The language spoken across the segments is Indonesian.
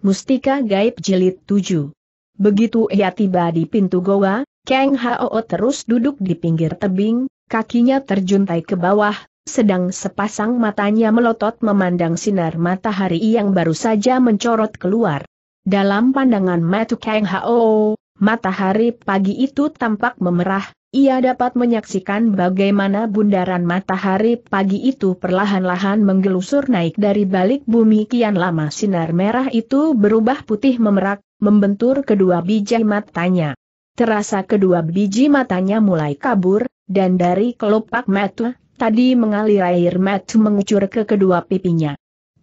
Mustika Gaib Jilid 7 Begitu ia tiba di pintu goa, Kang Hao terus duduk di pinggir tebing, kakinya terjuntai ke bawah, sedang sepasang matanya melotot memandang sinar matahari yang baru saja mencorot keluar. Dalam pandangan mata Kang Hao, matahari pagi itu tampak memerah, ia dapat menyaksikan bagaimana bundaran matahari pagi itu perlahan-lahan menggelusur naik dari balik bumi kian lama sinar merah itu berubah putih memerak, membentur kedua biji matanya. Terasa kedua biji matanya mulai kabur, dan dari kelopak mata, tadi mengalir air mata mengucur ke kedua pipinya.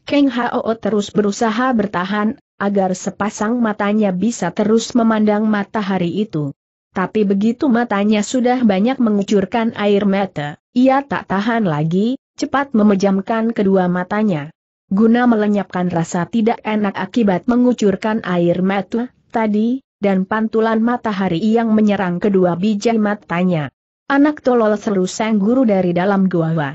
Keng Hao terus berusaha bertahan, agar sepasang matanya bisa terus memandang matahari itu. Tapi begitu matanya sudah banyak mengucurkan air mata, ia tak tahan lagi, cepat memejamkan kedua matanya. Guna melenyapkan rasa tidak enak akibat mengucurkan air mata tadi, dan pantulan matahari yang menyerang kedua biji matanya. Anak tolol seru sang guru dari dalam gua.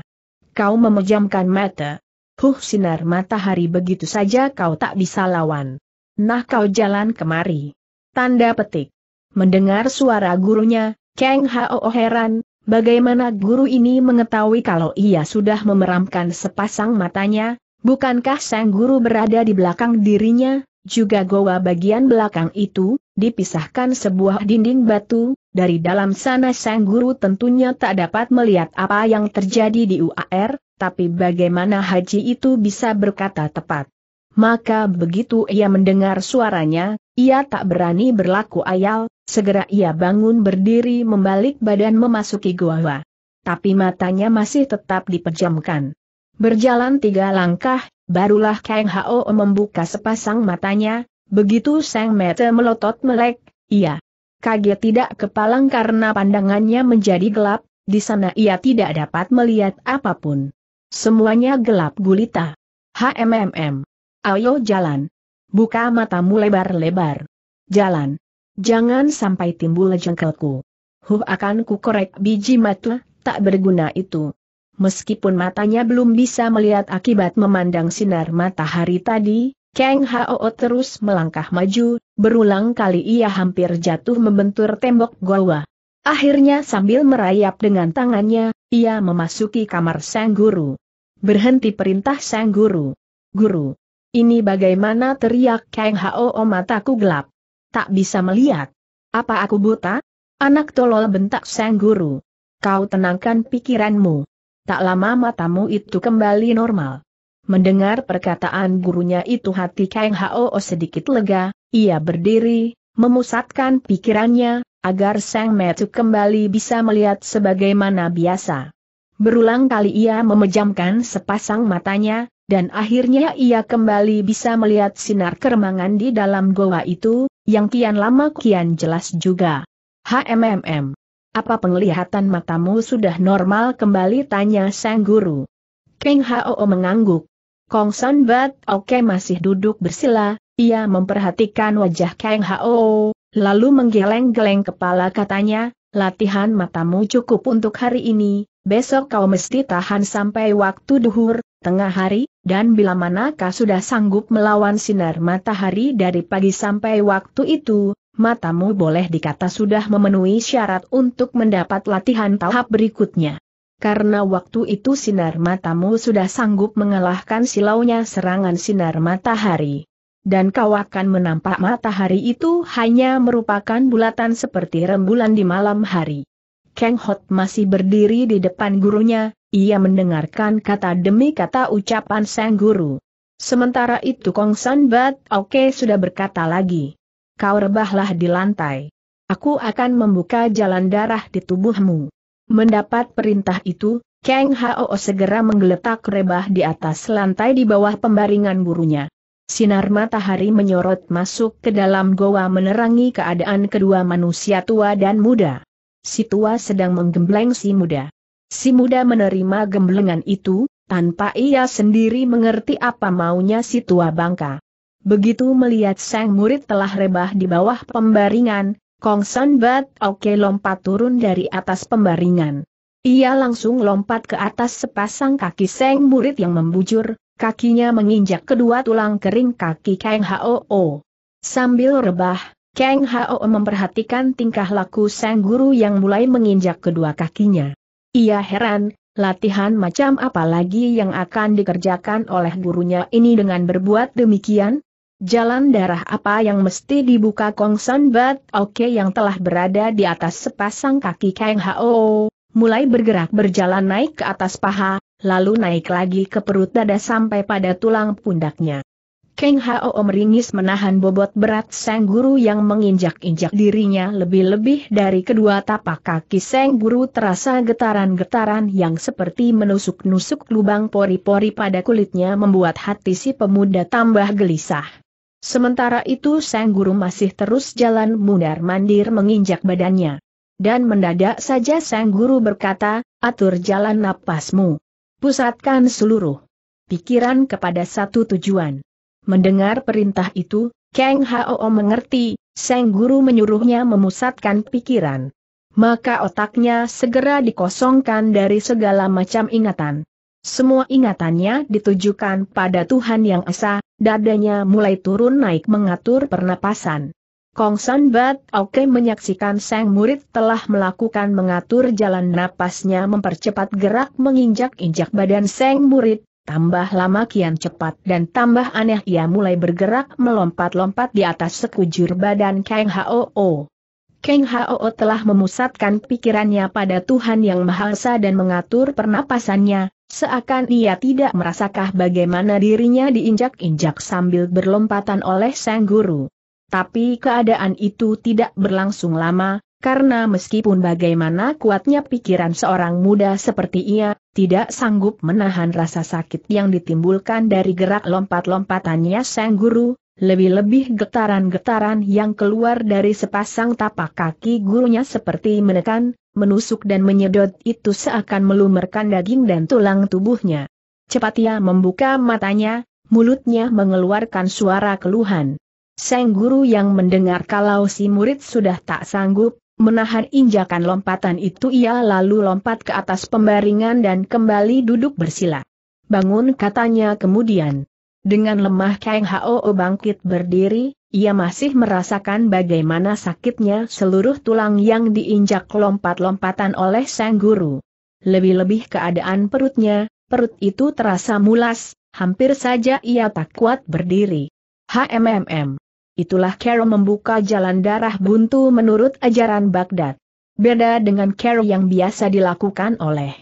Kau memejamkan mata. Huh sinar matahari begitu saja kau tak bisa lawan. Nah kau jalan kemari. Tanda petik. Mendengar suara gurunya, Kang Hao heran, bagaimana guru ini mengetahui kalau ia sudah memeramkan sepasang matanya, bukankah sang guru berada di belakang dirinya, juga goa bagian belakang itu, dipisahkan sebuah dinding batu, dari dalam sana sang guru tentunya tak dapat melihat apa yang terjadi di UAR, tapi bagaimana haji itu bisa berkata tepat. Maka begitu ia mendengar suaranya, ia tak berani berlaku ayal, segera ia bangun berdiri membalik badan memasuki gua. Tapi matanya masih tetap dipejamkan. Berjalan tiga langkah, barulah Kang Hao membuka sepasang matanya, begitu Sang Mete melotot melek, ia kaget tidak kepalang karena pandangannya menjadi gelap, di sana ia tidak dapat melihat apapun. Semuanya gelap gulita. HMMM. Ayo jalan. Buka matamu lebar-lebar. Jalan. Jangan sampai timbul jengkelku. Huh akan ku korek biji mata, tak berguna itu. Meskipun matanya belum bisa melihat akibat memandang sinar matahari tadi, Kang Hao terus melangkah maju, berulang kali ia hampir jatuh membentur tembok goa. Akhirnya sambil merayap dengan tangannya, ia memasuki kamar sang guru. Berhenti perintah sang guru. Guru, ini bagaimana teriak Kang Hao oh, mataku gelap. Tak bisa melihat. Apa aku buta? Anak tolol bentak sang guru. Kau tenangkan pikiranmu. Tak lama matamu itu kembali normal. Mendengar perkataan gurunya itu hati Kang Hao oh, sedikit lega, ia berdiri, memusatkan pikirannya, agar Sang Metu kembali bisa melihat sebagaimana biasa. Berulang kali ia memejamkan sepasang matanya, dan akhirnya ia kembali bisa melihat sinar keremangan di dalam goa itu, yang kian lama kian jelas juga. HMMM. Apa penglihatan matamu sudah normal kembali tanya sang guru. Keng Hao mengangguk. Kong San Bat Oke masih duduk bersila, ia memperhatikan wajah Keng Hao, lalu menggeleng-geleng kepala katanya, latihan matamu cukup untuk hari ini, besok kau mesti tahan sampai waktu duhur, tengah hari, dan bila manakah sudah sanggup melawan sinar matahari dari pagi sampai waktu itu, matamu boleh dikata sudah memenuhi syarat untuk mendapat latihan tahap berikutnya. Karena waktu itu sinar matamu sudah sanggup mengalahkan silaunya serangan sinar matahari. Dan kau akan menampak matahari itu hanya merupakan bulatan seperti rembulan di malam hari. Kang Hot masih berdiri di depan gurunya, ia mendengarkan kata demi kata ucapan sang guru. Sementara itu Kong San Bat Oke okay sudah berkata lagi. Kau rebahlah di lantai. Aku akan membuka jalan darah di tubuhmu. Mendapat perintah itu, Kang Hao segera menggeletak rebah di atas lantai di bawah pembaringan gurunya. Sinar matahari menyorot masuk ke dalam goa menerangi keadaan kedua manusia tua dan muda si tua sedang menggembleng si muda. Si muda menerima gemblengan itu, tanpa ia sendiri mengerti apa maunya si tua bangka. Begitu melihat sang murid telah rebah di bawah pembaringan, Kong San Bat Oke lompat turun dari atas pembaringan. Ia langsung lompat ke atas sepasang kaki sang murid yang membujur, kakinya menginjak kedua tulang kering kaki Kang Hoo. Sambil rebah, Kang Hao memperhatikan tingkah laku sang guru yang mulai menginjak kedua kakinya. Ia heran, latihan macam apa lagi yang akan dikerjakan oleh gurunya ini dengan berbuat demikian? Jalan darah apa yang mesti dibuka San Bat Oke yang telah berada di atas sepasang kaki Kang Hao, mulai bergerak berjalan naik ke atas paha, lalu naik lagi ke perut dada sampai pada tulang pundaknya. Keng Hao meringis menahan bobot berat Sang Guru yang menginjak-injak dirinya lebih-lebih dari kedua tapak kaki Sang Guru terasa getaran-getaran yang seperti menusuk-nusuk lubang pori-pori pada kulitnya membuat hati si pemuda tambah gelisah. Sementara itu Sang Guru masih terus jalan mundar-mandir menginjak badannya. Dan mendadak saja Sang Guru berkata, atur jalan napasmu. Pusatkan seluruh pikiran kepada satu tujuan. Mendengar perintah itu, Kang Hao mengerti, Seng Guru menyuruhnya memusatkan pikiran. Maka otaknya segera dikosongkan dari segala macam ingatan. Semua ingatannya ditujukan pada Tuhan Yang Esa, dadanya mulai turun naik mengatur pernapasan. Kong San Bat Oke menyaksikan sang murid telah melakukan mengatur jalan napasnya mempercepat gerak menginjak-injak badan sang murid, Tambah lama kian cepat dan tambah aneh ia mulai bergerak melompat-lompat di atas sekujur badan Kang Hoo. Kang Hoo telah memusatkan pikirannya pada Tuhan Yang Maha Esa dan mengatur pernapasannya, seakan ia tidak merasakah bagaimana dirinya diinjak-injak sambil berlompatan oleh sang guru. Tapi keadaan itu tidak berlangsung lama, karena meskipun bagaimana kuatnya pikiran seorang muda seperti ia, tidak sanggup menahan rasa sakit yang ditimbulkan dari gerak lompat-lompatannya sang guru, lebih-lebih getaran-getaran yang keluar dari sepasang tapak kaki gurunya seperti menekan, menusuk dan menyedot itu seakan melumerkan daging dan tulang tubuhnya. Cepat ia membuka matanya, mulutnya mengeluarkan suara keluhan. Sang guru yang mendengar kalau si murid sudah tak sanggup, Menahan injakan lompatan itu ia lalu lompat ke atas pembaringan dan kembali duduk bersila. Bangun katanya kemudian. Dengan lemah Kang Hao bangkit berdiri, ia masih merasakan bagaimana sakitnya seluruh tulang yang diinjak lompat-lompatan oleh sang guru. Lebih-lebih keadaan perutnya, perut itu terasa mulas, hampir saja ia tak kuat berdiri. HMMM itulah Carol membuka jalan darah buntu menurut ajaran Baghdad. Beda dengan Carol yang biasa dilakukan oleh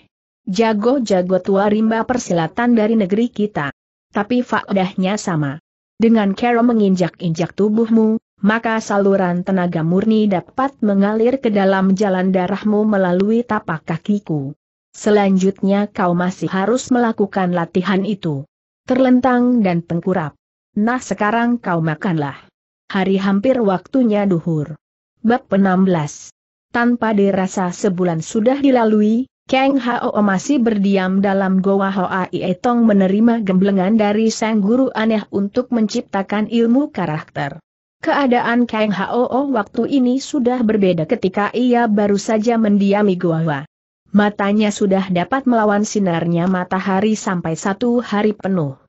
jago-jago tua rimba persilatan dari negeri kita. Tapi faedahnya sama. Dengan Carol menginjak-injak tubuhmu, maka saluran tenaga murni dapat mengalir ke dalam jalan darahmu melalui tapak kakiku. Selanjutnya kau masih harus melakukan latihan itu. Terlentang dan tengkurap. Nah sekarang kau makanlah hari hampir waktunya duhur. Bab 16 Tanpa dirasa sebulan sudah dilalui, Kang Hao masih berdiam dalam Goa Hoa Ietong menerima gemblengan dari sang guru aneh untuk menciptakan ilmu karakter. Keadaan Kang Hao waktu ini sudah berbeda ketika ia baru saja mendiami Goa Hoa. Matanya sudah dapat melawan sinarnya matahari sampai satu hari penuh.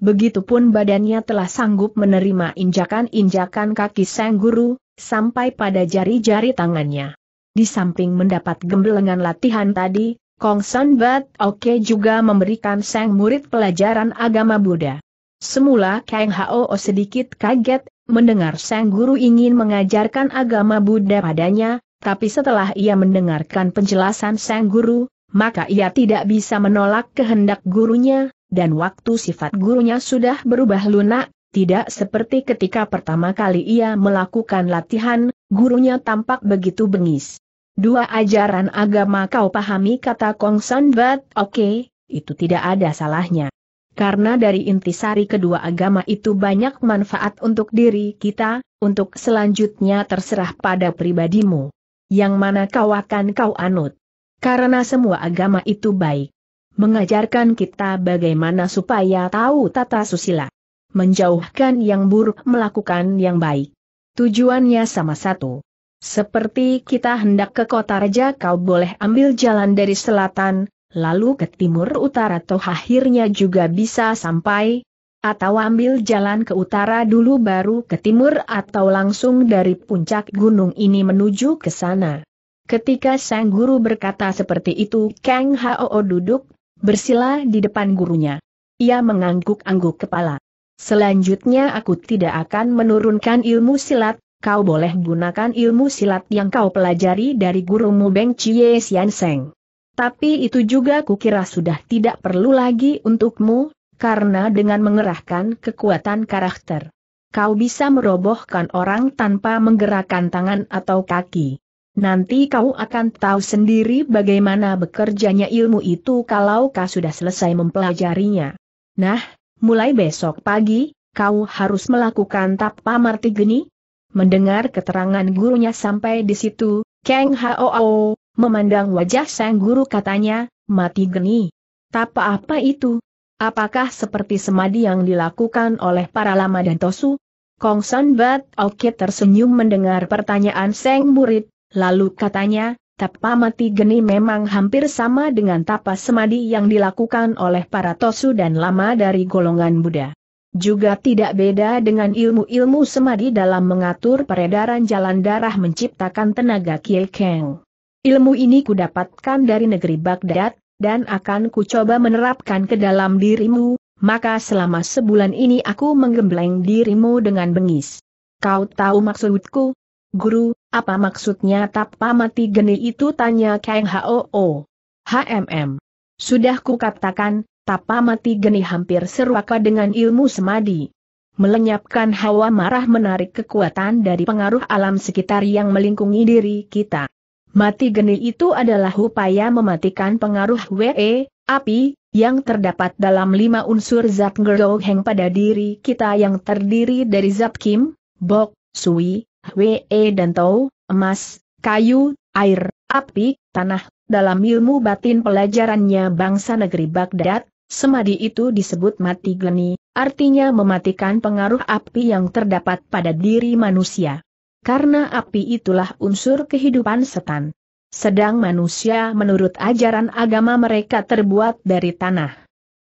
Begitupun badannya telah sanggup menerima injakan-injakan kaki sang guru, sampai pada jari-jari tangannya. Di samping mendapat gembelengan latihan tadi, Kong San Bat Oke juga memberikan sang murid pelajaran agama Buddha. Semula Kang Hao sedikit kaget, mendengar sang guru ingin mengajarkan agama Buddha padanya, tapi setelah ia mendengarkan penjelasan sang guru, maka ia tidak bisa menolak kehendak gurunya, dan waktu sifat gurunya sudah berubah lunak, tidak seperti ketika pertama kali ia melakukan latihan, gurunya tampak begitu bengis. Dua ajaran agama kau pahami kata Kong San Bat, oke, okay, itu tidak ada salahnya. Karena dari intisari kedua agama itu banyak manfaat untuk diri kita, untuk selanjutnya terserah pada pribadimu. Yang mana kau akan kau anut. Karena semua agama itu baik mengajarkan kita bagaimana supaya tahu tata susila. Menjauhkan yang buruk melakukan yang baik. Tujuannya sama satu. Seperti kita hendak ke kota raja kau boleh ambil jalan dari selatan, lalu ke timur utara atau akhirnya juga bisa sampai, atau ambil jalan ke utara dulu baru ke timur atau langsung dari puncak gunung ini menuju ke sana. Ketika sang guru berkata seperti itu Kang Hao duduk, bersila di depan gurunya. Ia mengangguk-angguk kepala. Selanjutnya aku tidak akan menurunkan ilmu silat, kau boleh gunakan ilmu silat yang kau pelajari dari gurumu Beng Chie Sian Seng. Tapi itu juga kukira sudah tidak perlu lagi untukmu, karena dengan mengerahkan kekuatan karakter, kau bisa merobohkan orang tanpa menggerakkan tangan atau kaki. Nanti kau akan tahu sendiri bagaimana bekerjanya ilmu itu kalau kau sudah selesai mempelajarinya. Nah, mulai besok pagi, kau harus melakukan tapa geni. Mendengar keterangan gurunya sampai di situ, Kang Hao memandang wajah sang guru katanya, mati geni. Tapa apa itu? Apakah seperti semadi yang dilakukan oleh para lama dan tosu? Kong San Bat Oke tersenyum mendengar pertanyaan sang murid, Lalu katanya, tapa mati geni memang hampir sama dengan tapa semadi yang dilakukan oleh para tosu dan lama dari golongan Buddha. Juga tidak beda dengan ilmu-ilmu semadi dalam mengatur peredaran jalan darah menciptakan tenaga kiekeng. Ilmu ini kudapatkan dari negeri Baghdad, dan akan kucoba menerapkan ke dalam dirimu, maka selama sebulan ini aku menggembleng dirimu dengan bengis. Kau tahu maksudku? Guru, apa maksudnya tapa mati geni itu tanya Kang Hoo. HMM. Sudah kukatakan, tapa mati geni hampir serupa dengan ilmu semadi. Melenyapkan hawa marah menarik kekuatan dari pengaruh alam sekitar yang melingkungi diri kita. Mati geni itu adalah upaya mematikan pengaruh WE, api, yang terdapat dalam lima unsur zat ngeroheng pada diri kita yang terdiri dari zat kim, bok, sui, We dan Tau, emas, kayu, air, api, tanah, dalam ilmu batin pelajarannya bangsa negeri Baghdad, semadi itu disebut mati gleni, artinya mematikan pengaruh api yang terdapat pada diri manusia. Karena api itulah unsur kehidupan setan. Sedang manusia menurut ajaran agama mereka terbuat dari tanah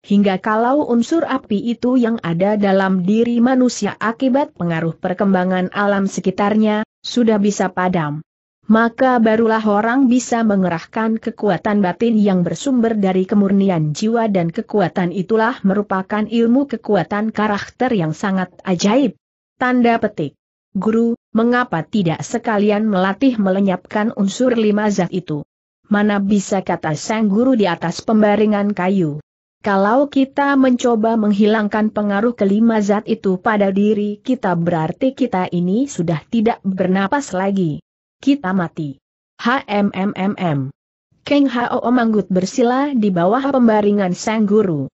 hingga kalau unsur api itu yang ada dalam diri manusia akibat pengaruh perkembangan alam sekitarnya, sudah bisa padam. Maka barulah orang bisa mengerahkan kekuatan batin yang bersumber dari kemurnian jiwa dan kekuatan itulah merupakan ilmu kekuatan karakter yang sangat ajaib. Tanda petik. Guru, mengapa tidak sekalian melatih melenyapkan unsur lima zat itu? Mana bisa kata sang guru di atas pembaringan kayu? Kalau kita mencoba menghilangkan pengaruh kelima zat itu pada diri kita berarti kita ini sudah tidak bernapas lagi. Kita mati. HMMMM. Keng Hao manggut bersila di bawah pembaringan sang guru.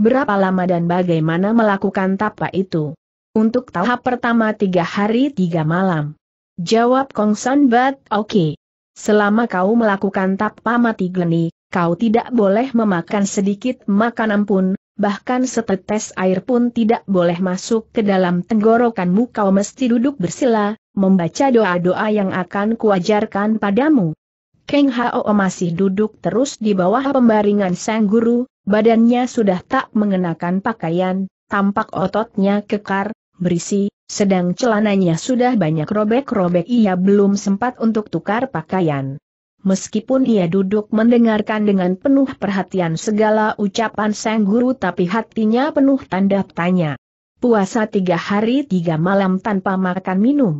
Berapa lama dan bagaimana melakukan tapa itu? Untuk tahap pertama tiga hari tiga malam. Jawab Kong San Bat, oke. Okay. Selama kau melakukan tapa mati geni, kau tidak boleh memakan sedikit makanan pun, bahkan setetes air pun tidak boleh masuk ke dalam tenggorokanmu kau mesti duduk bersila, membaca doa-doa yang akan kuajarkan padamu. Keng Hao masih duduk terus di bawah pembaringan sang guru, badannya sudah tak mengenakan pakaian, tampak ototnya kekar, berisi, sedang celananya sudah banyak robek-robek ia belum sempat untuk tukar pakaian. Meskipun ia duduk mendengarkan dengan penuh perhatian segala ucapan sang guru tapi hatinya penuh tanda tanya. Puasa tiga hari tiga malam tanpa makan minum.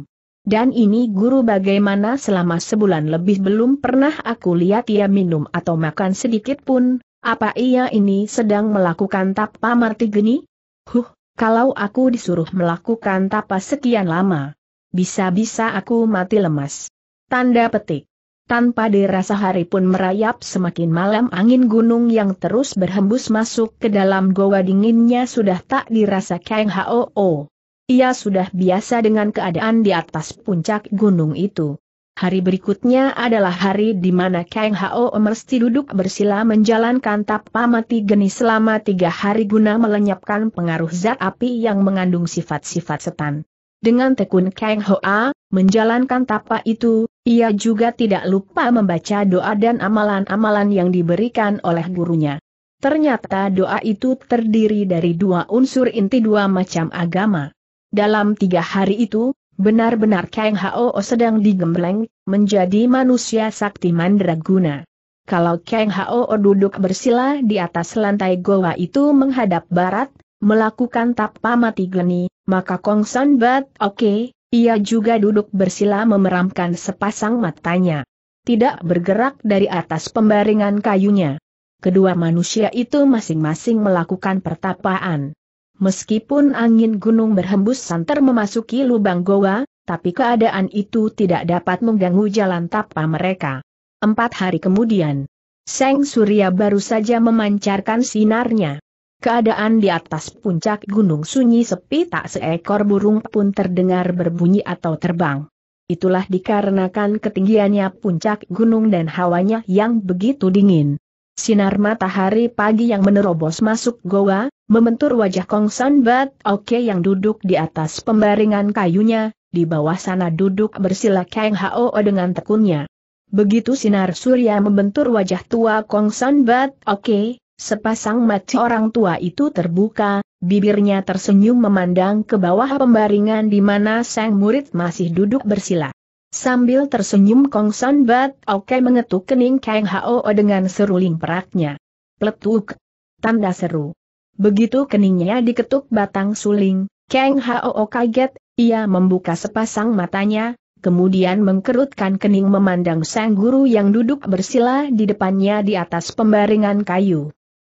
Dan ini guru bagaimana selama sebulan lebih belum pernah aku lihat ia minum atau makan sedikit pun, apa ia ini sedang melakukan tapa marti geni? Huh, kalau aku disuruh melakukan tapa sekian lama, bisa-bisa aku mati lemas. Tanda petik. Tanpa dirasa hari pun merayap semakin malam angin gunung yang terus berhembus masuk ke dalam goa dinginnya sudah tak dirasa Kang Hoo. Ia sudah biasa dengan keadaan di atas puncak gunung itu. Hari berikutnya adalah hari di mana Kang Hao mesti duduk bersila menjalankan tapa mati geni selama tiga hari guna melenyapkan pengaruh zat api yang mengandung sifat-sifat setan. Dengan tekun Kang Hoa, menjalankan tapa itu, ia juga tidak lupa membaca doa dan amalan-amalan yang diberikan oleh gurunya. Ternyata doa itu terdiri dari dua unsur inti dua macam agama. Dalam tiga hari itu, benar-benar Kang Ho sedang digembleng, menjadi manusia sakti mandraguna. Kalau Kang Ho duduk bersila di atas lantai goa itu menghadap barat, melakukan tapa mati geni, maka Kong San Bat oke, okay, ia juga duduk bersila memeramkan sepasang matanya. Tidak bergerak dari atas pembaringan kayunya. Kedua manusia itu masing-masing melakukan pertapaan. Meskipun angin gunung berhembus santer memasuki lubang goa, tapi keadaan itu tidak dapat mengganggu jalan tapa mereka. Empat hari kemudian, Seng Surya baru saja memancarkan sinarnya. Keadaan di atas puncak gunung sunyi sepi tak seekor burung pun terdengar berbunyi atau terbang. Itulah dikarenakan ketinggiannya puncak gunung dan hawanya yang begitu dingin. Sinar matahari pagi yang menerobos masuk goa, membentur wajah Kong San Bat Oke yang duduk di atas pembaringan kayunya, di bawah sana duduk bersila Kang Hao dengan tekunnya. Begitu sinar surya membentur wajah tua Kong San Bat Oke, Sepasang mata orang tua itu terbuka, bibirnya tersenyum memandang ke bawah pembaringan di mana sang murid masih duduk bersila. Sambil tersenyum Kong San Bat Oke mengetuk kening Kang Hao dengan seruling peraknya. Pletuk. Tanda seru. Begitu keningnya diketuk batang suling, Kang Hao kaget, ia membuka sepasang matanya, kemudian mengkerutkan kening memandang sang guru yang duduk bersila di depannya di atas pembaringan kayu.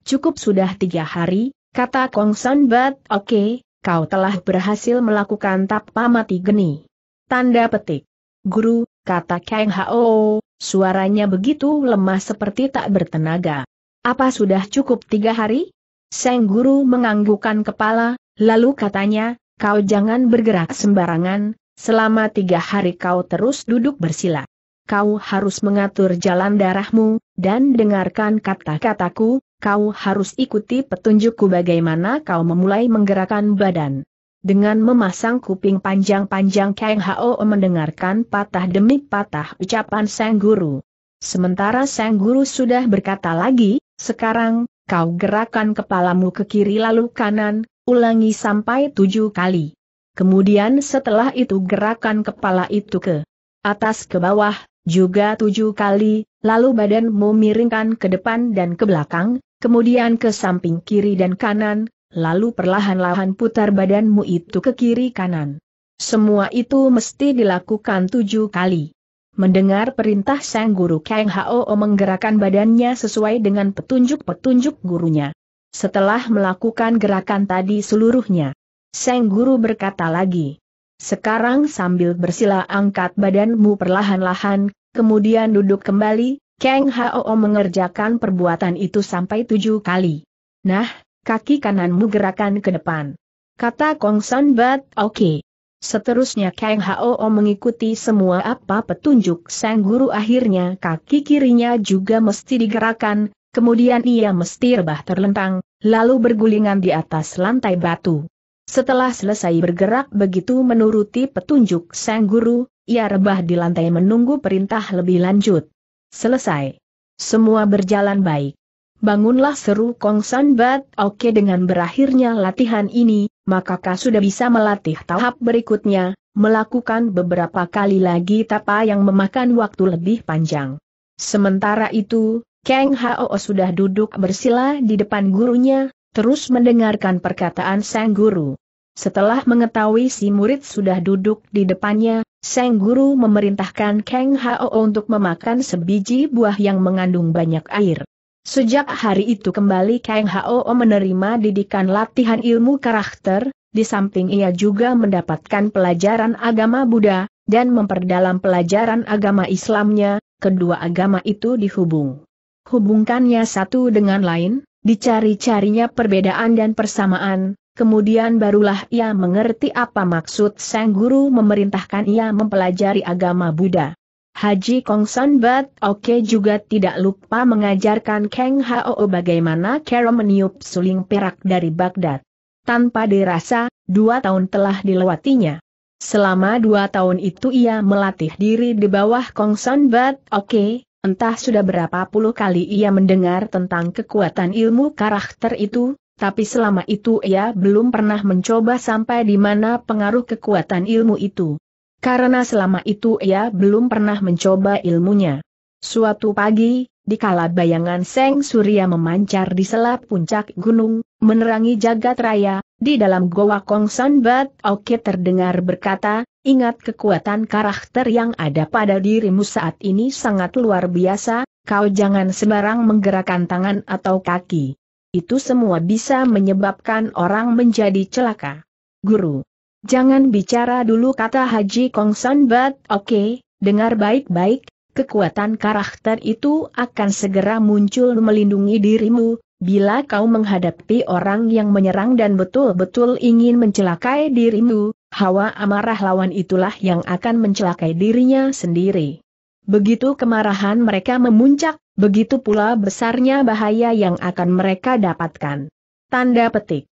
Cukup sudah tiga hari, kata Kong San Bat, oke, okay, kau telah berhasil melakukan tapa mati geni. Tanda petik. Guru, kata Kang Hao, suaranya begitu lemah seperti tak bertenaga. Apa sudah cukup tiga hari? Sang guru menganggukkan kepala, lalu katanya, kau jangan bergerak sembarangan, selama tiga hari kau terus duduk bersila. Kau harus mengatur jalan darahmu, dan dengarkan kata-kataku, kau harus ikuti petunjukku bagaimana kau memulai menggerakkan badan. Dengan memasang kuping panjang-panjang Kang Hao mendengarkan patah demi patah ucapan Sang Guru. Sementara Sang Guru sudah berkata lagi, sekarang, kau gerakkan kepalamu ke kiri lalu kanan, ulangi sampai tujuh kali. Kemudian setelah itu gerakan kepala itu ke atas ke bawah, juga tujuh kali, lalu badanmu miringkan ke depan dan ke belakang, kemudian ke samping kiri dan kanan, lalu perlahan-lahan putar badanmu itu ke kiri kanan. Semua itu mesti dilakukan tujuh kali. Mendengar perintah sang guru Kang Hao menggerakkan badannya sesuai dengan petunjuk-petunjuk gurunya. Setelah melakukan gerakan tadi seluruhnya, sang guru berkata lagi, sekarang sambil bersila angkat badanmu perlahan-lahan, kemudian duduk kembali, Kang Hao mengerjakan perbuatan itu sampai tujuh kali. Nah, kaki kananmu gerakan ke depan. Kata Kong San Bat Oke. Okay. Seterusnya Kang Hao mengikuti semua apa petunjuk sang guru akhirnya kaki kirinya juga mesti digerakkan, kemudian ia mesti rebah terlentang, lalu bergulingan di atas lantai batu. Setelah selesai bergerak begitu menuruti petunjuk sang guru, ia rebah di lantai menunggu perintah lebih lanjut. Selesai. Semua berjalan baik. Bangunlah seru Kong San Bat Oke dengan berakhirnya latihan ini, maka kau sudah bisa melatih tahap berikutnya, melakukan beberapa kali lagi tapa yang memakan waktu lebih panjang. Sementara itu, Kang Hao sudah duduk bersila di depan gurunya, terus mendengarkan perkataan sang guru. Setelah mengetahui si murid sudah duduk di depannya, Seng Guru memerintahkan Kang Hao untuk memakan sebiji buah yang mengandung banyak air. Sejak hari itu kembali Kang Hao menerima didikan latihan ilmu karakter, di samping ia juga mendapatkan pelajaran agama Buddha, dan memperdalam pelajaran agama Islamnya, kedua agama itu dihubung. Hubungkannya satu dengan lain, dicari-carinya perbedaan dan persamaan, Kemudian barulah ia mengerti apa maksud Sang Guru memerintahkan ia mempelajari agama Buddha. Haji San Bat Oke juga tidak lupa mengajarkan Kang Hao bagaimana cara meniup suling perak dari Baghdad. Tanpa dirasa, dua tahun telah dilewatinya. Selama dua tahun itu ia melatih diri di bawah San Bat Oke, entah sudah berapa puluh kali ia mendengar tentang kekuatan ilmu karakter itu, tapi selama itu ia belum pernah mencoba sampai di mana pengaruh kekuatan ilmu itu. Karena selama itu ia belum pernah mencoba ilmunya. Suatu pagi, dikala bayangan Seng Surya memancar di selap puncak gunung, menerangi jagat raya, di dalam goa Kongsan Bat Oke terdengar berkata, ingat kekuatan karakter yang ada pada dirimu saat ini sangat luar biasa, kau jangan sembarang menggerakkan tangan atau kaki. Itu semua bisa menyebabkan orang menjadi celaka. Guru. Jangan bicara dulu kata Haji Kongson but oke, okay, dengar baik-baik, kekuatan karakter itu akan segera muncul melindungi dirimu, bila kau menghadapi orang yang menyerang dan betul-betul ingin mencelakai dirimu, hawa amarah lawan itulah yang akan mencelakai dirinya sendiri. Begitu kemarahan mereka memuncak, Begitu pula besarnya bahaya yang akan mereka dapatkan. Tanda petik.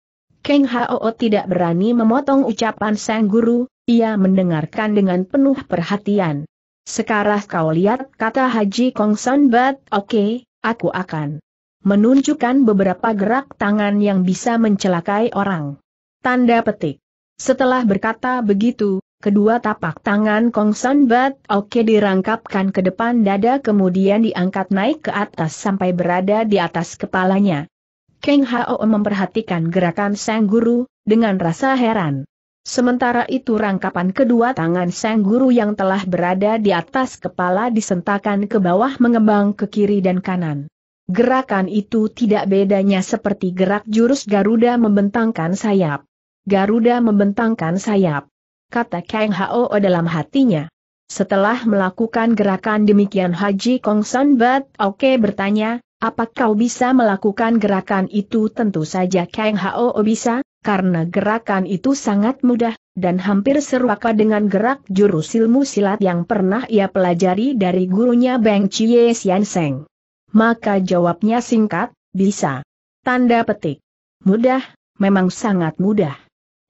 Keng Hao tidak berani memotong ucapan sang guru, ia mendengarkan dengan penuh perhatian. Sekarang kau lihat kata Haji Kong San Bat, oke, okay, aku akan menunjukkan beberapa gerak tangan yang bisa mencelakai orang. Tanda petik. Setelah berkata begitu, Kedua tapak tangan Kong San Bat Oke dirangkapkan ke depan dada kemudian diangkat naik ke atas sampai berada di atas kepalanya. Keng Hao memperhatikan gerakan Sang Guru, dengan rasa heran. Sementara itu rangkapan kedua tangan Sang Guru yang telah berada di atas kepala disentakan ke bawah mengembang ke kiri dan kanan. Gerakan itu tidak bedanya seperti gerak jurus Garuda membentangkan sayap. Garuda membentangkan sayap kata Kang Hao dalam hatinya. Setelah melakukan gerakan demikian Haji Kong San Bat Oke bertanya, apa kau bisa melakukan gerakan itu? Tentu saja Kang Hao bisa, karena gerakan itu sangat mudah, dan hampir serupa dengan gerak jurus ilmu silat yang pernah ia pelajari dari gurunya Beng Chie Sian Seng. Maka jawabnya singkat, bisa. Tanda petik. Mudah, memang sangat mudah.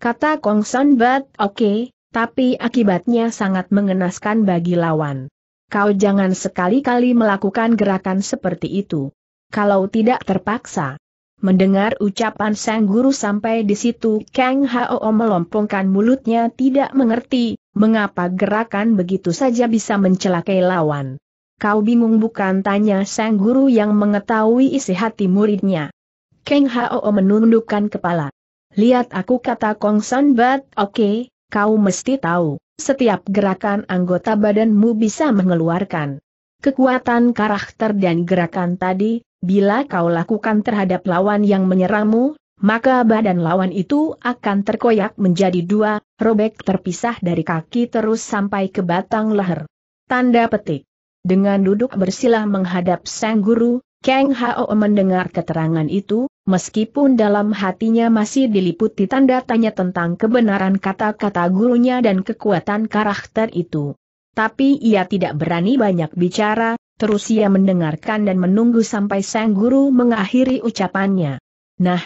Kata Kong San Bat, oke, okay, tapi akibatnya sangat mengenaskan bagi lawan. Kau jangan sekali-kali melakukan gerakan seperti itu. Kalau tidak terpaksa. Mendengar ucapan sang guru sampai di situ, Kang Hao melompongkan mulutnya tidak mengerti, mengapa gerakan begitu saja bisa mencelakai lawan. Kau bingung bukan tanya sang guru yang mengetahui isi hati muridnya. Kang Hao menundukkan kepala. Lihat aku kata Kong San Bat, oke, okay, kau mesti tahu, setiap gerakan anggota badanmu bisa mengeluarkan kekuatan karakter dan gerakan tadi, bila kau lakukan terhadap lawan yang menyerangmu, maka badan lawan itu akan terkoyak menjadi dua, robek terpisah dari kaki terus sampai ke batang leher. Tanda petik. Dengan duduk bersilah menghadap sang guru, Kang Hao mendengar keterangan itu, Meskipun dalam hatinya masih diliputi tanda tanya tentang kebenaran kata-kata gurunya dan kekuatan karakter itu. Tapi ia tidak berani banyak bicara, terus ia mendengarkan dan menunggu sampai sang guru mengakhiri ucapannya. Nah,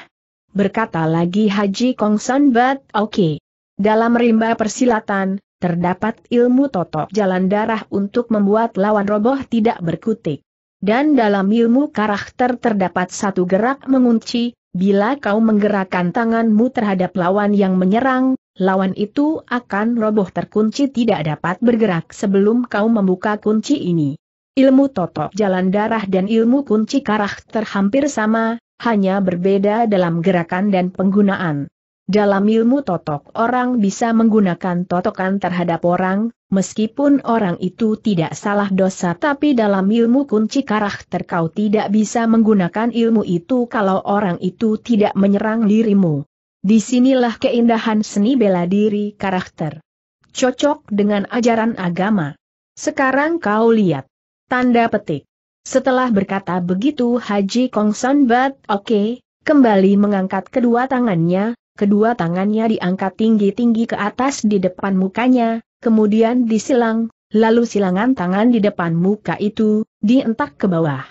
berkata lagi Haji Kongson Bat Oke. Okay. Dalam rimba persilatan, terdapat ilmu totok jalan darah untuk membuat lawan roboh tidak berkutik. Dan dalam ilmu karakter terdapat satu gerak mengunci, bila kau menggerakkan tanganmu terhadap lawan yang menyerang, lawan itu akan roboh terkunci tidak dapat bergerak sebelum kau membuka kunci ini. Ilmu totok jalan darah dan ilmu kunci karakter hampir sama, hanya berbeda dalam gerakan dan penggunaan. Dalam ilmu totok orang bisa menggunakan totokan terhadap orang, Meskipun orang itu tidak salah dosa tapi dalam ilmu kunci karakter kau tidak bisa menggunakan ilmu itu kalau orang itu tidak menyerang dirimu. Disinilah keindahan seni bela diri karakter. Cocok dengan ajaran agama. Sekarang kau lihat. Tanda petik. Setelah berkata begitu Haji Kongson Bat oke, okay, kembali mengangkat kedua tangannya, kedua tangannya diangkat tinggi-tinggi ke atas di depan mukanya, kemudian disilang, lalu silangan tangan di depan muka itu, dientak ke bawah.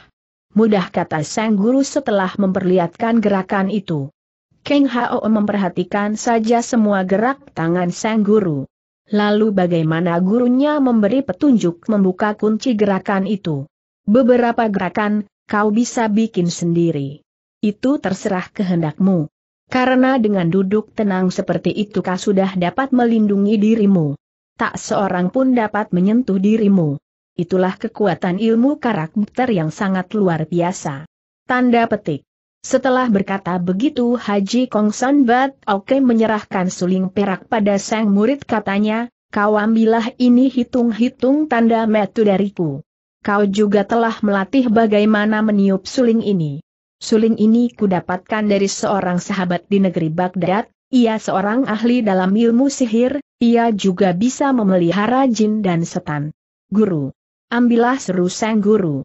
Mudah kata sang guru setelah memperlihatkan gerakan itu. Keng Hao memperhatikan saja semua gerak tangan sang guru. Lalu bagaimana gurunya memberi petunjuk membuka kunci gerakan itu. Beberapa gerakan, kau bisa bikin sendiri. Itu terserah kehendakmu. Karena dengan duduk tenang seperti itu kau sudah dapat melindungi dirimu tak seorang pun dapat menyentuh dirimu. Itulah kekuatan ilmu karakter yang sangat luar biasa. Tanda petik. Setelah berkata begitu Haji San Bat Oke menyerahkan suling perak pada sang murid katanya, kau ambillah ini hitung-hitung tanda metu dariku. Kau juga telah melatih bagaimana meniup suling ini. Suling ini kudapatkan dari seorang sahabat di negeri Baghdad, ia seorang ahli dalam ilmu sihir, ia juga bisa memelihara jin dan setan. Guru. Ambillah seru sang guru.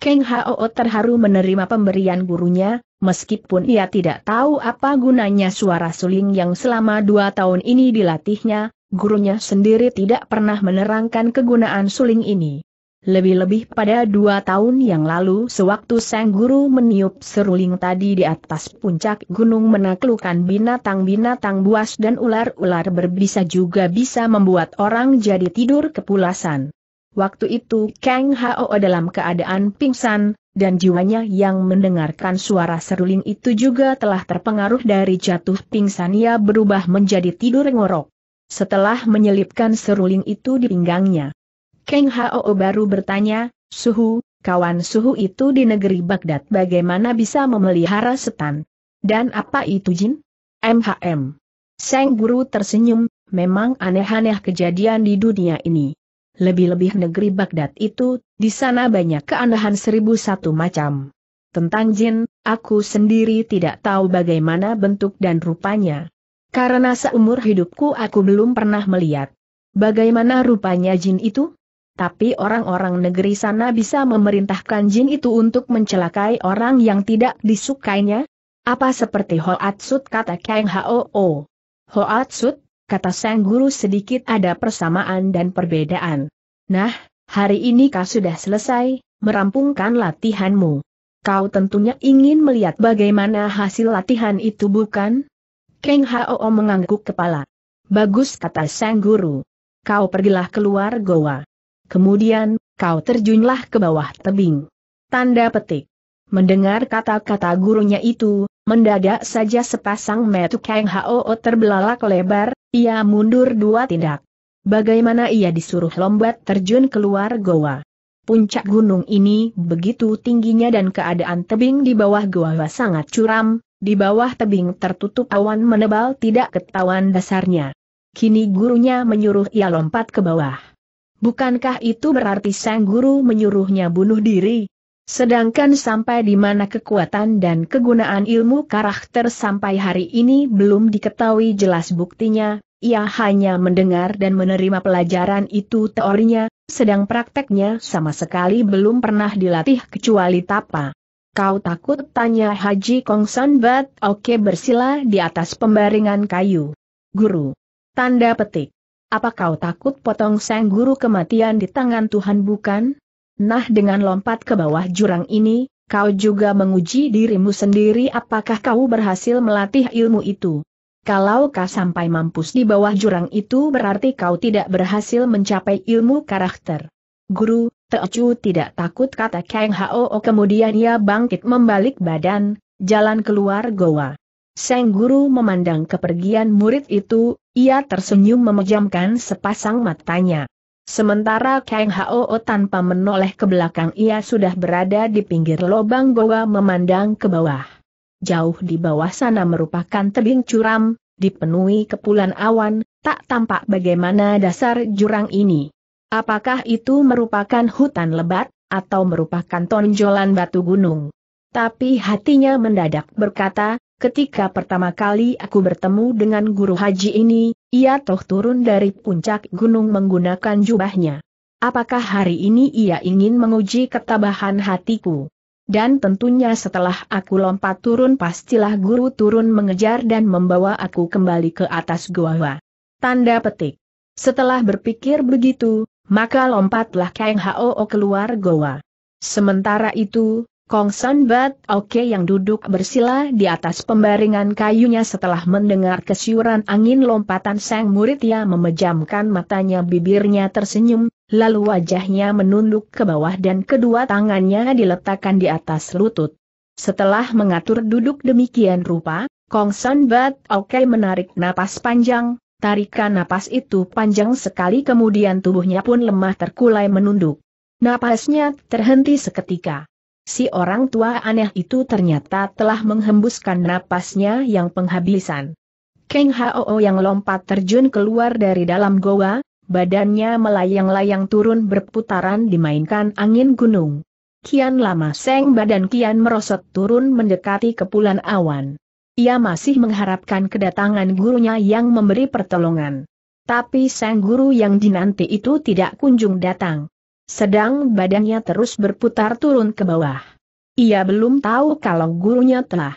Keng Hao terharu menerima pemberian gurunya, meskipun ia tidak tahu apa gunanya suara suling yang selama dua tahun ini dilatihnya, gurunya sendiri tidak pernah menerangkan kegunaan suling ini. Lebih-lebih pada dua tahun yang lalu sewaktu sang guru meniup seruling tadi di atas puncak gunung menaklukkan binatang-binatang buas dan ular-ular berbisa juga bisa membuat orang jadi tidur kepulasan. Waktu itu Kang Hao dalam keadaan pingsan, dan jiwanya yang mendengarkan suara seruling itu juga telah terpengaruh dari jatuh pingsan ia berubah menjadi tidur ngorok. Setelah menyelipkan seruling itu di pinggangnya. Keng Hao baru bertanya, Suhu, kawan Suhu itu di negeri Baghdad bagaimana bisa memelihara setan? Dan apa itu jin? MHM. Sang guru tersenyum, memang aneh-aneh kejadian di dunia ini. Lebih-lebih negeri Baghdad itu, di sana banyak keanehan seribu satu macam. Tentang jin, aku sendiri tidak tahu bagaimana bentuk dan rupanya. Karena seumur hidupku aku belum pernah melihat. Bagaimana rupanya jin itu? tapi orang-orang negeri sana bisa memerintahkan jin itu untuk mencelakai orang yang tidak disukainya? Apa seperti Hoatsut kata Kang Hoo? Hoatsut, kata sang guru sedikit ada persamaan dan perbedaan. Nah, hari ini kau sudah selesai, merampungkan latihanmu. Kau tentunya ingin melihat bagaimana hasil latihan itu bukan? Kang Hoo mengangguk kepala. Bagus kata sang guru. Kau pergilah keluar goa. Kemudian, kau terjunlah ke bawah tebing. Tanda petik. Mendengar kata-kata gurunya itu, mendadak saja sepasang metu Kang Hao terbelalak lebar, ia mundur dua tindak. Bagaimana ia disuruh lombat terjun keluar goa. Puncak gunung ini begitu tingginya dan keadaan tebing di bawah goa sangat curam, di bawah tebing tertutup awan menebal tidak ketahuan dasarnya. Kini gurunya menyuruh ia lompat ke bawah. Bukankah itu berarti sang guru menyuruhnya bunuh diri? Sedangkan sampai di mana kekuatan dan kegunaan ilmu karakter sampai hari ini belum diketahui jelas buktinya, ia hanya mendengar dan menerima pelajaran itu teorinya, sedang prakteknya sama sekali belum pernah dilatih kecuali tapa. Kau takut tanya Haji Kongsan Bat Oke bersila di atas pembaringan kayu. Guru. Tanda petik. Apa kau takut potong sang guru kematian di tangan Tuhan bukan? Nah dengan lompat ke bawah jurang ini, kau juga menguji dirimu sendiri apakah kau berhasil melatih ilmu itu. Kalau kau sampai mampus di bawah jurang itu berarti kau tidak berhasil mencapai ilmu karakter. Guru, Teocu tidak takut kata Kang Hao oh, kemudian ia bangkit membalik badan, jalan keluar goa. Sang Guru memandang kepergian murid itu, ia tersenyum memejamkan sepasang matanya. Sementara Kang Hao tanpa menoleh ke belakang ia sudah berada di pinggir lobang goa memandang ke bawah. Jauh di bawah sana merupakan tebing curam, dipenuhi kepulan awan, tak tampak bagaimana dasar jurang ini. Apakah itu merupakan hutan lebat, atau merupakan tonjolan batu gunung? Tapi hatinya mendadak berkata, ketika pertama kali aku bertemu dengan guru haji ini, ia toh turun dari puncak gunung menggunakan jubahnya. Apakah hari ini ia ingin menguji ketabahan hatiku? Dan tentunya setelah aku lompat turun pastilah guru turun mengejar dan membawa aku kembali ke atas gua. Tanda petik. Setelah berpikir begitu, maka lompatlah Kang Hao keluar goa. Sementara itu, Kong San Bat Oke yang duduk bersila di atas pembaringan kayunya setelah mendengar kesiuran angin lompatan sang murid ia memejamkan matanya bibirnya tersenyum, lalu wajahnya menunduk ke bawah dan kedua tangannya diletakkan di atas lutut. Setelah mengatur duduk demikian rupa, Kong San Bat Oke menarik napas panjang, tarikan napas itu panjang sekali kemudian tubuhnya pun lemah terkulai menunduk. Napasnya terhenti seketika. Si orang tua aneh itu ternyata telah menghembuskan napasnya yang penghabisan. Keng Hao yang lompat terjun keluar dari dalam goa, badannya melayang-layang turun berputaran dimainkan angin gunung. Kian lama seng badan kian merosot turun mendekati kepulan awan. Ia masih mengharapkan kedatangan gurunya yang memberi pertolongan. Tapi sang guru yang dinanti itu tidak kunjung datang sedang badannya terus berputar turun ke bawah. Ia belum tahu kalau gurunya telah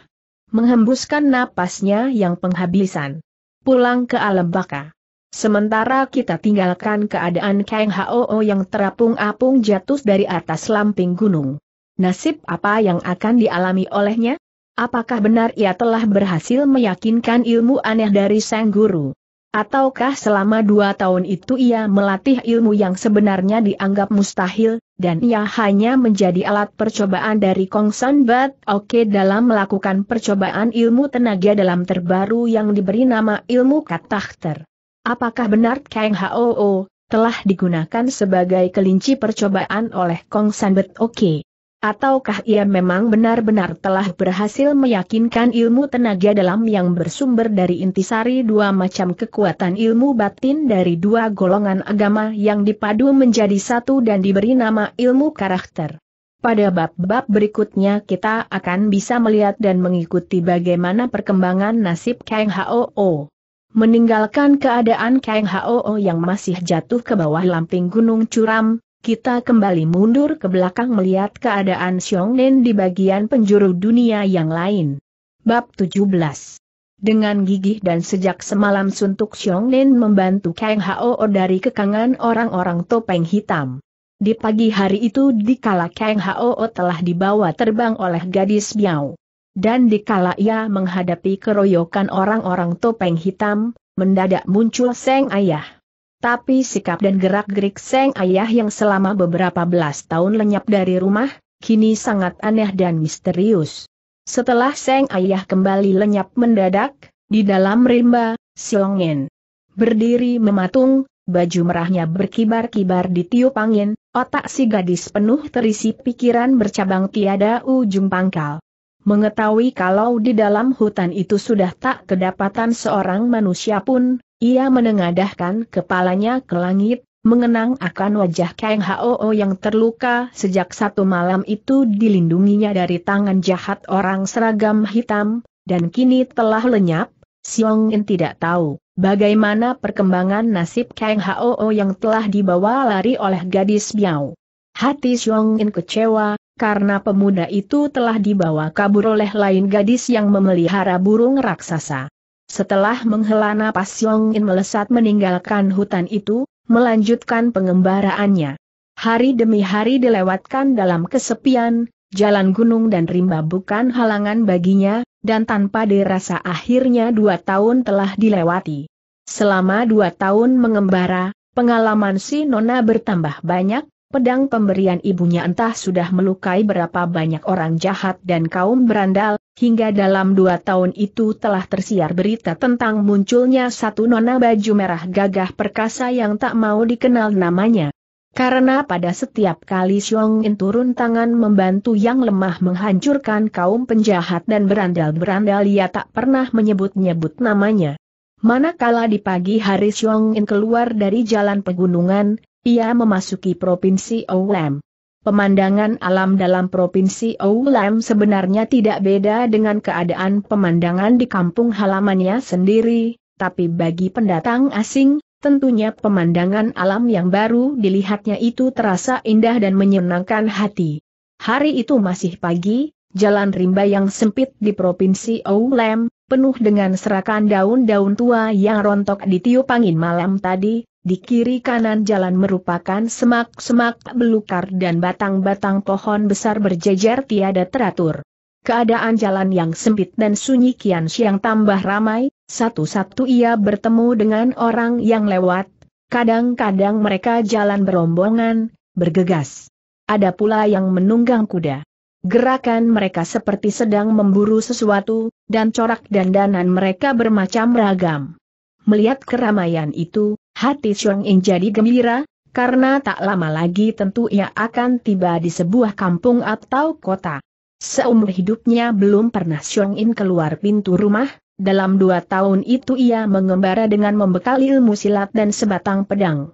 menghembuskan napasnya yang penghabisan. Pulang ke alam baka. Sementara kita tinggalkan keadaan Kang Hoo yang terapung-apung jatuh dari atas lamping gunung. Nasib apa yang akan dialami olehnya? Apakah benar ia telah berhasil meyakinkan ilmu aneh dari sang guru? Ataukah selama dua tahun itu ia melatih ilmu yang sebenarnya dianggap mustahil, dan ia hanya menjadi alat percobaan dari Kong San Bat Oke dalam melakukan percobaan ilmu tenaga dalam terbaru yang diberi nama ilmu Katakter. Apakah benar Kang Hoo telah digunakan sebagai kelinci percobaan oleh Kong San Bat Oke? Ataukah ia memang benar-benar telah berhasil meyakinkan ilmu tenaga dalam yang bersumber dari intisari dua macam kekuatan ilmu batin dari dua golongan agama yang dipadu menjadi satu dan diberi nama ilmu karakter? Pada bab-bab berikutnya kita akan bisa melihat dan mengikuti bagaimana perkembangan nasib Kang Hoo. Meninggalkan keadaan Kang Hoo yang masih jatuh ke bawah lamping gunung curam, kita kembali mundur ke belakang melihat keadaan Xiong Nen di bagian penjuru dunia yang lain. Bab 17 Dengan gigih dan sejak semalam suntuk Xiong Nen membantu Kang Hao dari kekangan orang-orang topeng hitam. Di pagi hari itu dikala Kang Hao telah dibawa terbang oleh gadis Biao. Dan dikala ia menghadapi keroyokan orang-orang topeng hitam, mendadak muncul Seng Ayah. Tapi sikap dan gerak-gerik Seng Ayah yang selama beberapa belas tahun lenyap dari rumah, kini sangat aneh dan misterius. Setelah Seng Ayah kembali lenyap mendadak, di dalam rimba, Siongin berdiri mematung, baju merahnya berkibar-kibar di tiup angin, otak si gadis penuh terisi pikiran bercabang tiada ujung pangkal. Mengetahui kalau di dalam hutan itu sudah tak kedapatan seorang manusia pun, ia menengadahkan kepalanya ke langit, mengenang akan wajah Kang Hoo yang terluka sejak satu malam itu dilindunginya dari tangan jahat orang seragam hitam, dan kini telah lenyap, Siong In tidak tahu bagaimana perkembangan nasib Kang Hoo yang telah dibawa lari oleh gadis Biao. Hati Xiong In kecewa, karena pemuda itu telah dibawa kabur oleh lain gadis yang memelihara burung raksasa. Setelah menghela napas Yong In melesat meninggalkan hutan itu, melanjutkan pengembaraannya. Hari demi hari dilewatkan dalam kesepian, jalan gunung dan rimba bukan halangan baginya, dan tanpa dirasa akhirnya dua tahun telah dilewati. Selama dua tahun mengembara, pengalaman si Nona bertambah banyak, Pedang pemberian ibunya entah sudah melukai berapa banyak orang jahat dan kaum berandal, hingga dalam dua tahun itu telah tersiar berita tentang munculnya satu nona baju merah gagah perkasa yang tak mau dikenal namanya. Karena pada setiap kali Xiong In turun tangan membantu yang lemah menghancurkan kaum penjahat dan berandal-berandal ia tak pernah menyebut-nyebut namanya. Manakala di pagi hari Xiong In keluar dari jalan pegunungan, ia memasuki Provinsi Oulam. Pemandangan alam dalam Provinsi Oulam sebenarnya tidak beda dengan keadaan pemandangan di kampung halamannya sendiri, tapi bagi pendatang asing, tentunya pemandangan alam yang baru dilihatnya itu terasa indah dan menyenangkan hati. Hari itu masih pagi, jalan rimba yang sempit di Provinsi Oulam, penuh dengan serakan daun-daun tua yang rontok di tiup angin malam tadi, di kiri kanan jalan merupakan semak-semak belukar dan batang-batang pohon besar berjejer tiada teratur. Keadaan jalan yang sempit dan sunyi kian siang tambah ramai, satu-satu ia bertemu dengan orang yang lewat, kadang-kadang mereka jalan berombongan, bergegas. Ada pula yang menunggang kuda. Gerakan mereka seperti sedang memburu sesuatu, dan corak dandanan mereka bermacam ragam. Melihat keramaian itu, Hati Chong Ing jadi gembira, karena tak lama lagi tentu ia akan tiba di sebuah kampung atau kota. Seumur hidupnya belum pernah Chong Ing keluar pintu rumah, dalam dua tahun itu ia mengembara dengan membekali ilmu silat dan sebatang pedang.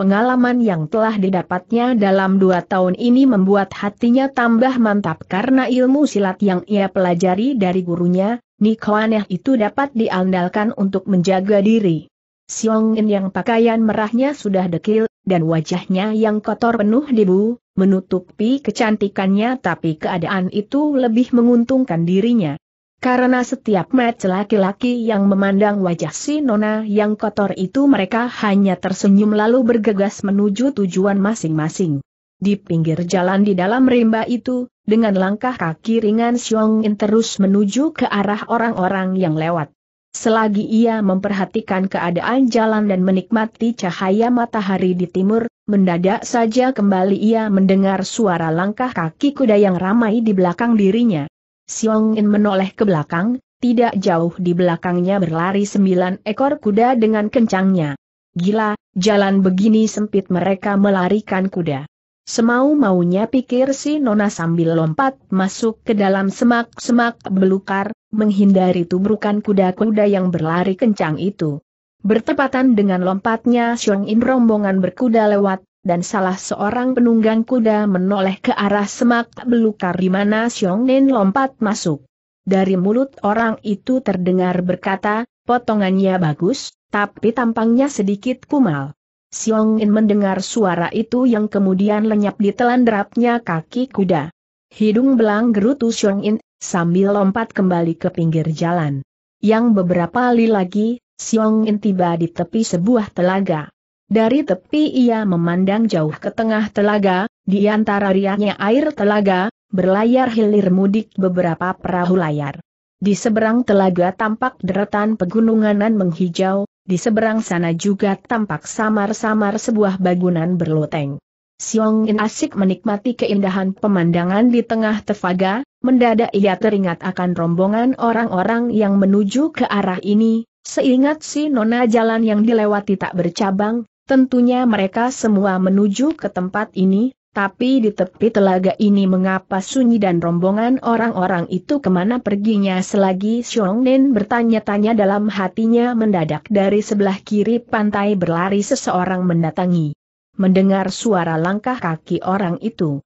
Pengalaman yang telah didapatnya dalam dua tahun ini membuat hatinya tambah mantap karena ilmu silat yang ia pelajari dari gurunya, Nikoaneh itu dapat diandalkan untuk menjaga diri. Siong In yang pakaian merahnya sudah dekil, dan wajahnya yang kotor penuh debu, menutupi kecantikannya tapi keadaan itu lebih menguntungkan dirinya. Karena setiap match laki-laki yang memandang wajah si Nona yang kotor itu mereka hanya tersenyum lalu bergegas menuju tujuan masing-masing. Di pinggir jalan di dalam rimba itu, dengan langkah kaki ringan Siong In terus menuju ke arah orang-orang yang lewat. Selagi ia memperhatikan keadaan jalan dan menikmati cahaya matahari di timur, mendadak saja kembali ia mendengar suara langkah kaki kuda yang ramai di belakang dirinya. Siong In menoleh ke belakang, tidak jauh di belakangnya berlari sembilan ekor kuda dengan kencangnya. Gila, jalan begini sempit mereka melarikan kuda. Semau-maunya pikir si Nona sambil lompat masuk ke dalam semak-semak belukar, menghindari tubrukan kuda-kuda yang berlari kencang itu. Bertepatan dengan lompatnya Xiong In rombongan berkuda lewat, dan salah seorang penunggang kuda menoleh ke arah semak belukar di mana Xiong In lompat masuk. Dari mulut orang itu terdengar berkata, potongannya bagus, tapi tampangnya sedikit kumal. Siong In mendengar suara itu yang kemudian lenyap di telan derapnya kaki kuda. Hidung belang gerutu Siong In, sambil lompat kembali ke pinggir jalan. Yang beberapa kali lagi, Siong In tiba di tepi sebuah telaga. Dari tepi ia memandang jauh ke tengah telaga, di antara riaknya air telaga, berlayar hilir mudik beberapa perahu layar. Di seberang telaga tampak deretan pegunungan menghijau, di seberang sana juga tampak samar-samar sebuah bangunan berloteng. Siong In asik menikmati keindahan pemandangan di tengah tefaga, mendadak ia teringat akan rombongan orang-orang yang menuju ke arah ini, seingat si nona jalan yang dilewati tak bercabang, tentunya mereka semua menuju ke tempat ini, tapi di tepi telaga ini mengapa sunyi dan rombongan orang-orang itu kemana perginya selagi Nen bertanya-tanya dalam hatinya mendadak dari sebelah kiri pantai berlari seseorang mendatangi. Mendengar suara langkah kaki orang itu,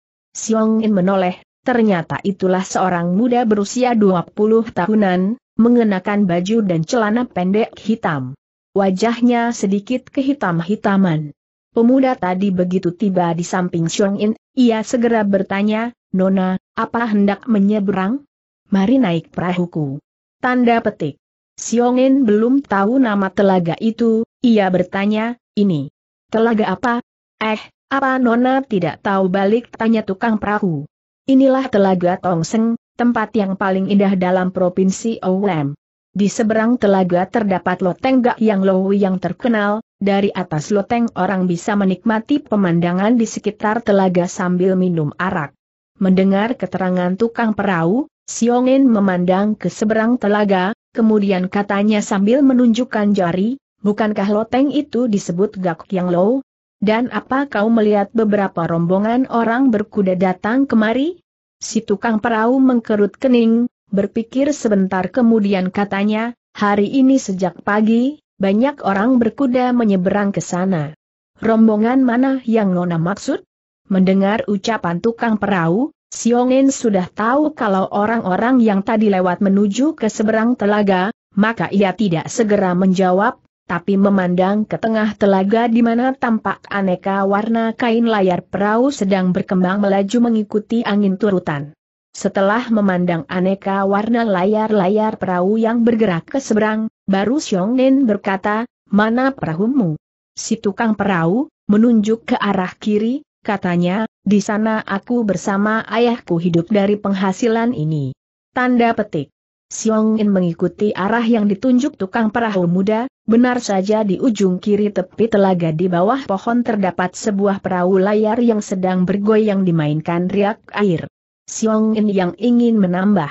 Nen menoleh, ternyata itulah seorang muda berusia 20 tahunan, mengenakan baju dan celana pendek hitam. Wajahnya sedikit kehitam-hitaman. Pemuda tadi begitu tiba di samping Xiong In, ia segera bertanya, Nona, apa hendak menyeberang? Mari naik perahuku. Tanda petik. Xiong In belum tahu nama telaga itu, ia bertanya, ini. Telaga apa? Eh, apa Nona tidak tahu balik tanya tukang perahu. Inilah telaga Tongseng, tempat yang paling indah dalam provinsi Owem. Di seberang telaga terdapat loteng gak yang low yang terkenal, dari atas loteng orang bisa menikmati pemandangan di sekitar telaga sambil minum arak. Mendengar keterangan tukang perahu, Siongin memandang ke seberang telaga, kemudian katanya sambil menunjukkan jari, bukankah loteng itu disebut gak yang low? Dan apa kau melihat beberapa rombongan orang berkuda datang kemari? Si tukang perahu mengkerut kening, Berpikir sebentar kemudian katanya, hari ini sejak pagi, banyak orang berkuda menyeberang ke sana. Rombongan mana yang Nona maksud? Mendengar ucapan tukang perahu, Siongen sudah tahu kalau orang-orang yang tadi lewat menuju ke seberang telaga, maka ia tidak segera menjawab, tapi memandang ke tengah telaga di mana tampak aneka warna kain layar perahu sedang berkembang melaju mengikuti angin turutan. Setelah memandang aneka warna layar-layar perahu yang bergerak ke seberang, baru Xiong Nen berkata, mana perahumu? Si tukang perahu, menunjuk ke arah kiri, katanya, di sana aku bersama ayahku hidup dari penghasilan ini. Tanda petik. Xiong Nen mengikuti arah yang ditunjuk tukang perahu muda, benar saja di ujung kiri tepi telaga di bawah pohon terdapat sebuah perahu layar yang sedang bergoyang dimainkan riak air. Siong In yang ingin menambah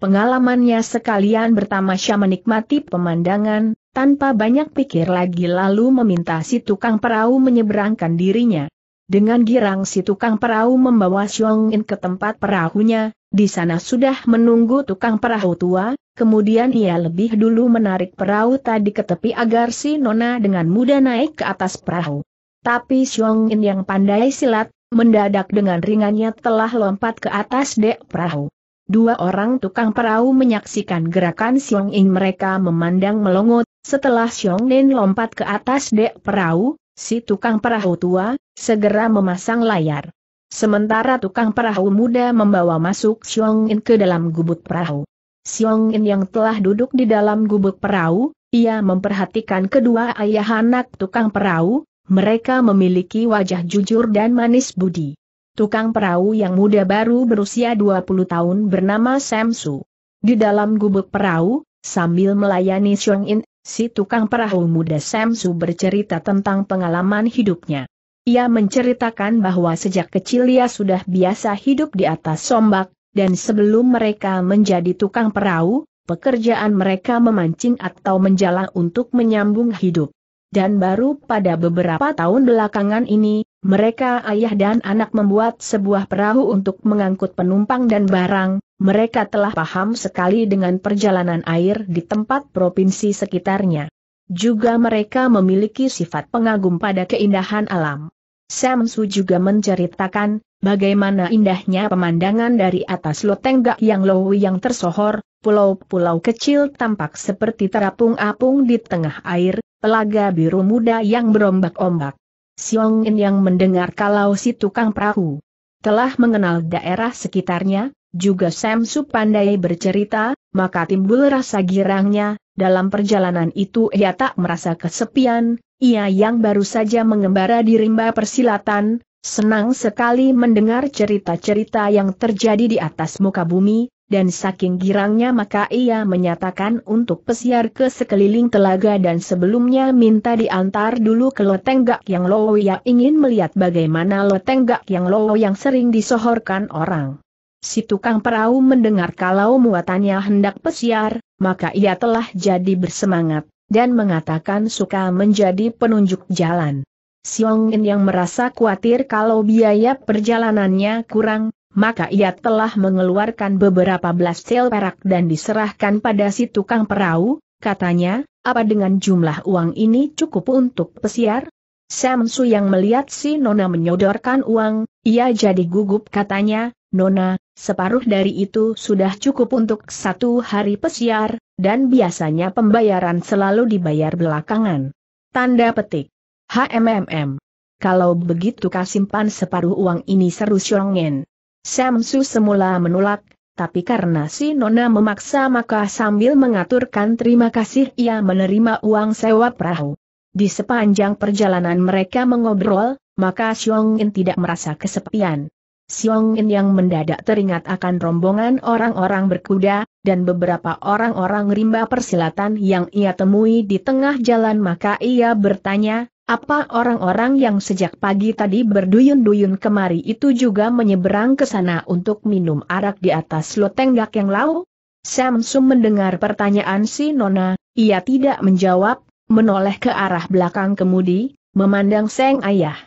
pengalamannya sekalian bertamasya menikmati pemandangan, tanpa banyak pikir lagi lalu meminta si tukang perahu menyeberangkan dirinya. Dengan girang si tukang perahu membawa Siong In ke tempat perahunya, di sana sudah menunggu tukang perahu tua, kemudian ia lebih dulu menarik perahu tadi ke tepi agar si Nona dengan mudah naik ke atas perahu. Tapi Siong In yang pandai silat, Mendadak dengan ringannya telah lompat ke atas dek perahu. Dua orang tukang perahu menyaksikan gerakan Xiong Ying. mereka memandang melongot, setelah Xiong Nin lompat ke atas dek perahu, si tukang perahu tua, segera memasang layar. Sementara tukang perahu muda membawa masuk Xiong In ke dalam gubuk perahu. Xiong In yang telah duduk di dalam gubuk perahu, ia memperhatikan kedua ayah anak tukang perahu, mereka memiliki wajah jujur dan manis budi. Tukang perahu yang muda baru berusia 20 tahun bernama Samsu. Di dalam gubuk perahu, sambil melayani Xiong In, si tukang perahu muda Samsu bercerita tentang pengalaman hidupnya. Ia menceritakan bahwa sejak kecil ia sudah biasa hidup di atas sombak, dan sebelum mereka menjadi tukang perahu, pekerjaan mereka memancing atau menjala untuk menyambung hidup dan baru pada beberapa tahun belakangan ini, mereka ayah dan anak membuat sebuah perahu untuk mengangkut penumpang dan barang, mereka telah paham sekali dengan perjalanan air di tempat provinsi sekitarnya. Juga mereka memiliki sifat pengagum pada keindahan alam. Samsu juga menceritakan, bagaimana indahnya pemandangan dari atas lotenggak yang low yang tersohor, pulau-pulau kecil tampak seperti terapung-apung di tengah air, pelaga biru muda yang berombak-ombak. Siong In yang mendengar kalau si tukang perahu telah mengenal daerah sekitarnya, juga Sam Su pandai bercerita, maka timbul rasa girangnya, dalam perjalanan itu ia tak merasa kesepian, ia yang baru saja mengembara di rimba persilatan, senang sekali mendengar cerita-cerita yang terjadi di atas muka bumi, dan saking girangnya maka ia menyatakan untuk pesiar ke sekeliling telaga dan sebelumnya minta diantar dulu ke Lotenggak yang Lowo yang ingin melihat bagaimana Lotenggak yang Lowo yang sering disohorkan orang. Si tukang perahu mendengar kalau muatannya hendak pesiar, maka ia telah jadi bersemangat, dan mengatakan suka menjadi penunjuk jalan. Siongin yang merasa khawatir kalau biaya perjalanannya kurang, maka ia telah mengeluarkan beberapa belas sel perak dan diserahkan pada si tukang perahu, katanya, apa dengan jumlah uang ini cukup untuk pesiar? Samsu yang melihat si Nona menyodorkan uang, ia jadi gugup katanya, Nona, separuh dari itu sudah cukup untuk satu hari pesiar, dan biasanya pembayaran selalu dibayar belakangan. Tanda petik. HMMM. Kalau begitu kasimpan separuh uang ini seru Syongen. Samsu semula menolak, tapi karena si Nona memaksa maka sambil mengaturkan terima kasih ia menerima uang sewa perahu. Di sepanjang perjalanan mereka mengobrol, maka Xiong In tidak merasa kesepian. Xiong In yang mendadak teringat akan rombongan orang-orang berkuda, dan beberapa orang-orang rimba persilatan yang ia temui di tengah jalan maka ia bertanya, apa orang-orang yang sejak pagi tadi berduyun-duyun kemari itu juga menyeberang ke sana untuk minum arak di atas lotenggak yang lau? Samsung mendengar pertanyaan si Nona, ia tidak menjawab, menoleh ke arah belakang kemudi, memandang Seng Ayah.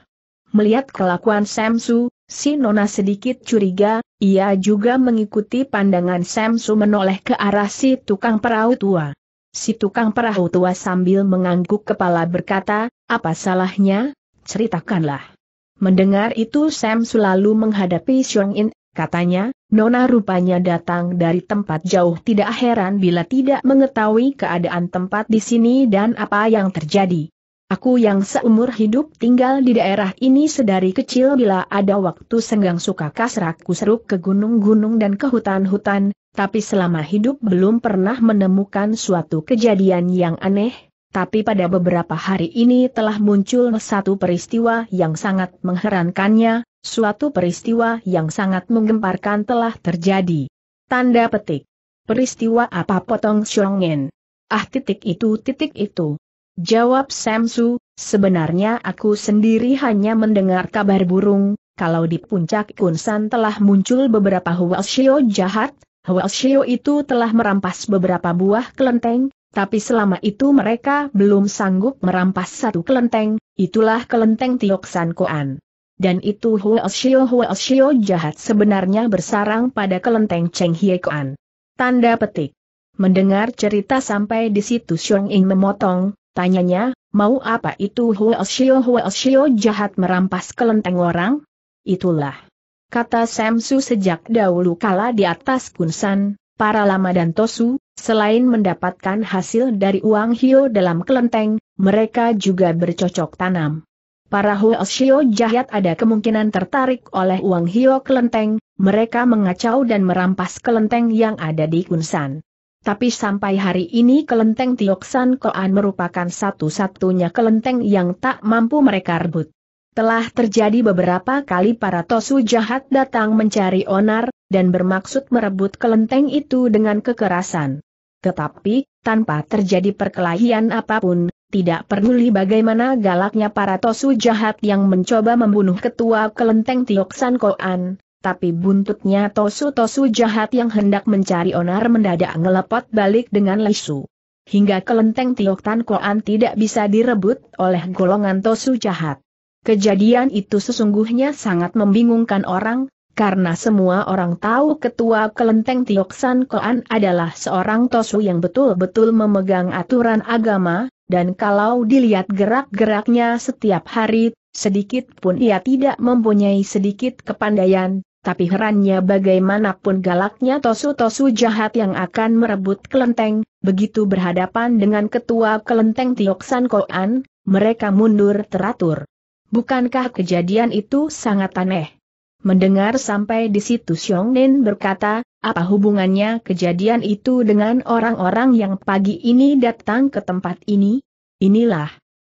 Melihat kelakuan Samsu, si Nona sedikit curiga, ia juga mengikuti pandangan Samsu menoleh ke arah si tukang perahu tua. Si tukang perahu tua sambil mengangguk kepala berkata, apa salahnya, ceritakanlah. Mendengar itu Sam selalu menghadapi Xiong In, katanya, Nona rupanya datang dari tempat jauh tidak heran bila tidak mengetahui keadaan tempat di sini dan apa yang terjadi. Aku yang seumur hidup tinggal di daerah ini sedari kecil bila ada waktu senggang suka kasrak kuseruk ke gunung-gunung dan ke hutan-hutan, tapi selama hidup belum pernah menemukan suatu kejadian yang aneh, tapi pada beberapa hari ini telah muncul satu peristiwa yang sangat mengherankannya, suatu peristiwa yang sangat menggemparkan telah terjadi. Tanda petik. Peristiwa apa potong Xiong'en? Ah titik itu titik itu. Jawab Samsu, sebenarnya aku sendiri hanya mendengar kabar burung, kalau di puncak Kunsan telah muncul beberapa Huashio jahat, Huashio itu telah merampas beberapa buah kelenteng, tapi selama itu mereka belum sanggup merampas satu kelenteng, itulah kelenteng Tioksan Koan. Dan itu Huashio Huashio jahat sebenarnya bersarang pada kelenteng Cheng Hie Koan. Tanda petik. Mendengar cerita sampai di situ Xiong Ing memotong, tanyanya, mau apa itu Huashio Huashio jahat merampas kelenteng orang? Itulah kata Samsu sejak dahulu kala di atas Kunsan, para lama dan Tosu, selain mendapatkan hasil dari uang Hio dalam kelenteng, mereka juga bercocok tanam. Para Huoshio jahat ada kemungkinan tertarik oleh uang Hio kelenteng, mereka mengacau dan merampas kelenteng yang ada di Kunsan. Tapi sampai hari ini kelenteng Tioksan Koan merupakan satu-satunya kelenteng yang tak mampu mereka rebut. Telah terjadi beberapa kali para tosu jahat datang mencari onar, dan bermaksud merebut kelenteng itu dengan kekerasan. Tetapi, tanpa terjadi perkelahian apapun, tidak peduli bagaimana galaknya para tosu jahat yang mencoba membunuh ketua kelenteng Tioksan Koan, tapi buntutnya tosu-tosu jahat yang hendak mencari onar mendadak ngelepot balik dengan lesu. Hingga kelenteng Tioksan Koan tidak bisa direbut oleh golongan tosu jahat. Kejadian itu sesungguhnya sangat membingungkan orang, karena semua orang tahu ketua kelenteng Tioksan Koan adalah seorang tosu yang betul-betul memegang aturan agama, dan kalau dilihat gerak-geraknya setiap hari, sedikit pun ia tidak mempunyai sedikit kepandaian, tapi herannya bagaimanapun galaknya tosu-tosu jahat yang akan merebut kelenteng, begitu berhadapan dengan ketua kelenteng Tioksan Koan, mereka mundur teratur. Bukankah kejadian itu sangat aneh? Mendengar sampai di situ Xiong Nen berkata, apa hubungannya kejadian itu dengan orang-orang yang pagi ini datang ke tempat ini? Inilah.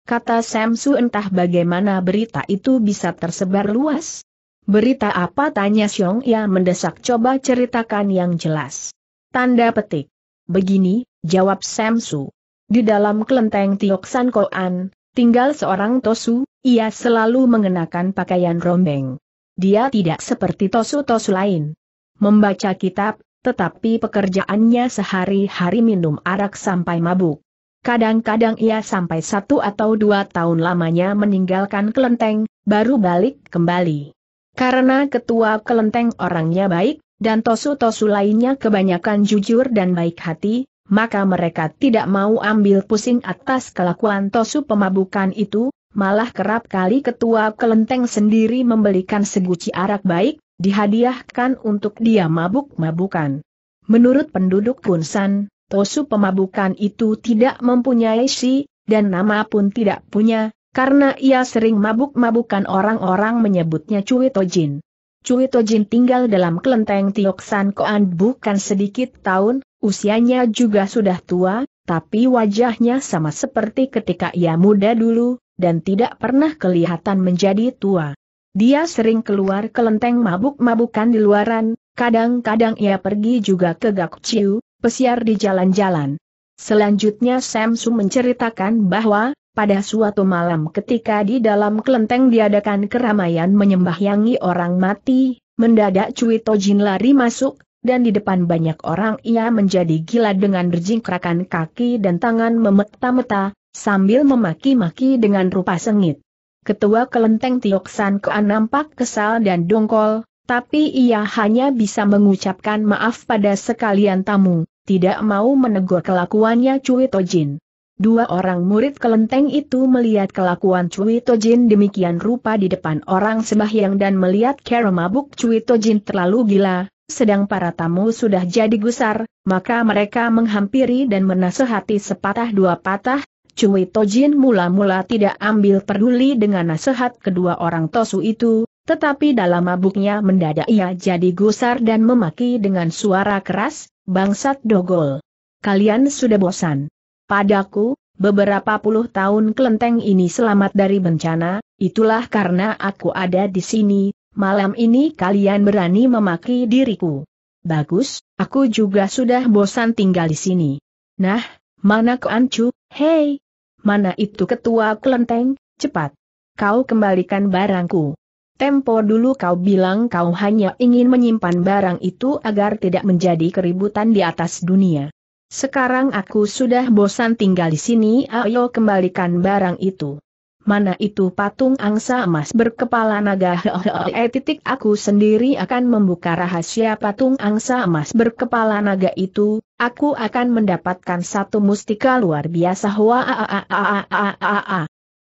Kata Samsu entah bagaimana berita itu bisa tersebar luas. Berita apa tanya Xiong Ya mendesak coba ceritakan yang jelas. Tanda petik. Begini, jawab Samsu. Di dalam kelenteng Tiok Koan, tinggal seorang Tosu, ia selalu mengenakan pakaian rombeng. Dia tidak seperti tosu-tosu lain. Membaca kitab, tetapi pekerjaannya sehari-hari minum arak sampai mabuk. Kadang-kadang ia sampai satu atau dua tahun lamanya meninggalkan kelenteng, baru balik kembali. Karena ketua kelenteng orangnya baik, dan tosu-tosu lainnya kebanyakan jujur dan baik hati, maka mereka tidak mau ambil pusing atas kelakuan tosu pemabukan itu, Malah kerap kali ketua kelenteng sendiri membelikan seguci arak baik, dihadiahkan untuk dia mabuk-mabukan. Menurut penduduk Kunsan, Tosu pemabukan itu tidak mempunyai si, dan nama pun tidak punya, karena ia sering mabuk-mabukan orang-orang menyebutnya Cui Tojin. Cui Tojin tinggal dalam kelenteng Tioksan Koan bukan sedikit tahun, usianya juga sudah tua, tapi wajahnya sama seperti ketika ia muda dulu, dan tidak pernah kelihatan menjadi tua. Dia sering keluar ke lenteng mabuk-mabukan di luaran, kadang-kadang ia pergi juga ke Gakciu, pesiar di jalan-jalan. Selanjutnya Samsu menceritakan bahwa, pada suatu malam ketika di dalam kelenteng diadakan keramaian menyembahyangi orang mati, mendadak Cui Tojin lari masuk, dan di depan banyak orang ia menjadi gila dengan berjingkrakan kaki dan tangan memeta-meta, sambil memaki-maki dengan rupa sengit. Ketua kelenteng Tioksan San Koan nampak kesal dan dongkol, tapi ia hanya bisa mengucapkan maaf pada sekalian tamu, tidak mau menegur kelakuannya Cui Tojin. Dua orang murid kelenteng itu melihat kelakuan Cui Tojin demikian rupa di depan orang sembahyang dan melihat cara mabuk Cui Tojin terlalu gila, sedang para tamu sudah jadi gusar, maka mereka menghampiri dan menasehati sepatah dua patah, Cui Tojin mula-mula tidak ambil peduli dengan nasihat kedua orang Tosu itu, tetapi dalam mabuknya mendadak ia jadi gusar dan memaki dengan suara keras, bangsat dogol. Kalian sudah bosan. Padaku, beberapa puluh tahun kelenteng ini selamat dari bencana, itulah karena aku ada di sini, malam ini kalian berani memaki diriku. Bagus, aku juga sudah bosan tinggal di sini. Nah, mana Ancu? hei, Mana itu ketua kelenteng, cepat. Kau kembalikan barangku. Tempo dulu kau bilang kau hanya ingin menyimpan barang itu agar tidak menjadi keributan di atas dunia. Sekarang aku sudah bosan tinggal di sini ayo kembalikan barang itu mana itu patung angsa emas berkepala naga hehehe eh, titik aku sendiri akan membuka rahasia patung angsa emas berkepala naga itu, aku akan mendapatkan satu mustika luar biasa Wah,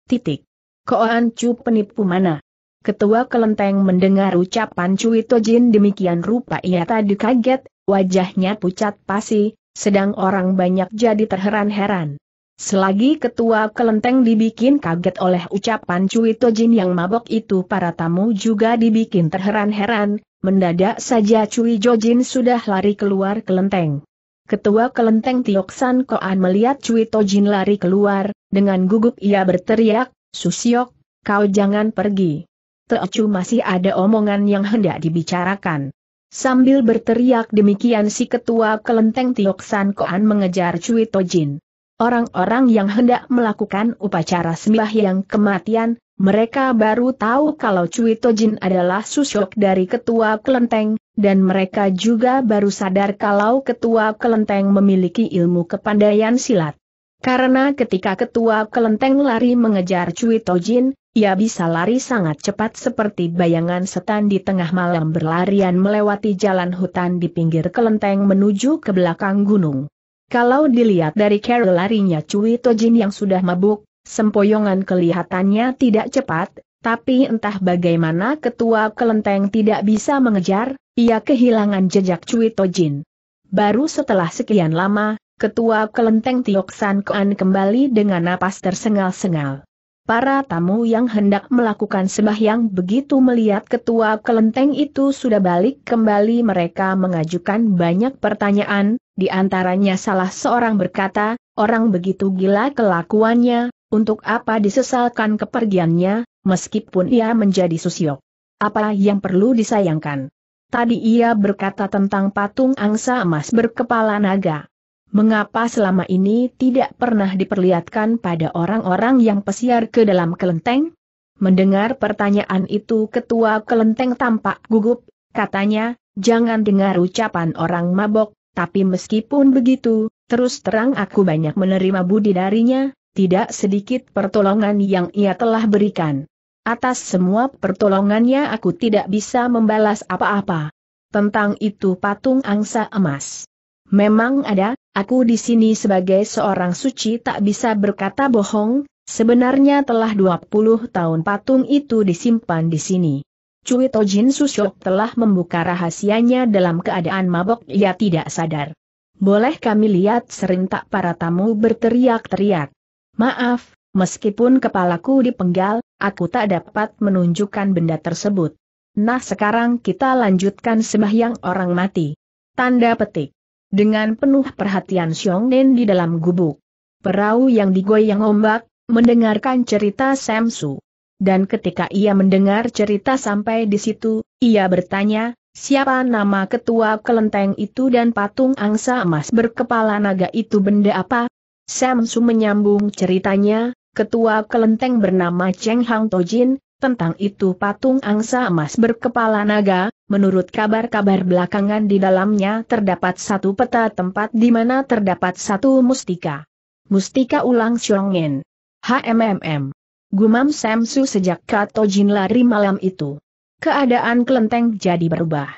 titik. Koan Cu penipu mana? Ketua kelenteng mendengar ucapan Cui Tojin demikian rupa ia tadi kaget, wajahnya pucat pasi, sedang orang banyak jadi terheran-heran. Selagi ketua kelenteng dibikin kaget oleh ucapan Cui Tojin yang mabok itu para tamu juga dibikin terheran-heran, mendadak saja Cui Jojin sudah lari keluar kelenteng. Ketua kelenteng Tioksan Koan melihat Cui Tojin lari keluar, dengan gugup ia berteriak, Susiok, kau jangan pergi. Teocu masih ada omongan yang hendak dibicarakan. Sambil berteriak demikian si ketua kelenteng Tioksan Koan mengejar Cui Tojin. Orang-orang yang hendak melakukan upacara sembahyang kematian, mereka baru tahu kalau Cui Tojin adalah susuk dari ketua kelenteng, dan mereka juga baru sadar kalau ketua kelenteng memiliki ilmu kepandaian silat. Karena ketika ketua kelenteng lari mengejar Cui Tojin, ia bisa lari sangat cepat seperti bayangan setan di tengah malam berlarian melewati jalan hutan di pinggir kelenteng menuju ke belakang gunung. Kalau dilihat dari cara larinya Cui Tojin yang sudah mabuk, sempoyongan kelihatannya tidak cepat, tapi entah bagaimana ketua kelenteng tidak bisa mengejar, ia kehilangan jejak Cui Tojin. Baru setelah sekian lama, ketua kelenteng Tioksan Koan kembali dengan napas tersengal-sengal. Para tamu yang hendak melakukan sembahyang begitu melihat ketua kelenteng itu sudah balik kembali mereka mengajukan banyak pertanyaan, di antaranya salah seorang berkata, orang begitu gila kelakuannya, untuk apa disesalkan kepergiannya, meskipun ia menjadi susio. Apa yang perlu disayangkan? Tadi ia berkata tentang patung angsa emas berkepala naga. Mengapa selama ini tidak pernah diperlihatkan pada orang-orang yang pesiar ke dalam kelenteng? Mendengar pertanyaan itu ketua kelenteng tampak gugup, katanya, jangan dengar ucapan orang mabok, tapi meskipun begitu, terus terang aku banyak menerima budi darinya, tidak sedikit pertolongan yang ia telah berikan. Atas semua pertolongannya aku tidak bisa membalas apa-apa. Tentang itu patung angsa emas. Memang ada, Aku di sini sebagai seorang suci tak bisa berkata bohong, sebenarnya telah 20 tahun patung itu disimpan di sini. Cui Tojin Susyok telah membuka rahasianya dalam keadaan mabok ia tidak sadar. Boleh kami lihat serentak para tamu berteriak-teriak. Maaf, meskipun kepalaku dipenggal, aku tak dapat menunjukkan benda tersebut. Nah sekarang kita lanjutkan sembahyang orang mati. Tanda petik dengan penuh perhatian Xiong Nen di dalam gubuk. Perahu yang digoyang ombak, mendengarkan cerita Sam Samsu. Dan ketika ia mendengar cerita sampai di situ, ia bertanya, siapa nama ketua kelenteng itu dan patung angsa emas berkepala naga itu benda apa? Sam Samsu menyambung ceritanya, ketua kelenteng bernama Cheng Hang Tojin, tentang itu patung angsa emas berkepala naga, menurut kabar-kabar belakangan di dalamnya terdapat satu peta tempat di mana terdapat satu mustika. Mustika ulang Xiongin. HMMM. Gumam Samsu sejak Kato Jin lari malam itu. Keadaan kelenteng jadi berubah.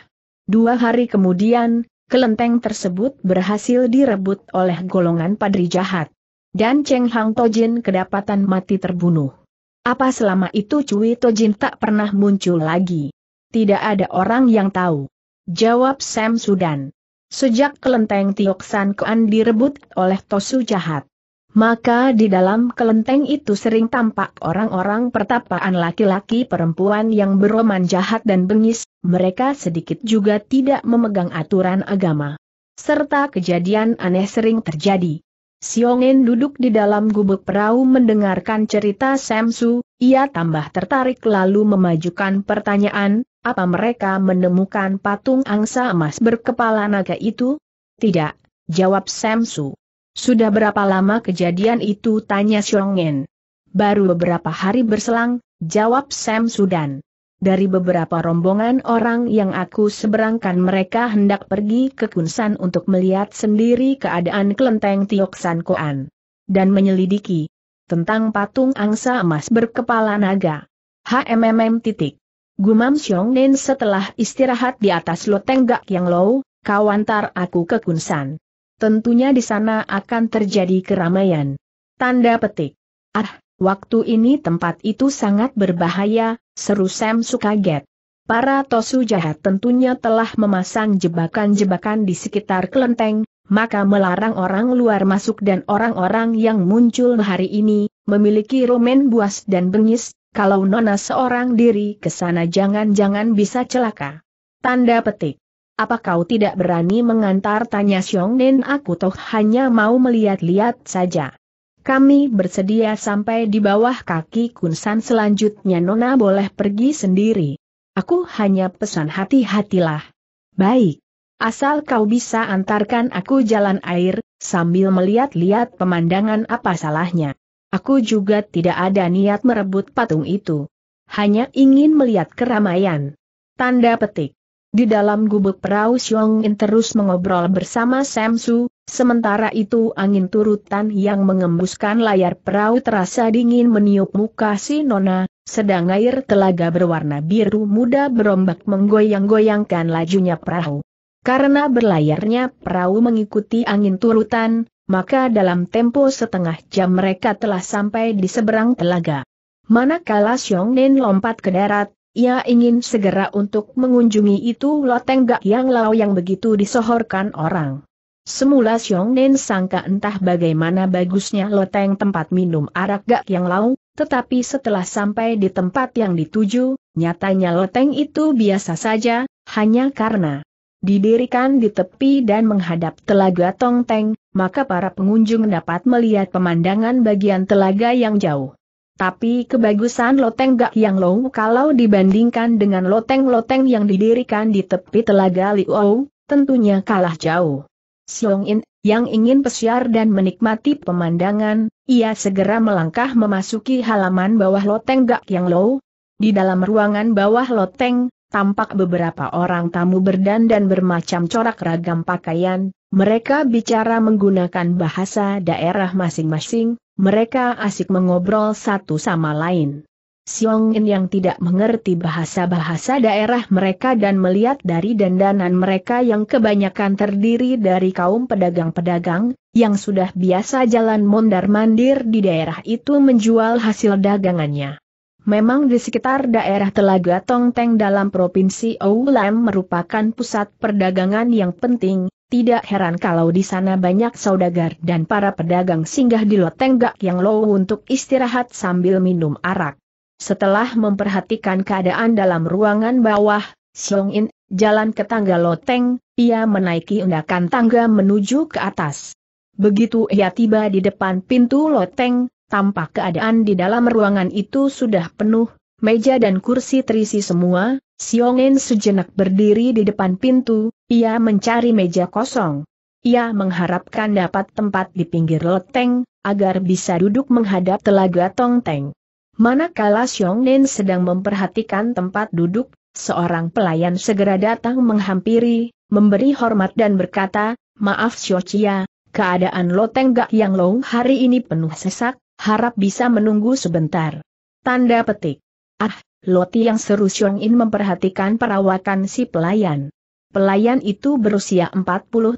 Dua hari kemudian, kelenteng tersebut berhasil direbut oleh golongan padri jahat. Dan Cheng Hang Tojin kedapatan mati terbunuh. Apa selama itu Cui Tojin tak pernah muncul lagi? Tidak ada orang yang tahu. Jawab Sam Sudan. Sejak kelenteng Tioksan kean direbut oleh Tosu jahat. Maka di dalam kelenteng itu sering tampak orang-orang pertapaan laki-laki perempuan yang beroman jahat dan bengis, mereka sedikit juga tidak memegang aturan agama. Serta kejadian aneh sering terjadi. Siongin duduk di dalam gubuk perahu mendengarkan cerita Samsu, ia tambah tertarik lalu memajukan pertanyaan, apa mereka menemukan patung angsa emas berkepala naga itu? Tidak, jawab Samsu. Sudah berapa lama kejadian itu tanya Siongin. Baru beberapa hari berselang, jawab Samsu dan dari beberapa rombongan orang yang aku seberangkan mereka hendak pergi ke Kunsan untuk melihat sendiri keadaan kelenteng Tiok Koan. Dan menyelidiki tentang patung angsa emas berkepala naga. HMMM titik. Gumam Xiong Nen setelah istirahat di atas loteng gak yang low, kau antar aku ke Kunsan. Tentunya di sana akan terjadi keramaian. Tanda petik. Ah, Waktu ini tempat itu sangat berbahaya, seru Sam Sukaget. Para tosu jahat tentunya telah memasang jebakan-jebakan di sekitar kelenteng, maka melarang orang luar masuk dan orang-orang yang muncul hari ini, memiliki romen buas dan bengis, kalau Nona seorang diri ke sana jangan-jangan bisa celaka. Tanda petik. Apa kau tidak berani mengantar tanya Xiong Nen aku toh hanya mau melihat-lihat saja. Kami bersedia sampai di bawah kaki kunsan selanjutnya Nona boleh pergi sendiri. Aku hanya pesan hati-hatilah. Baik. Asal kau bisa antarkan aku jalan air, sambil melihat-lihat pemandangan apa salahnya. Aku juga tidak ada niat merebut patung itu. Hanya ingin melihat keramaian. Tanda petik. Di dalam gubuk perahu Xiong In terus mengobrol bersama Sam Samsu, Sementara itu angin turutan yang mengembuskan layar perahu terasa dingin meniup muka si Nona, sedang air telaga berwarna biru muda berombak menggoyang-goyangkan lajunya perahu. Karena berlayarnya perahu mengikuti angin turutan, maka dalam tempo setengah jam mereka telah sampai di seberang telaga. Manakala Xiong Nen lompat ke darat, ia ingin segera untuk mengunjungi itu loteng gak yang lau yang begitu disohorkan orang. Semula Xiong Nen sangka entah bagaimana bagusnya loteng tempat minum arak gak yang Lau, tetapi setelah sampai di tempat yang dituju, nyatanya loteng itu biasa saja, hanya karena didirikan di tepi dan menghadap telaga Tongteng, maka para pengunjung dapat melihat pemandangan bagian telaga yang jauh. Tapi kebagusan loteng gak yang Lau kalau dibandingkan dengan loteng-loteng yang didirikan di tepi telaga Liuou, tentunya kalah jauh. Xiong In, yang ingin pesiar dan menikmati pemandangan, ia segera melangkah memasuki halaman bawah loteng gak yang low. Di dalam ruangan bawah loteng, tampak beberapa orang tamu berdandan bermacam corak ragam pakaian, mereka bicara menggunakan bahasa daerah masing-masing, mereka asik mengobrol satu sama lain. Siong In yang tidak mengerti bahasa-bahasa daerah mereka dan melihat dari dandanan mereka yang kebanyakan terdiri dari kaum pedagang-pedagang, yang sudah biasa jalan mondar-mandir di daerah itu menjual hasil dagangannya. Memang di sekitar daerah Telaga Tongteng dalam Provinsi Oulam merupakan pusat perdagangan yang penting, tidak heran kalau di sana banyak saudagar dan para pedagang singgah di Lotenggak yang low untuk istirahat sambil minum arak. Setelah memperhatikan keadaan dalam ruangan bawah, Xiong In, jalan ke tangga loteng, ia menaiki undakan tangga menuju ke atas. Begitu ia tiba di depan pintu loteng, tampak keadaan di dalam ruangan itu sudah penuh, meja dan kursi terisi semua, Xiong In sejenak berdiri di depan pintu, ia mencari meja kosong. Ia mengharapkan dapat tempat di pinggir loteng, agar bisa duduk menghadap telaga Tongteng. Manakala Xiong Nen sedang memperhatikan tempat duduk, seorang pelayan segera datang menghampiri, memberi hormat dan berkata, Maaf Xiochia, keadaan loteng gak yang long hari ini penuh sesak, harap bisa menunggu sebentar. Tanda petik. Ah, Loti yang seru Xiong In memperhatikan perawakan si pelayan. Pelayan itu berusia 40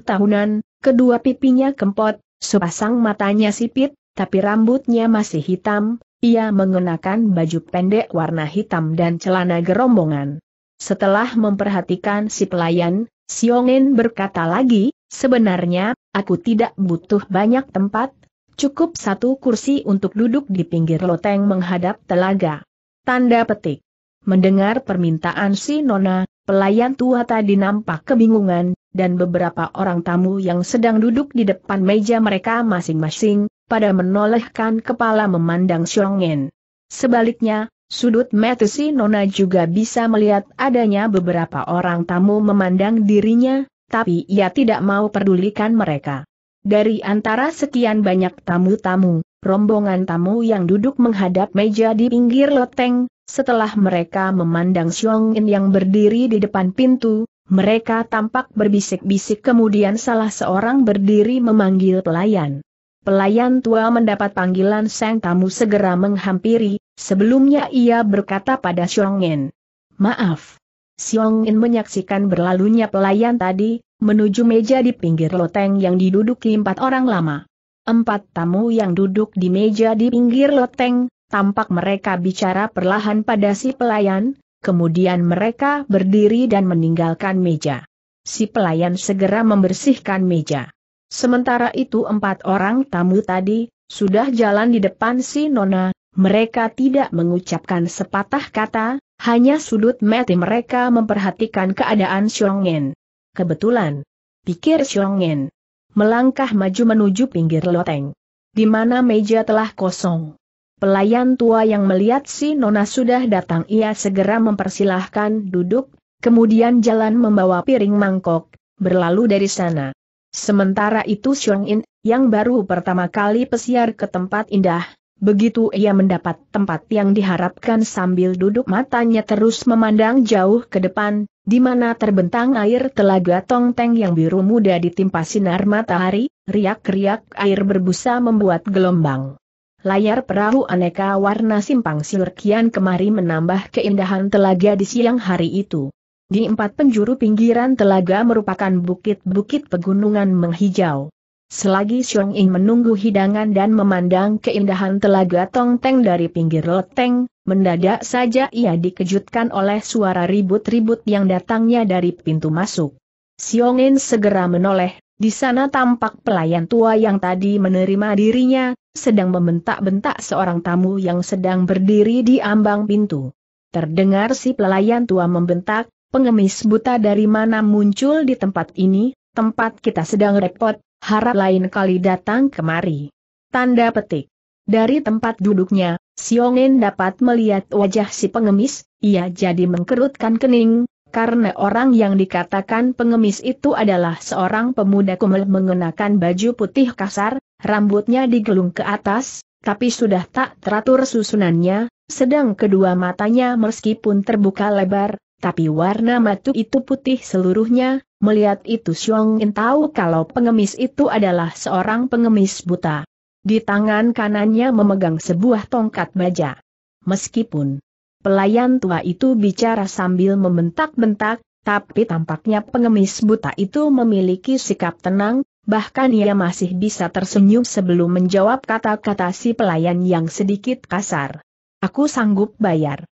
tahunan, kedua pipinya kempot, sepasang matanya sipit, tapi rambutnya masih hitam, ia mengenakan baju pendek warna hitam dan celana gerombongan. Setelah memperhatikan si pelayan, Siongen berkata lagi, sebenarnya, aku tidak butuh banyak tempat, cukup satu kursi untuk duduk di pinggir loteng menghadap telaga. Tanda petik. Mendengar permintaan si Nona, pelayan tua tadi nampak kebingungan, dan beberapa orang tamu yang sedang duduk di depan meja mereka masing-masing, pada menolehkan kepala memandang Xiong'en. Sebaliknya, sudut mata si Nona juga bisa melihat adanya beberapa orang tamu memandang dirinya, tapi ia tidak mau pedulikan mereka. Dari antara sekian banyak tamu-tamu, rombongan tamu yang duduk menghadap meja di pinggir loteng, setelah mereka memandang Xiong'in yang berdiri di depan pintu, mereka tampak berbisik-bisik kemudian salah seorang berdiri memanggil pelayan. Pelayan tua mendapat panggilan sang tamu segera menghampiri, sebelumnya ia berkata pada Xiongin. Maaf. Xiongin menyaksikan berlalunya pelayan tadi, menuju meja di pinggir loteng yang diduduki empat orang lama. Empat tamu yang duduk di meja di pinggir loteng, tampak mereka bicara perlahan pada si pelayan, kemudian mereka berdiri dan meninggalkan meja. Si pelayan segera membersihkan meja. Sementara itu empat orang tamu tadi, sudah jalan di depan si Nona, mereka tidak mengucapkan sepatah kata, hanya sudut mati mereka memperhatikan keadaan Xiongen. Kebetulan, pikir Xiongen, melangkah maju menuju pinggir loteng, di mana meja telah kosong. Pelayan tua yang melihat si Nona sudah datang ia segera mempersilahkan duduk, kemudian jalan membawa piring mangkok, berlalu dari sana. Sementara itu Xiong In, yang baru pertama kali pesiar ke tempat indah, begitu ia mendapat tempat yang diharapkan sambil duduk matanya terus memandang jauh ke depan, di mana terbentang air telaga tongteng yang biru muda ditimpa sinar matahari, riak-riak air berbusa membuat gelombang. Layar perahu aneka warna simpang siur kian kemari menambah keindahan telaga di siang hari itu. Di empat penjuru pinggiran telaga merupakan bukit-bukit pegunungan menghijau. Selagi Xiong Ying menunggu hidangan dan memandang keindahan telaga Tongteng dari pinggir loteng, mendadak saja ia dikejutkan oleh suara ribut-ribut yang datangnya dari pintu masuk. Xiong Ying segera menoleh, di sana tampak pelayan tua yang tadi menerima dirinya, sedang membentak-bentak seorang tamu yang sedang berdiri di ambang pintu. Terdengar si pelayan tua membentak, pengemis buta dari mana muncul di tempat ini, tempat kita sedang repot, harap lain kali datang kemari. Tanda petik. Dari tempat duduknya, Siongen dapat melihat wajah si pengemis, ia jadi mengkerutkan kening, karena orang yang dikatakan pengemis itu adalah seorang pemuda kumel mengenakan baju putih kasar, rambutnya digelung ke atas, tapi sudah tak teratur susunannya, sedang kedua matanya meskipun terbuka lebar, tapi warna matu itu putih seluruhnya, melihat itu Xiong In tahu kalau pengemis itu adalah seorang pengemis buta. Di tangan kanannya memegang sebuah tongkat baja. Meskipun pelayan tua itu bicara sambil membentak-bentak, tapi tampaknya pengemis buta itu memiliki sikap tenang, bahkan ia masih bisa tersenyum sebelum menjawab kata-kata si pelayan yang sedikit kasar. Aku sanggup bayar.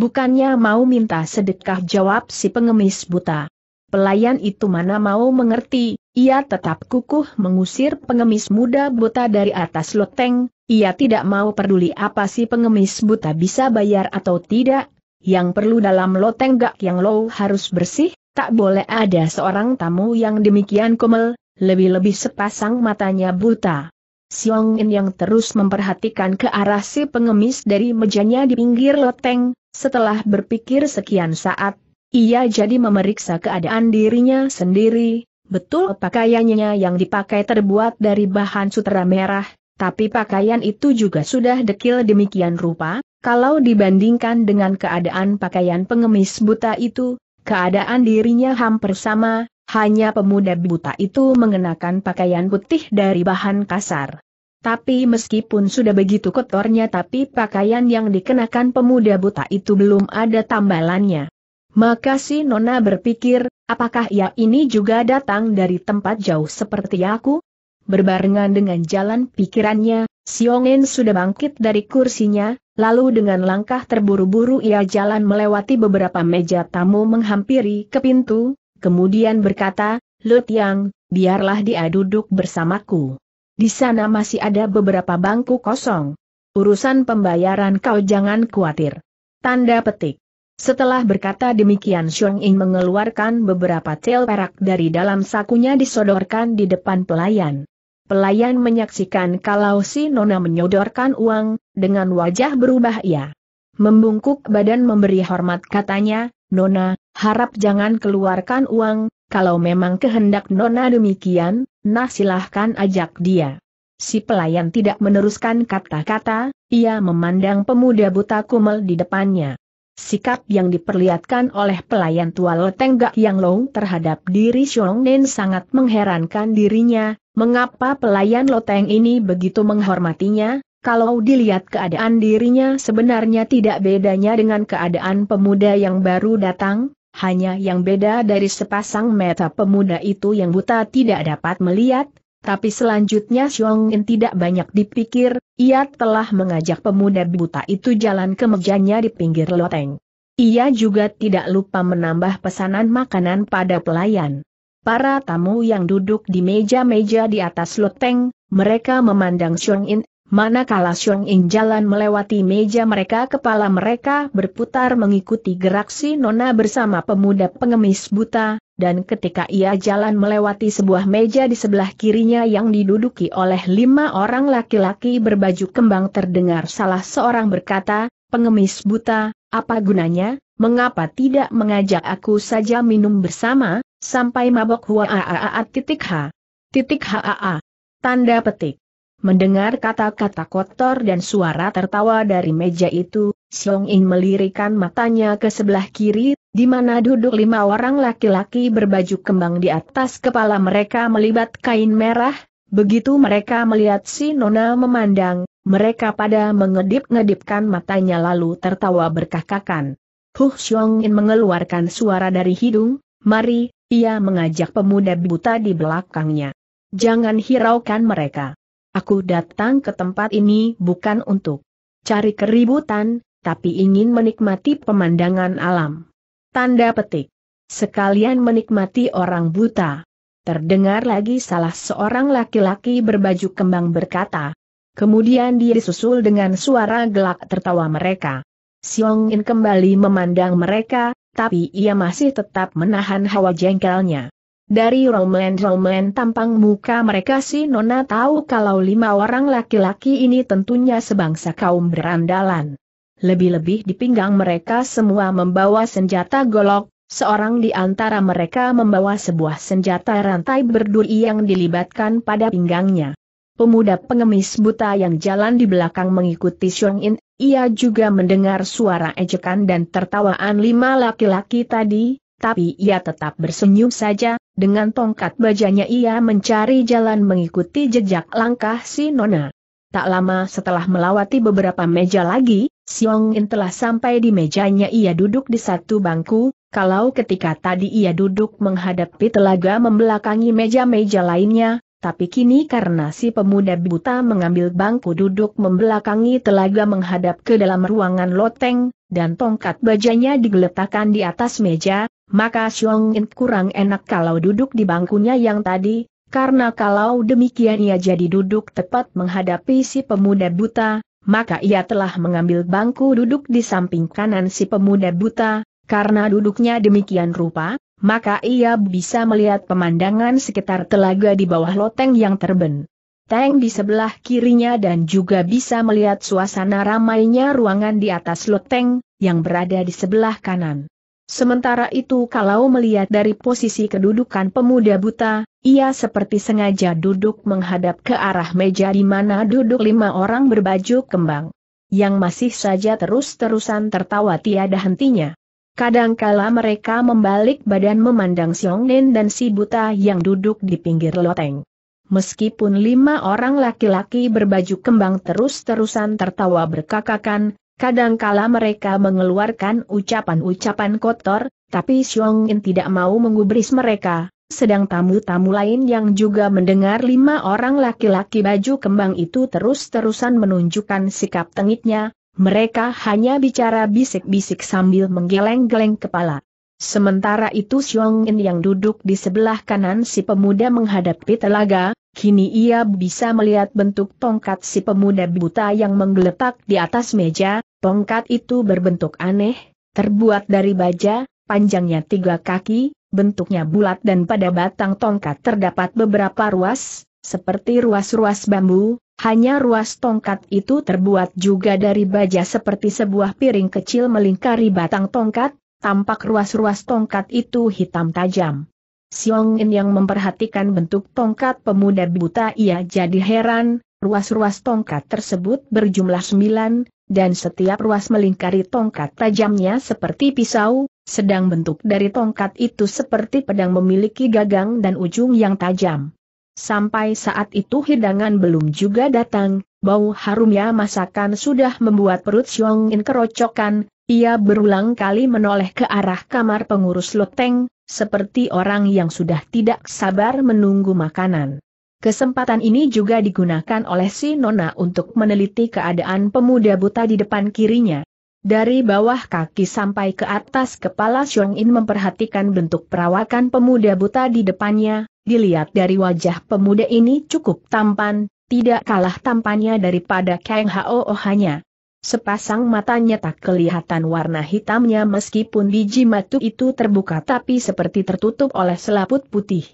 Bukannya mau minta sedekah jawab si pengemis buta. Pelayan itu mana mau mengerti, ia tetap kukuh mengusir pengemis muda buta dari atas loteng, ia tidak mau peduli apa si pengemis buta bisa bayar atau tidak, yang perlu dalam loteng gak yang low harus bersih, tak boleh ada seorang tamu yang demikian kumel. lebih-lebih sepasang matanya buta. Siong In yang terus memperhatikan ke arah si pengemis dari mejanya di pinggir loteng, setelah berpikir sekian saat, ia jadi memeriksa keadaan dirinya sendiri, betul pakaiannya yang dipakai terbuat dari bahan sutera merah, tapi pakaian itu juga sudah dekil demikian rupa, kalau dibandingkan dengan keadaan pakaian pengemis buta itu, keadaan dirinya hampir sama, hanya pemuda buta itu mengenakan pakaian putih dari bahan kasar. Tapi meskipun sudah begitu kotornya tapi pakaian yang dikenakan pemuda buta itu belum ada tambalannya. Maka si Nona berpikir, apakah ia ini juga datang dari tempat jauh seperti aku? Berbarengan dengan jalan pikirannya, Siongen sudah bangkit dari kursinya, lalu dengan langkah terburu-buru ia jalan melewati beberapa meja tamu menghampiri ke pintu, kemudian berkata, Lut Yang, biarlah dia duduk bersamaku. Di sana masih ada beberapa bangku kosong. Urusan pembayaran kau jangan khawatir. Tanda petik. Setelah berkata demikian Xiong Ying mengeluarkan beberapa tel perak dari dalam sakunya disodorkan di depan pelayan. Pelayan menyaksikan kalau si Nona menyodorkan uang, dengan wajah berubah ia. Membungkuk badan memberi hormat katanya, Nona, harap jangan keluarkan uang, kalau memang kehendak Nona demikian, nah silahkan ajak dia. Si pelayan tidak meneruskan kata-kata, ia memandang pemuda buta kumel di depannya. Sikap yang diperlihatkan oleh pelayan tua Loteng Gak Yang Long terhadap diri Xiong Nen sangat mengherankan dirinya, mengapa pelayan Loteng ini begitu menghormatinya, kalau dilihat keadaan dirinya sebenarnya tidak bedanya dengan keadaan pemuda yang baru datang, hanya yang beda dari sepasang mata pemuda itu yang buta tidak dapat melihat, tapi selanjutnya Xiong In tidak banyak dipikir, ia telah mengajak pemuda buta itu jalan ke mejanya di pinggir loteng. Ia juga tidak lupa menambah pesanan makanan pada pelayan. Para tamu yang duduk di meja-meja di atas loteng, mereka memandang Xiong In Manakala Xiong Ing jalan melewati meja mereka kepala mereka berputar mengikuti gerak si Nona bersama pemuda pengemis buta, dan ketika ia jalan melewati sebuah meja di sebelah kirinya yang diduduki oleh lima orang laki-laki berbaju kembang terdengar salah seorang berkata, pengemis buta, apa gunanya, mengapa tidak mengajak aku saja minum bersama, sampai mabok huaaaaat ah, ah, ah, titik h. Titik haaa. Tanda petik. Mendengar kata-kata kotor dan suara tertawa dari meja itu, Song In melirikan matanya ke sebelah kiri, di mana duduk lima orang laki-laki berbaju kembang di atas kepala mereka melibat kain merah. Begitu mereka melihat si Nona memandang, mereka pada mengedip-ngedipkan matanya lalu tertawa berkakakan. Huh Song In mengeluarkan suara dari hidung, mari, ia mengajak pemuda buta di belakangnya. Jangan hiraukan mereka. Aku datang ke tempat ini bukan untuk cari keributan, tapi ingin menikmati pemandangan alam. Tanda petik. Sekalian menikmati orang buta. Terdengar lagi salah seorang laki-laki berbaju kembang berkata. Kemudian dia disusul dengan suara gelak tertawa mereka. Siong In kembali memandang mereka, tapi ia masih tetap menahan hawa jengkelnya. Dari roman-roman tampang muka mereka si Nona tahu kalau lima orang laki-laki ini tentunya sebangsa kaum berandalan. Lebih-lebih di pinggang mereka semua membawa senjata golok, seorang di antara mereka membawa sebuah senjata rantai berduri yang dilibatkan pada pinggangnya. Pemuda pengemis buta yang jalan di belakang mengikuti Xiong In, ia juga mendengar suara ejekan dan tertawaan lima laki-laki tadi, tapi ia tetap bersenyum saja, dengan tongkat bajanya ia mencari jalan mengikuti jejak langkah si Nona. Tak lama setelah melawati beberapa meja lagi, Siong In telah sampai di mejanya ia duduk di satu bangku, kalau ketika tadi ia duduk menghadapi telaga membelakangi meja-meja lainnya, tapi kini karena si pemuda buta mengambil bangku duduk membelakangi telaga menghadap ke dalam ruangan loteng, dan tongkat bajanya digeletakkan di atas meja, maka Xiong In kurang enak kalau duduk di bangkunya yang tadi, karena kalau demikian ia jadi duduk tepat menghadapi si pemuda buta, maka ia telah mengambil bangku duduk di samping kanan si pemuda buta, karena duduknya demikian rupa, maka ia bisa melihat pemandangan sekitar telaga di bawah loteng yang terben. Teng di sebelah kirinya dan juga bisa melihat suasana ramainya ruangan di atas loteng, yang berada di sebelah kanan. Sementara itu kalau melihat dari posisi kedudukan pemuda buta, ia seperti sengaja duduk menghadap ke arah meja di mana duduk lima orang berbaju kembang. Yang masih saja terus-terusan tertawa tiada hentinya. Kadangkala mereka membalik badan memandang Siong Nen dan si buta yang duduk di pinggir loteng. Meskipun lima orang laki-laki berbaju kembang terus-terusan tertawa berkakakan, kadangkala mereka mengeluarkan ucapan-ucapan kotor, tapi Xiong Nen tidak mau menggubris mereka, sedang tamu-tamu lain yang juga mendengar lima orang laki-laki baju kembang itu terus-terusan menunjukkan sikap tengitnya, mereka hanya bicara bisik-bisik sambil menggeleng-geleng kepala. Sementara itu Xiong In yang duduk di sebelah kanan si pemuda menghadapi telaga, kini ia bisa melihat bentuk tongkat si pemuda buta yang menggeletak di atas meja, tongkat itu berbentuk aneh, terbuat dari baja, panjangnya tiga kaki, bentuknya bulat dan pada batang tongkat terdapat beberapa ruas, seperti ruas-ruas bambu, hanya ruas tongkat itu terbuat juga dari baja seperti sebuah piring kecil melingkari batang tongkat, tampak ruas-ruas tongkat itu hitam tajam. Siong In yang memperhatikan bentuk tongkat pemuda buta ia jadi heran, ruas-ruas tongkat tersebut berjumlah sembilan, dan setiap ruas melingkari tongkat tajamnya seperti pisau, sedang bentuk dari tongkat itu seperti pedang memiliki gagang dan ujung yang tajam. Sampai saat itu hidangan belum juga datang, bau harumnya masakan sudah membuat perut Xiong In kerocokan, ia berulang kali menoleh ke arah kamar pengurus loteng, seperti orang yang sudah tidak sabar menunggu makanan. Kesempatan ini juga digunakan oleh si Nona untuk meneliti keadaan pemuda buta di depan kirinya. Dari bawah kaki sampai ke atas kepala Xiong In memperhatikan bentuk perawakan pemuda buta di depannya, Dilihat dari wajah pemuda ini cukup tampan, tidak kalah tampannya daripada Kang Hao hanya. Sepasang matanya tak kelihatan warna hitamnya meskipun biji matu itu terbuka tapi seperti tertutup oleh selaput putih.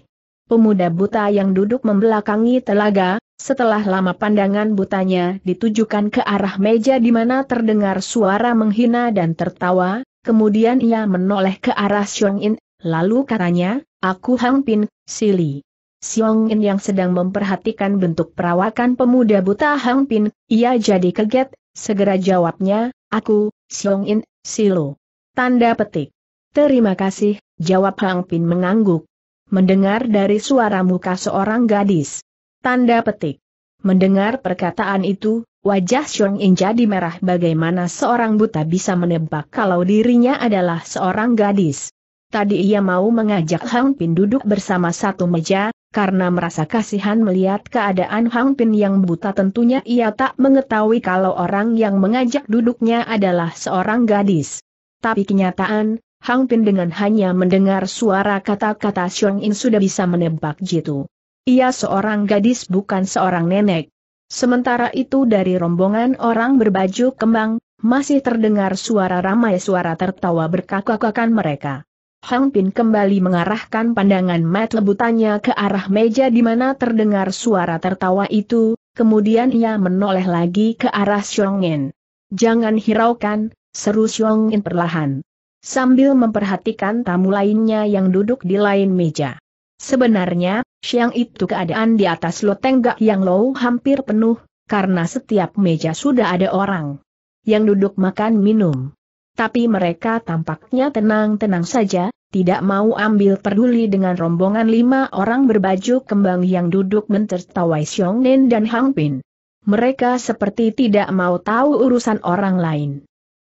Pemuda buta yang duduk membelakangi telaga, setelah lama pandangan butanya ditujukan ke arah meja di mana terdengar suara menghina dan tertawa, kemudian ia menoleh ke arah Xiong In, lalu katanya, Aku Hang Pin, Sili. Siong In yang sedang memperhatikan bentuk perawakan pemuda buta Hang Pin, ia jadi kaget, segera jawabnya, aku, Siong In, Silo. Tanda petik. Terima kasih, jawab Hang Pin mengangguk. Mendengar dari suara muka seorang gadis. Tanda petik. Mendengar perkataan itu, wajah Xiong In jadi merah bagaimana seorang buta bisa menebak kalau dirinya adalah seorang gadis. Tadi ia mau mengajak Hang Pin duduk bersama satu meja, karena merasa kasihan melihat keadaan Hang Pin yang buta tentunya ia tak mengetahui kalau orang yang mengajak duduknya adalah seorang gadis. Tapi kenyataan, Hang Pin dengan hanya mendengar suara kata-kata Xiong In sudah bisa menebak jitu. Ia seorang gadis bukan seorang nenek. Sementara itu dari rombongan orang berbaju kembang, masih terdengar suara ramai suara tertawa berkakak-kakan mereka. Hang Pin kembali mengarahkan pandangan Matt lebutannya ke arah meja di mana terdengar suara tertawa itu, kemudian ia menoleh lagi ke arah En. Jangan hiraukan, seru En perlahan. Sambil memperhatikan tamu lainnya yang duduk di lain meja. Sebenarnya, siang itu keadaan di atas loteng gak yang low hampir penuh, karena setiap meja sudah ada orang yang duduk makan minum tapi mereka tampaknya tenang-tenang saja, tidak mau ambil peduli dengan rombongan lima orang berbaju kembang yang duduk mentertawai Xiong Nen dan Hang Pin. Mereka seperti tidak mau tahu urusan orang lain.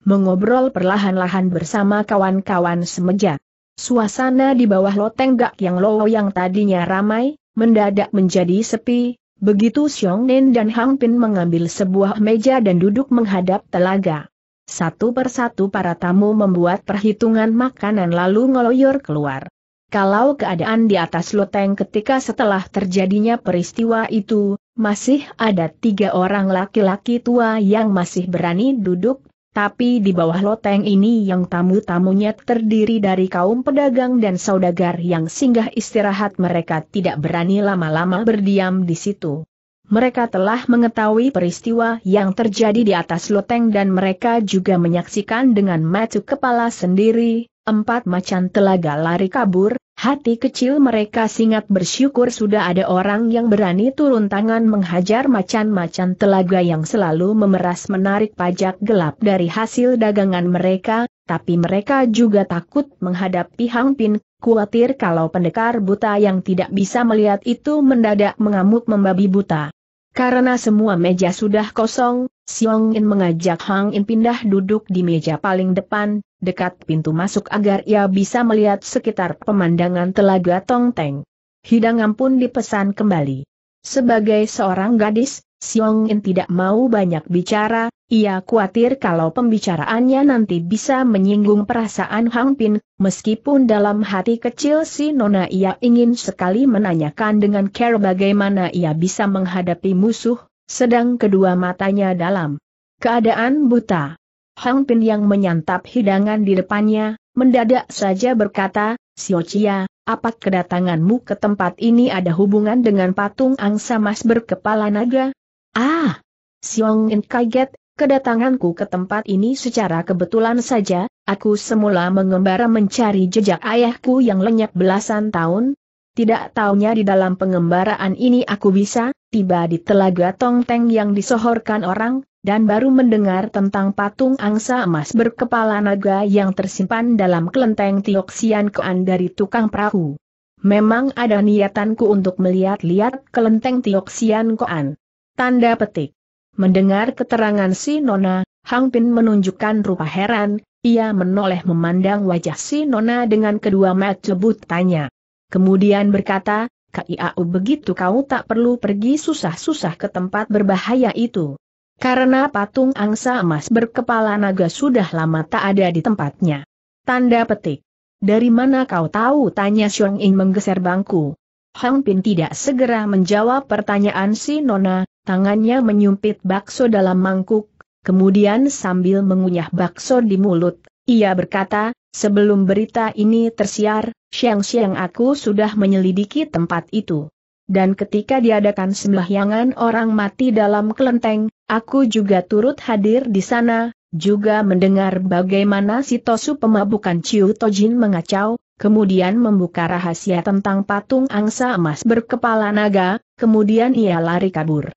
Mengobrol perlahan-lahan bersama kawan-kawan semeja. Suasana di bawah loteng gak yang lowo yang tadinya ramai, mendadak menjadi sepi, begitu Xiong Nen dan Hang Pin mengambil sebuah meja dan duduk menghadap telaga. Satu persatu para tamu membuat perhitungan makanan lalu ngeloyor keluar. Kalau keadaan di atas loteng ketika setelah terjadinya peristiwa itu, masih ada tiga orang laki-laki tua yang masih berani duduk, tapi di bawah loteng ini yang tamu-tamunya terdiri dari kaum pedagang dan saudagar yang singgah istirahat mereka tidak berani lama-lama berdiam di situ mereka telah mengetahui peristiwa yang terjadi di atas loteng dan mereka juga menyaksikan dengan mata kepala sendiri, empat macan telaga lari kabur, hati kecil mereka singat bersyukur sudah ada orang yang berani turun tangan menghajar macan-macan telaga yang selalu memeras menarik pajak gelap dari hasil dagangan mereka, tapi mereka juga takut menghadapi Hang Pin khawatir kalau pendekar buta yang tidak bisa melihat itu mendadak mengamuk membabi buta. Karena semua meja sudah kosong, Siong In mengajak Hang In pindah duduk di meja paling depan, dekat pintu masuk agar ia bisa melihat sekitar pemandangan telaga Tongteng. Hidangan pun dipesan kembali. Sebagai seorang gadis, Siong In tidak mau banyak bicara, ia khawatir kalau pembicaraannya nanti bisa menyinggung perasaan Hang Pin, meskipun dalam hati kecil si Nona ia ingin sekali menanyakan dengan care bagaimana ia bisa menghadapi musuh, sedang kedua matanya dalam keadaan buta. Hang Pin yang menyantap hidangan di depannya, mendadak saja berkata, Chia, apa kedatanganmu ke tempat ini ada hubungan dengan patung angsa mas berkepala naga? Ah! Siong In kaget, Kedatanganku ke tempat ini secara kebetulan saja, aku semula mengembara mencari jejak ayahku yang lenyap belasan tahun. Tidak taunya di dalam pengembaraan ini aku bisa, tiba di telaga Tongteng yang disohorkan orang, dan baru mendengar tentang patung angsa emas berkepala naga yang tersimpan dalam kelenteng Tioksian Koan dari tukang perahu. Memang ada niatanku untuk melihat-lihat kelenteng Tioksian Koan. Tanda petik. Mendengar keterangan si Nona, Hang Pin menunjukkan rupa heran, ia menoleh memandang wajah si Nona dengan kedua mata tanya. Kemudian berkata, KIAU begitu kau tak perlu pergi susah-susah ke tempat berbahaya itu. Karena patung angsa emas berkepala naga sudah lama tak ada di tempatnya. Tanda petik. Dari mana kau tahu? Tanya Xiong Ying menggeser bangku. Hang Pin tidak segera menjawab pertanyaan si Nona, tangannya menyumpit bakso dalam mangkuk, kemudian sambil mengunyah bakso di mulut, ia berkata, sebelum berita ini tersiar, siang-siang aku sudah menyelidiki tempat itu. Dan ketika diadakan sembahyangan orang mati dalam kelenteng, aku juga turut hadir di sana, juga mendengar bagaimana si Tosu pemabukan Ciu Tojin mengacau, kemudian membuka rahasia tentang patung angsa emas berkepala naga, kemudian ia lari kabur.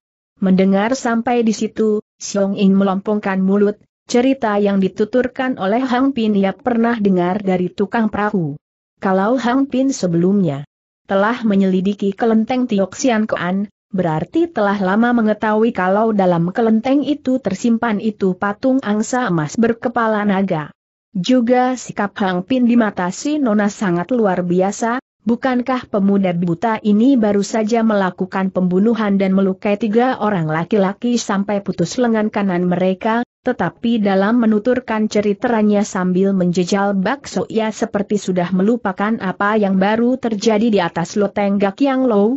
Mendengar sampai di situ, Xiong In melompongkan mulut, cerita yang dituturkan oleh Hang Pin ia pernah dengar dari tukang perahu. Kalau Hang Pin sebelumnya telah menyelidiki kelenteng Tioksian Koan, berarti telah lama mengetahui kalau dalam kelenteng itu tersimpan itu patung angsa emas berkepala naga. Juga sikap Hang Pin di mata si Nona sangat luar biasa, Bukankah pemuda buta ini baru saja melakukan pembunuhan dan melukai tiga orang laki-laki sampai putus lengan kanan mereka, tetapi dalam menuturkan ceritanya sambil menjejal bakso ia seperti sudah melupakan apa yang baru terjadi di atas loteng Gak Yang Low?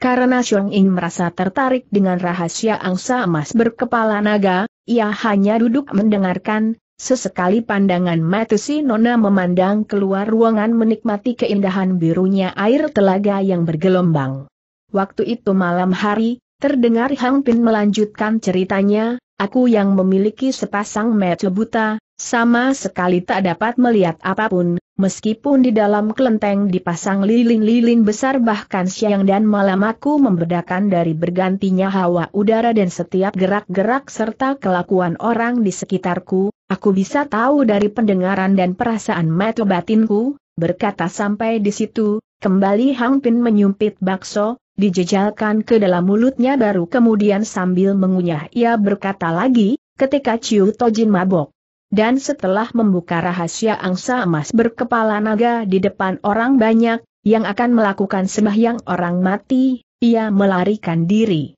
Karena Xiong Ying merasa tertarik dengan rahasia angsa emas berkepala naga, ia hanya duduk mendengarkan, Sesekali pandangan mata si Nona memandang keluar ruangan menikmati keindahan birunya air telaga yang bergelombang. Waktu itu malam hari, terdengar Hang Pin melanjutkan ceritanya, aku yang memiliki sepasang mata buta, sama sekali tak dapat melihat apapun, meskipun di dalam kelenteng dipasang lilin-lilin besar bahkan siang dan malam aku membedakan dari bergantinya hawa udara dan setiap gerak-gerak serta kelakuan orang di sekitarku, Aku bisa tahu dari pendengaran dan perasaan mata batinku, berkata sampai di situ, kembali Hang Pin menyumpit bakso, dijejalkan ke dalam mulutnya baru kemudian sambil mengunyah ia berkata lagi, ketika Chiu Tojin mabok. Dan setelah membuka rahasia angsa emas berkepala naga di depan orang banyak, yang akan melakukan sembahyang orang mati, ia melarikan diri.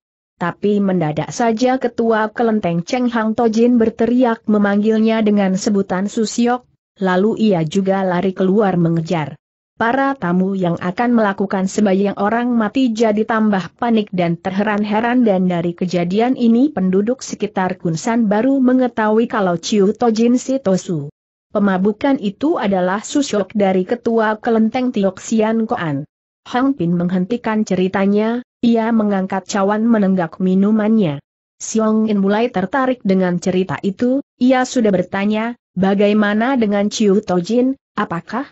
Tapi mendadak saja ketua kelenteng Cheng Hang Tojin berteriak memanggilnya dengan sebutan Susiok, lalu ia juga lari keluar mengejar. Para tamu yang akan melakukan sembahyang orang mati jadi tambah panik dan terheran-heran dan dari kejadian ini penduduk sekitar Kunsan baru mengetahui kalau Ciu Tojin Sitosu. Pemabukan itu adalah Susyok dari ketua kelenteng Tioksian Koan. Hang Pin menghentikan ceritanya, ia mengangkat cawan menenggak minumannya. Siong In mulai tertarik dengan cerita itu, ia sudah bertanya, bagaimana dengan Chiu Tojin, apakah?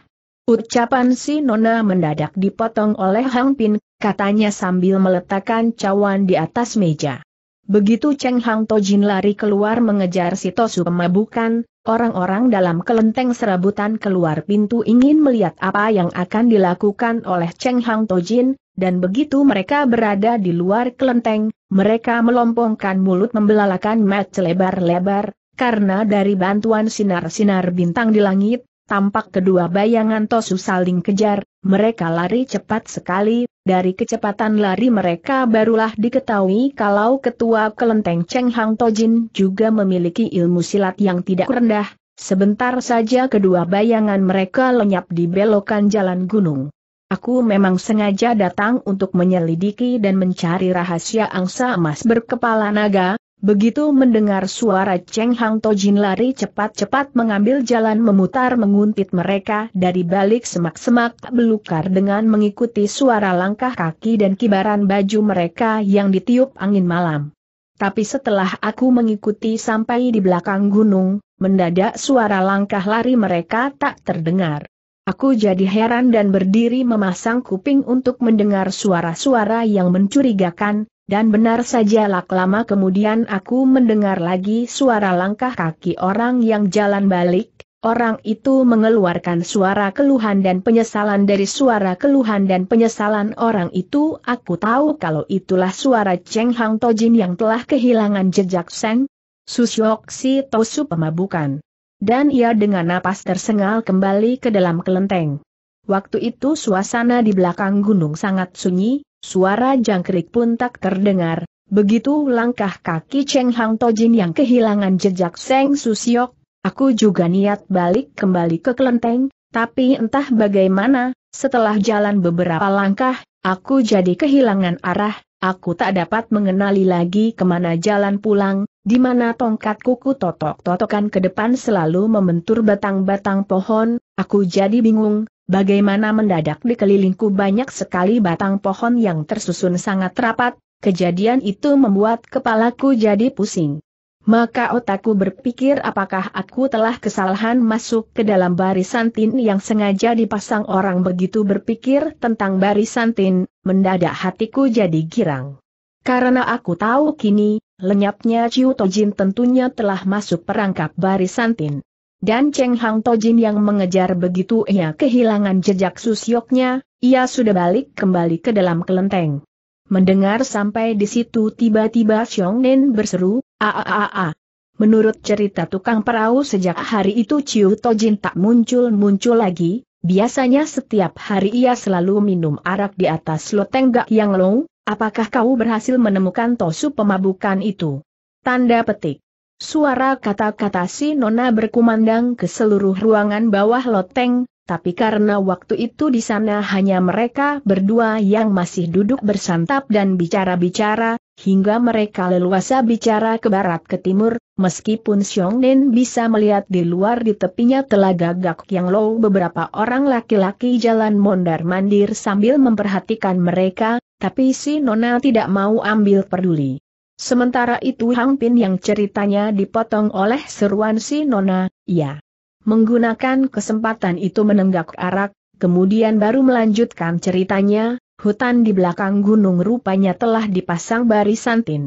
Ucapan si Nona mendadak dipotong oleh Hang Pin, katanya sambil meletakkan cawan di atas meja. Begitu Cheng Hang Tojin lari keluar mengejar si Tosu pemabukan, orang-orang dalam kelenteng serabutan keluar pintu ingin melihat apa yang akan dilakukan oleh Cheng Hang Tojin, dan begitu mereka berada di luar kelenteng, mereka melompongkan mulut membelalakan match lebar-lebar, karena dari bantuan sinar-sinar bintang di langit, tampak kedua bayangan Tosu saling kejar, mereka lari cepat sekali, dari kecepatan lari mereka barulah diketahui kalau ketua kelenteng Cheng Hang Tojin juga memiliki ilmu silat yang tidak rendah, sebentar saja kedua bayangan mereka lenyap di belokan jalan gunung. Aku memang sengaja datang untuk menyelidiki dan mencari rahasia angsa emas berkepala naga, Begitu mendengar suara Cheng Hang Tojin lari cepat-cepat mengambil jalan memutar menguntit mereka dari balik semak-semak belukar dengan mengikuti suara langkah kaki dan kibaran baju mereka yang ditiup angin malam. Tapi setelah aku mengikuti sampai di belakang gunung, mendadak suara langkah lari mereka tak terdengar. Aku jadi heran dan berdiri memasang kuping untuk mendengar suara-suara yang mencurigakan, dan benar saja lak lama kemudian aku mendengar lagi suara langkah kaki orang yang jalan balik, orang itu mengeluarkan suara keluhan dan penyesalan dari suara keluhan dan penyesalan orang itu aku tahu kalau itulah suara Cheng Hang Tojin yang telah kehilangan jejak Seng, Susyoksi Tosu pemabukan. Dan ia dengan napas tersengal kembali ke dalam kelenteng. Waktu itu suasana di belakang gunung sangat sunyi, suara jangkrik pun tak terdengar, begitu langkah kaki Cheng Hang Tojin yang kehilangan jejak Seng Susiok, aku juga niat balik kembali ke kelenteng, tapi entah bagaimana, setelah jalan beberapa langkah, aku jadi kehilangan arah, aku tak dapat mengenali lagi kemana jalan pulang, di mana tongkat kuku totok-totokan ke depan selalu membentur batang-batang pohon, aku jadi bingung, bagaimana mendadak di kelilingku banyak sekali batang pohon yang tersusun sangat rapat, kejadian itu membuat kepalaku jadi pusing. Maka otakku berpikir apakah aku telah kesalahan masuk ke dalam barisan tin yang sengaja dipasang orang begitu berpikir tentang barisan tin, mendadak hatiku jadi girang. Karena aku tahu kini, Lenyapnya Chiu Tojin tentunya telah masuk perangkap barisan Tin. Dan Cheng Hang Tojin yang mengejar begitu ia kehilangan jejak susyoknya, ia sudah balik kembali ke dalam kelenteng. Mendengar sampai di situ tiba-tiba Xiong Nen berseru, Aaaa. Menurut cerita tukang perahu sejak hari itu Chiu Tojin tak muncul-muncul lagi, biasanya setiap hari ia selalu minum arak di atas loteng Gak Yang Long, Apakah kau berhasil menemukan tosu pemabukan itu? Tanda petik. Suara kata-kata si Nona berkumandang ke seluruh ruangan bawah loteng, tapi karena waktu itu di sana hanya mereka berdua yang masih duduk bersantap dan bicara-bicara, hingga mereka leluasa bicara ke barat ke timur, meskipun Xiong Nen bisa melihat di luar di tepinya telaga gak yang low beberapa orang laki-laki jalan mondar-mandir sambil memperhatikan mereka, tapi si Nona tidak mau ambil peduli. Sementara itu Hang Pin yang ceritanya dipotong oleh seruan si Nona, ya. Menggunakan kesempatan itu menenggak arak, kemudian baru melanjutkan ceritanya, hutan di belakang gunung rupanya telah dipasang barisan tin.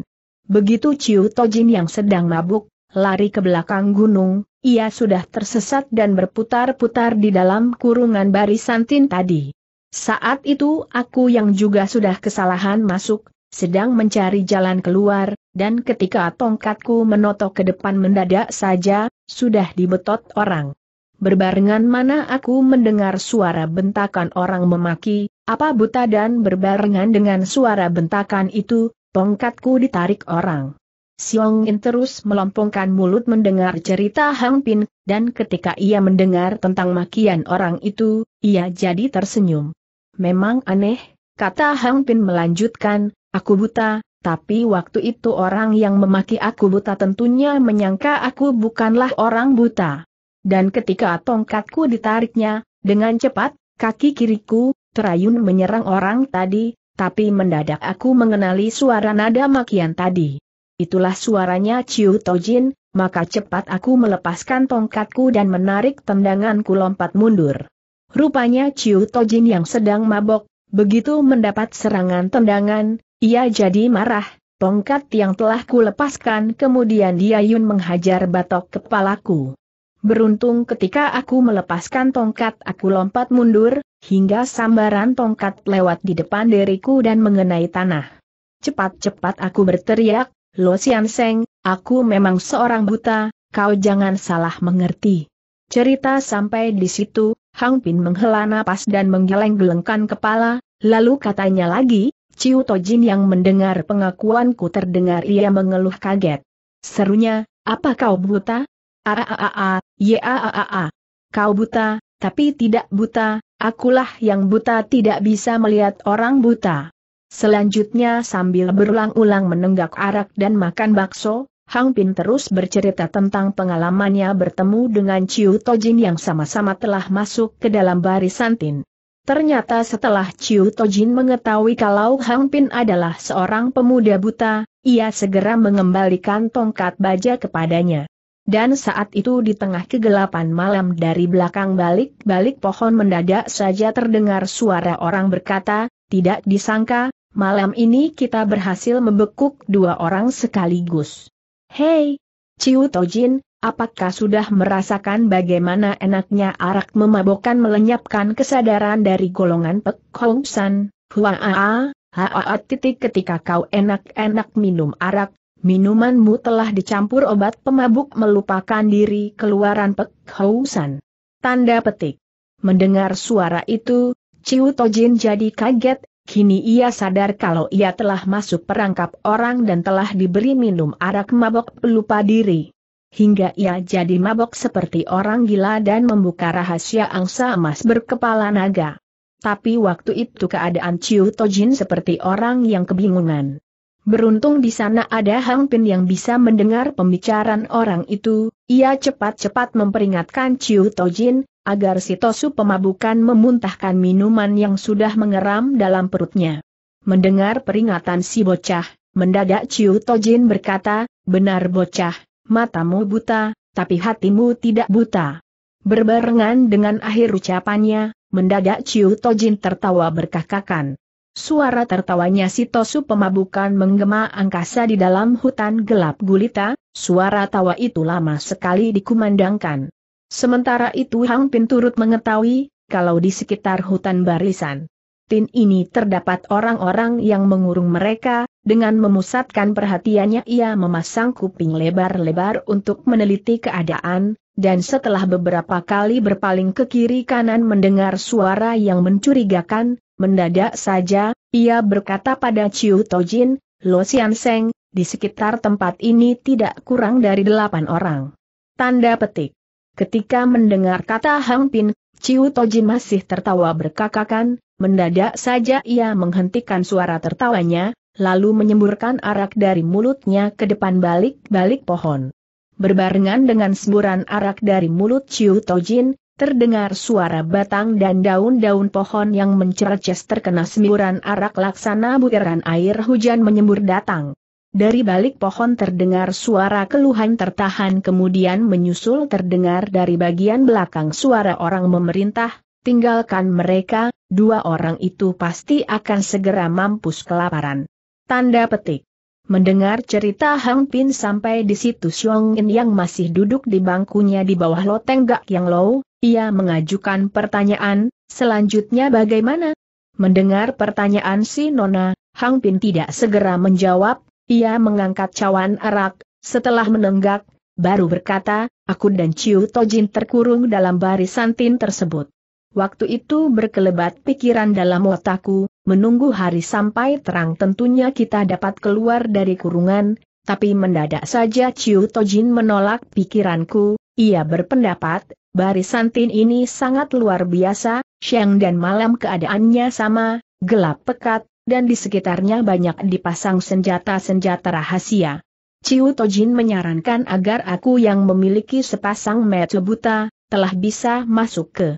Begitu Ciu Tojin yang sedang mabuk, lari ke belakang gunung, ia sudah tersesat dan berputar-putar di dalam kurungan barisan tin tadi. Saat itu aku yang juga sudah kesalahan masuk, sedang mencari jalan keluar, dan ketika tongkatku menotok ke depan mendadak saja, sudah dibetot orang. Berbarengan mana aku mendengar suara bentakan orang memaki, apa buta dan berbarengan dengan suara bentakan itu, tongkatku ditarik orang. Siong In terus melompongkan mulut mendengar cerita Hang Pin, dan ketika ia mendengar tentang makian orang itu, ia jadi tersenyum. Memang aneh, kata Hang Pin melanjutkan, aku buta, tapi waktu itu orang yang memaki aku buta tentunya menyangka aku bukanlah orang buta. Dan ketika tongkatku ditariknya, dengan cepat, kaki kiriku, terayun menyerang orang tadi, tapi mendadak aku mengenali suara nada makian tadi. Itulah suaranya Ciu Tojin, maka cepat aku melepaskan tongkatku dan menarik tendanganku lompat mundur. Rupanya Ciu Tojin yang sedang mabok, begitu mendapat serangan tendangan, ia jadi marah, tongkat yang telah kulepaskan kemudian Diayun menghajar batok kepalaku. Beruntung ketika aku melepaskan tongkat aku lompat mundur, hingga sambaran tongkat lewat di depan diriku dan mengenai tanah. Cepat-cepat aku berteriak, Lo Sian Seng, aku memang seorang buta, kau jangan salah mengerti. Cerita sampai di situ, Hang Pin menghela napas dan menggeleng-gelengkan kepala, lalu katanya lagi, Ciu Tojin yang mendengar pengakuanku terdengar ia mengeluh kaget. Serunya, apa kau buta? Aaaa, yaaaa. kau buta, tapi tidak buta, akulah yang buta tidak bisa melihat orang buta. Selanjutnya sambil berulang-ulang menenggak arak dan makan bakso, Hang Pin terus bercerita tentang pengalamannya bertemu dengan Chiu Tojin yang sama-sama telah masuk ke dalam barisan Tin. Ternyata setelah Chiu Tojin mengetahui kalau Hang Pin adalah seorang pemuda buta, ia segera mengembalikan tongkat baja kepadanya. Dan saat itu di tengah kegelapan malam dari belakang balik-balik pohon mendadak saja terdengar suara orang berkata, tidak disangka, malam ini kita berhasil membekuk dua orang sekaligus. Hei, Ciu Tojin, apakah sudah merasakan bagaimana enaknya arak memabokkan melenyapkan kesadaran dari golongan Pek Hong San, Hua Aa, Haa titik ketika kau enak-enak minum arak, minumanmu telah dicampur obat pemabuk melupakan diri keluaran Pek Hong San. Tanda petik. Mendengar suara itu, Ciu Tojin jadi kaget, Kini ia sadar kalau ia telah masuk perangkap orang dan telah diberi minum arak mabok pelupa diri. Hingga ia jadi mabok seperti orang gila dan membuka rahasia angsa emas berkepala naga. Tapi waktu itu keadaan Chiu Tojin seperti orang yang kebingungan. Beruntung di sana ada Hang Pin yang bisa mendengar pembicaraan orang itu, ia cepat-cepat memperingatkan Chiu Tojin, agar si Tosu pemabukan memuntahkan minuman yang sudah mengeram dalam perutnya. Mendengar peringatan si bocah, mendadak Ciu Tojin berkata, benar bocah, matamu buta, tapi hatimu tidak buta. Berbarengan dengan akhir ucapannya, mendadak Ciu Tojin tertawa berkakakan. Suara tertawanya si Tosu pemabukan menggema angkasa di dalam hutan gelap gulita, suara tawa itu lama sekali dikumandangkan. Sementara itu Hang Pin turut mengetahui, kalau di sekitar hutan barisan. Tin ini terdapat orang-orang yang mengurung mereka, dengan memusatkan perhatiannya ia memasang kuping lebar-lebar untuk meneliti keadaan, dan setelah beberapa kali berpaling ke kiri kanan mendengar suara yang mencurigakan, mendadak saja, ia berkata pada Chiu Tojin, Lo Sian Seng, di sekitar tempat ini tidak kurang dari delapan orang. Tanda petik. Ketika mendengar kata Hang Pin, Ciu Toji masih tertawa berkakakan, mendadak saja ia menghentikan suara tertawanya, lalu menyemburkan arak dari mulutnya ke depan balik-balik pohon. Berbarengan dengan semburan arak dari mulut Ciu Tojin, terdengar suara batang dan daun-daun pohon yang mencerces terkena semburan arak laksana butiran air hujan menyembur datang. Dari balik pohon terdengar suara keluhan tertahan kemudian menyusul terdengar dari bagian belakang suara orang memerintah, tinggalkan mereka, dua orang itu pasti akan segera mampus kelaparan. Tanda petik. Mendengar cerita Hang Pin sampai di situ Xiong In yang masih duduk di bangkunya di bawah loteng Gak Yang Low, ia mengajukan pertanyaan, selanjutnya bagaimana? Mendengar pertanyaan si Nona, Hang Pin tidak segera menjawab, ia mengangkat cawan arak, setelah menenggak, baru berkata, aku dan Ciu Tojin terkurung dalam barisan tin tersebut. Waktu itu berkelebat pikiran dalam otakku, menunggu hari sampai terang tentunya kita dapat keluar dari kurungan, tapi mendadak saja Ciu Tojin menolak pikiranku, ia berpendapat, barisan tin ini sangat luar biasa, siang dan malam keadaannya sama, gelap pekat, dan di sekitarnya banyak dipasang senjata-senjata rahasia. Ciu Tojin menyarankan agar aku yang memiliki sepasang mata buta, telah bisa masuk ke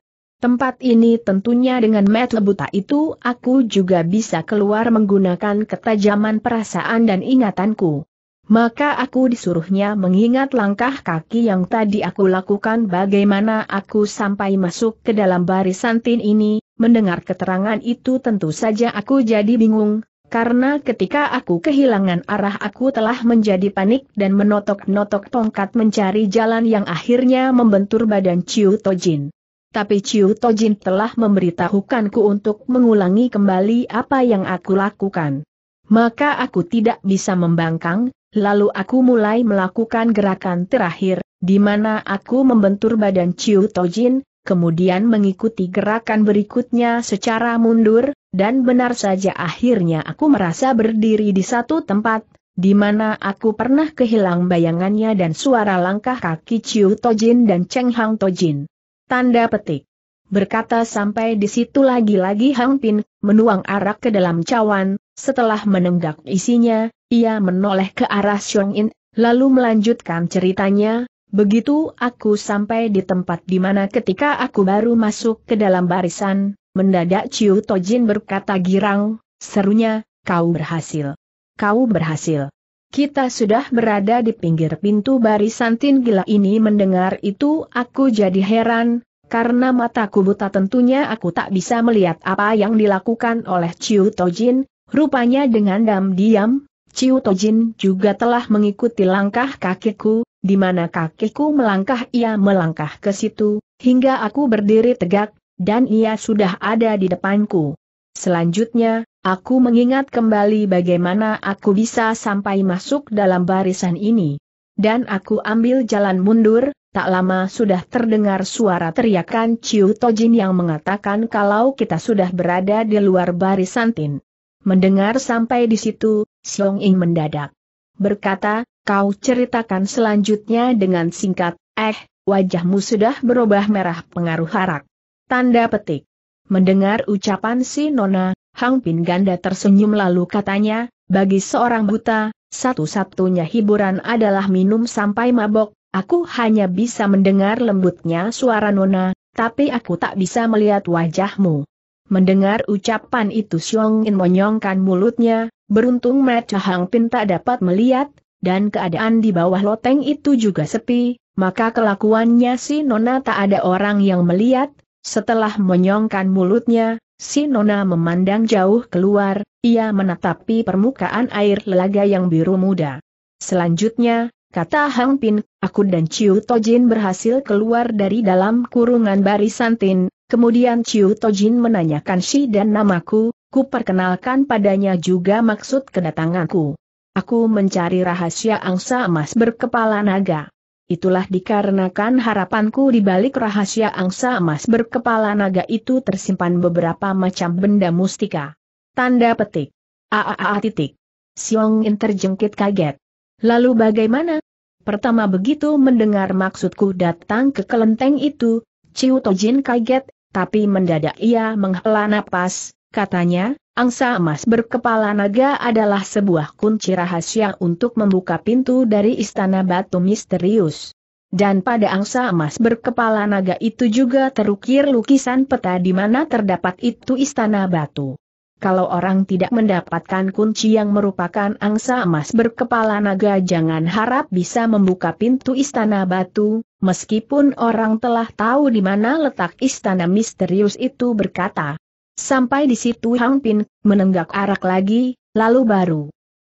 tempat ini tentunya dengan mata buta itu aku juga bisa keluar menggunakan ketajaman perasaan dan ingatanku. Maka aku disuruhnya mengingat langkah kaki yang tadi aku lakukan bagaimana aku sampai masuk ke dalam barisan tin ini, Mendengar keterangan itu tentu saja aku jadi bingung, karena ketika aku kehilangan arah aku telah menjadi panik dan menotok-notok tongkat mencari jalan yang akhirnya membentur badan Chiu Tojin. Tapi Chiu Tojin telah memberitahukanku untuk mengulangi kembali apa yang aku lakukan. Maka aku tidak bisa membangkang, lalu aku mulai melakukan gerakan terakhir, di mana aku membentur badan Chiu Tojin, kemudian mengikuti gerakan berikutnya secara mundur, dan benar saja akhirnya aku merasa berdiri di satu tempat, di mana aku pernah kehilang bayangannya dan suara langkah kaki Ciu Tojin dan Cheng Hang Tojin. Tanda petik. Berkata sampai di situ lagi-lagi Hang Pin, menuang arak ke dalam cawan, setelah menenggak isinya, ia menoleh ke arah Xiong In, lalu melanjutkan ceritanya, Begitu aku sampai di tempat di mana ketika aku baru masuk ke dalam barisan, mendadak Ciu Tojin berkata girang, serunya, kau berhasil. Kau berhasil. Kita sudah berada di pinggir pintu barisan tin gila ini mendengar itu aku jadi heran, karena mataku buta tentunya aku tak bisa melihat apa yang dilakukan oleh Ciu Tojin, rupanya dengan dam diam, Ciu Tojin juga telah mengikuti langkah kakiku, di mana kakiku melangkah ia melangkah ke situ, hingga aku berdiri tegak, dan ia sudah ada di depanku. Selanjutnya, aku mengingat kembali bagaimana aku bisa sampai masuk dalam barisan ini. Dan aku ambil jalan mundur, tak lama sudah terdengar suara teriakan Ciu Tojin yang mengatakan kalau kita sudah berada di luar barisan Tin. Mendengar sampai di situ, Xiong Ying mendadak berkata, Kau ceritakan selanjutnya dengan singkat, eh, wajahmu sudah berubah merah pengaruh harak. Tanda petik. Mendengar ucapan si Nona, Hang Pin Ganda tersenyum lalu katanya, bagi seorang buta, satu-satunya hiburan adalah minum sampai mabok, aku hanya bisa mendengar lembutnya suara Nona, tapi aku tak bisa melihat wajahmu. Mendengar ucapan itu Xiong In menyongkan mulutnya, beruntung Mecha Hang Pin tak dapat melihat, dan keadaan di bawah loteng itu juga sepi, maka kelakuannya si Nona tak ada orang yang melihat, setelah menyongkan mulutnya, si Nona memandang jauh keluar, ia menatapi permukaan air lelaga yang biru muda. Selanjutnya, kata Hang Pin, aku dan Chiu Tojin berhasil keluar dari dalam kurungan barisan tin, kemudian Chiu Tojin menanyakan si dan namaku, ku perkenalkan padanya juga maksud kedatanganku. Aku mencari rahasia angsa emas berkepala naga. Itulah dikarenakan harapanku di balik rahasia angsa emas berkepala naga itu tersimpan beberapa macam benda mustika. Tanda petik. Aaa titik. Siong In terjengkit kaget. Lalu bagaimana? Pertama begitu mendengar maksudku datang ke kelenteng itu, Ciu Tojin kaget, tapi mendadak ia menghela napas, katanya, Angsa emas berkepala naga adalah sebuah kunci rahasia untuk membuka pintu dari istana batu misterius. Dan pada angsa emas berkepala naga itu juga terukir lukisan peta di mana terdapat itu istana batu. Kalau orang tidak mendapatkan kunci yang merupakan angsa emas berkepala naga jangan harap bisa membuka pintu istana batu, meskipun orang telah tahu di mana letak istana misterius itu berkata. Sampai di situ Hang Pin, menenggak arak lagi, lalu baru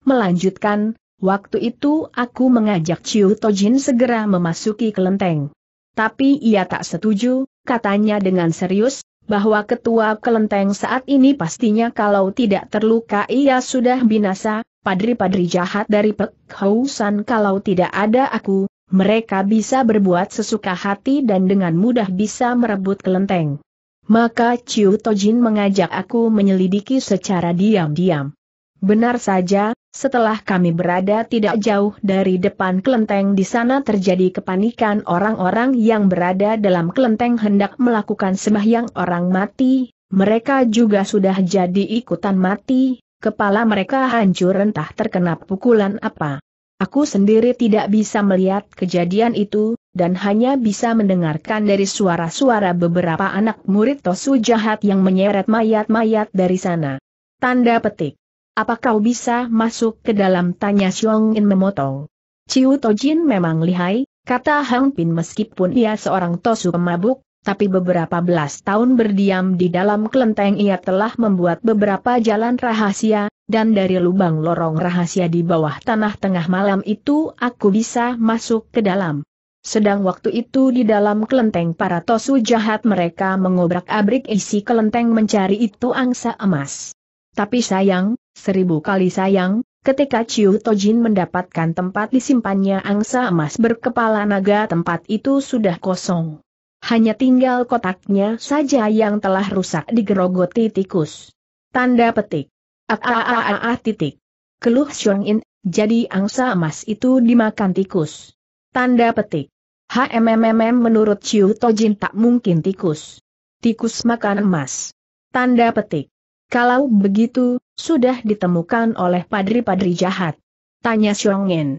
melanjutkan, waktu itu aku mengajak Chiu Tojin segera memasuki kelenteng. Tapi ia tak setuju, katanya dengan serius, bahwa ketua kelenteng saat ini pastinya kalau tidak terluka ia sudah binasa, padri-padri jahat dari Pek kalau tidak ada aku, mereka bisa berbuat sesuka hati dan dengan mudah bisa merebut kelenteng. Maka Chiu Tojin mengajak aku menyelidiki secara diam-diam. Benar saja, setelah kami berada tidak jauh dari depan kelenteng di sana terjadi kepanikan orang-orang yang berada dalam kelenteng hendak melakukan sembahyang orang mati, mereka juga sudah jadi ikutan mati, kepala mereka hancur entah terkena pukulan apa. Aku sendiri tidak bisa melihat kejadian itu, dan hanya bisa mendengarkan dari suara-suara beberapa anak murid Tosu jahat yang menyeret mayat-mayat dari sana. Tanda petik. Apa kau bisa masuk ke dalam tanya Xiong In memotong? Ciu Tojin memang lihai, kata Hang Pin meskipun ia seorang Tosu pemabuk, tapi beberapa belas tahun berdiam di dalam kelenteng ia telah membuat beberapa jalan rahasia, dan dari lubang lorong rahasia di bawah tanah tengah malam itu aku bisa masuk ke dalam. Sedang waktu itu di dalam kelenteng para tosu jahat mereka mengobrak-abrik isi kelenteng mencari itu angsa emas. Tapi sayang, seribu kali sayang, Ketika Chiu Tojin mendapatkan tempat disimpannya angsa emas berkepala naga tempat itu sudah kosong. Hanya tinggal kotaknya saja yang telah rusak digerogoti tikus. Tanda petik. Ah titik. Keluh Xiong In, jadi angsa emas itu dimakan tikus. Tanda petik. HMMM menurut Chiu Tojin tak mungkin tikus. Tikus makan emas. Tanda petik. Kalau begitu, sudah ditemukan oleh padri-padri jahat. Tanya Xiong In.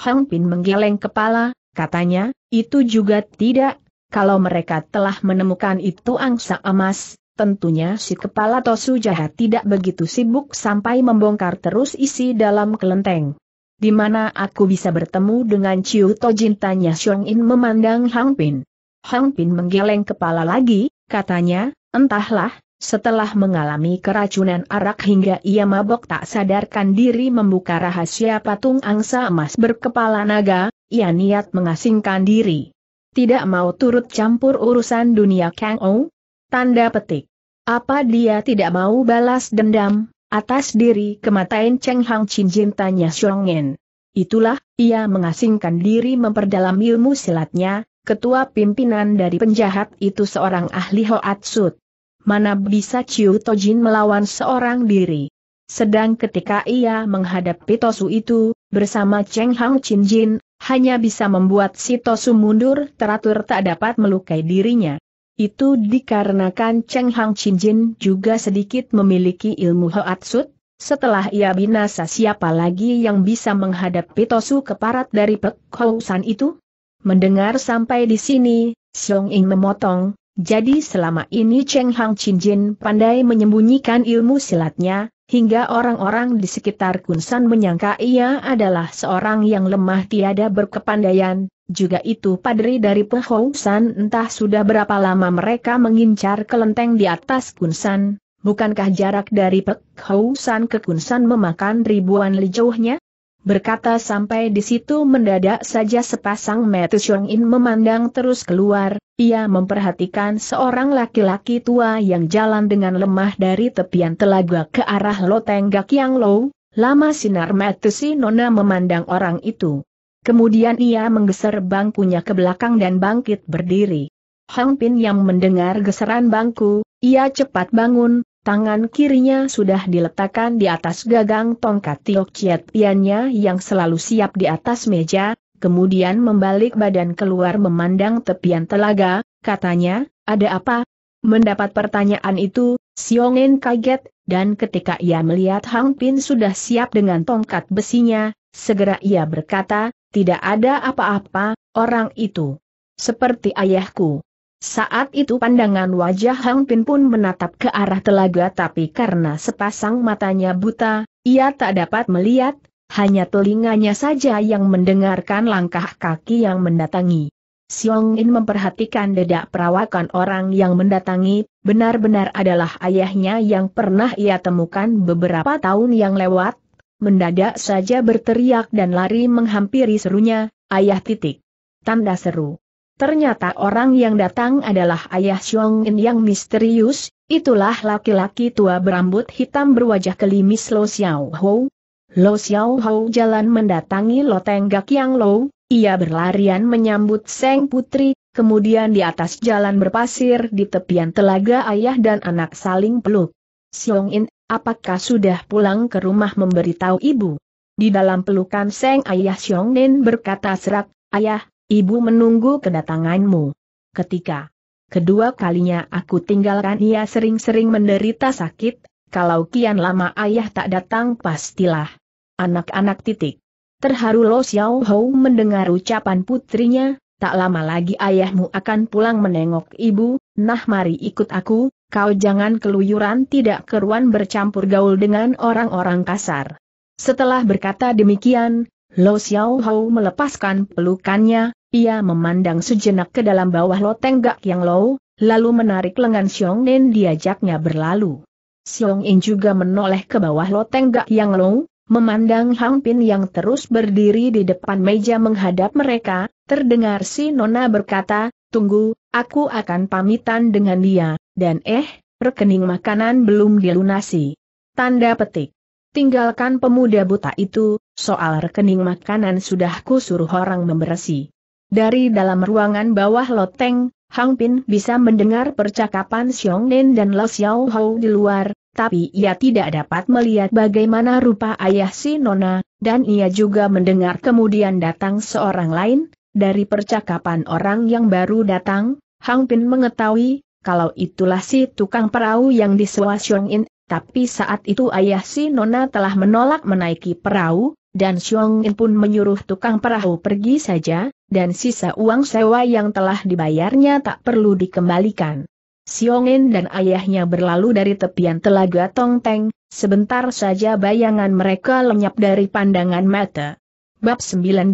Hang Pin menggeleng kepala, katanya, itu juga tidak, kalau mereka telah menemukan itu angsa emas, Tentunya si kepala Tosu jahat tidak begitu sibuk sampai membongkar terus isi dalam kelenteng. Di mana aku bisa bertemu dengan Ciu Tojin tanya Xiong In memandang Hang Pin. Hang Pin menggeleng kepala lagi, katanya, entahlah, setelah mengalami keracunan arak hingga ia mabok tak sadarkan diri membuka rahasia patung angsa emas berkepala naga, ia niat mengasingkan diri. Tidak mau turut campur urusan dunia Kang Ou, Tanda petik. Apa dia tidak mau balas dendam, atas diri kematian Cheng Hang Chin Jin tanya Xiongin. Itulah, ia mengasingkan diri memperdalam ilmu silatnya, ketua pimpinan dari penjahat itu seorang ahli Hoat Hoatsut. Mana bisa Chiu Tojin melawan seorang diri. Sedang ketika ia menghadapi Tosu itu, bersama Cheng Hang Chin Jin, hanya bisa membuat si Tosu mundur teratur tak dapat melukai dirinya. Itu dikarenakan Cheng Hang Jin juga sedikit memiliki ilmu Hoatsut, setelah ia binasa siapa lagi yang bisa menghadapi Tosu keparat dari Pek San itu? Mendengar sampai di sini, Xiong Ying memotong, jadi selama ini Cheng Hang Jin pandai menyembunyikan ilmu silatnya, hingga orang-orang di sekitar Kunsan menyangka ia adalah seorang yang lemah tiada berkepandaian, juga itu padri dari Penghousan entah sudah berapa lama mereka mengincar kelenteng di atas Kunsan, bukankah jarak dari Penghousan ke Kunsan memakan ribuan li jauhnya? Berkata sampai di situ mendadak saja sepasang mata Xiong In memandang terus keluar, ia memperhatikan seorang laki-laki tua yang jalan dengan lemah dari tepian telaga ke arah loteng Gak Yang Low, lama sinar mata si Nona memandang orang itu. Kemudian ia menggeser bangkunya ke belakang dan bangkit berdiri. Hang Pin yang mendengar geseran bangku, ia cepat bangun, tangan kirinya sudah diletakkan di atas gagang tongkat Tiok Chiat Piannya yang selalu siap di atas meja, kemudian membalik badan keluar memandang tepian telaga, katanya, ada apa? Mendapat pertanyaan itu, En kaget, dan ketika ia melihat Hang Pin sudah siap dengan tongkat besinya, segera ia berkata, tidak ada apa-apa, orang itu. Seperti ayahku. Saat itu pandangan wajah Hang Pin pun menatap ke arah telaga tapi karena sepasang matanya buta, ia tak dapat melihat, hanya telinganya saja yang mendengarkan langkah kaki yang mendatangi. Siong In memperhatikan dedak perawakan orang yang mendatangi, benar-benar adalah ayahnya yang pernah ia temukan beberapa tahun yang lewat, mendadak saja berteriak dan lari menghampiri serunya, ayah titik. Tanda seru. Ternyata orang yang datang adalah ayah Xiong In yang misterius, itulah laki-laki tua berambut hitam berwajah kelimis Lo Xiao Hou. Lo Xiao Hou jalan mendatangi Lo Tenggak Yang Lo, ia berlarian menyambut Seng Putri, kemudian di atas jalan berpasir di tepian telaga ayah dan anak saling peluk. Xiong In Apakah sudah pulang ke rumah memberitahu ibu? Di dalam pelukan Seng Ayah Xiong Nen berkata serak, Ayah, ibu menunggu kedatanganmu. Ketika kedua kalinya aku tinggalkan ia sering-sering menderita sakit, kalau kian lama ayah tak datang pastilah. Anak-anak titik. Terharu Lo Xiao Hou mendengar ucapan putrinya, tak lama lagi ayahmu akan pulang menengok ibu, nah mari ikut aku, kau jangan keluyuran tidak keruan bercampur gaul dengan orang-orang kasar. Setelah berkata demikian, Lo Xiao Hou melepaskan pelukannya, ia memandang sejenak ke dalam bawah loteng gak yang low, lalu menarik lengan Xiong Nen diajaknya berlalu. Xiong In juga menoleh ke bawah loteng gak yang low, memandang Hang Pin yang terus berdiri di depan meja menghadap mereka, terdengar si Nona berkata, Tunggu, aku akan pamitan dengan dia, dan eh, rekening makanan belum dilunasi. Tanda petik. Tinggalkan pemuda buta itu, soal rekening makanan sudah suruh orang memberesi. Dari dalam ruangan bawah loteng, Hang Pin bisa mendengar percakapan Xiong Nen dan Lo Xiao Hou di luar, tapi ia tidak dapat melihat bagaimana rupa ayah si Nona, dan ia juga mendengar kemudian datang seorang lain, dari percakapan orang yang baru datang, Hang Pin mengetahui kalau itulah si tukang perahu yang disewa Xiong In, tapi saat itu ayah si Nona telah menolak menaiki perahu, dan Xiong In pun menyuruh tukang perahu pergi saja, dan sisa uang sewa yang telah dibayarnya tak perlu dikembalikan. Xiong In dan ayahnya berlalu dari tepian telaga Tongteng, sebentar saja bayangan mereka lenyap dari pandangan mata. Bab 19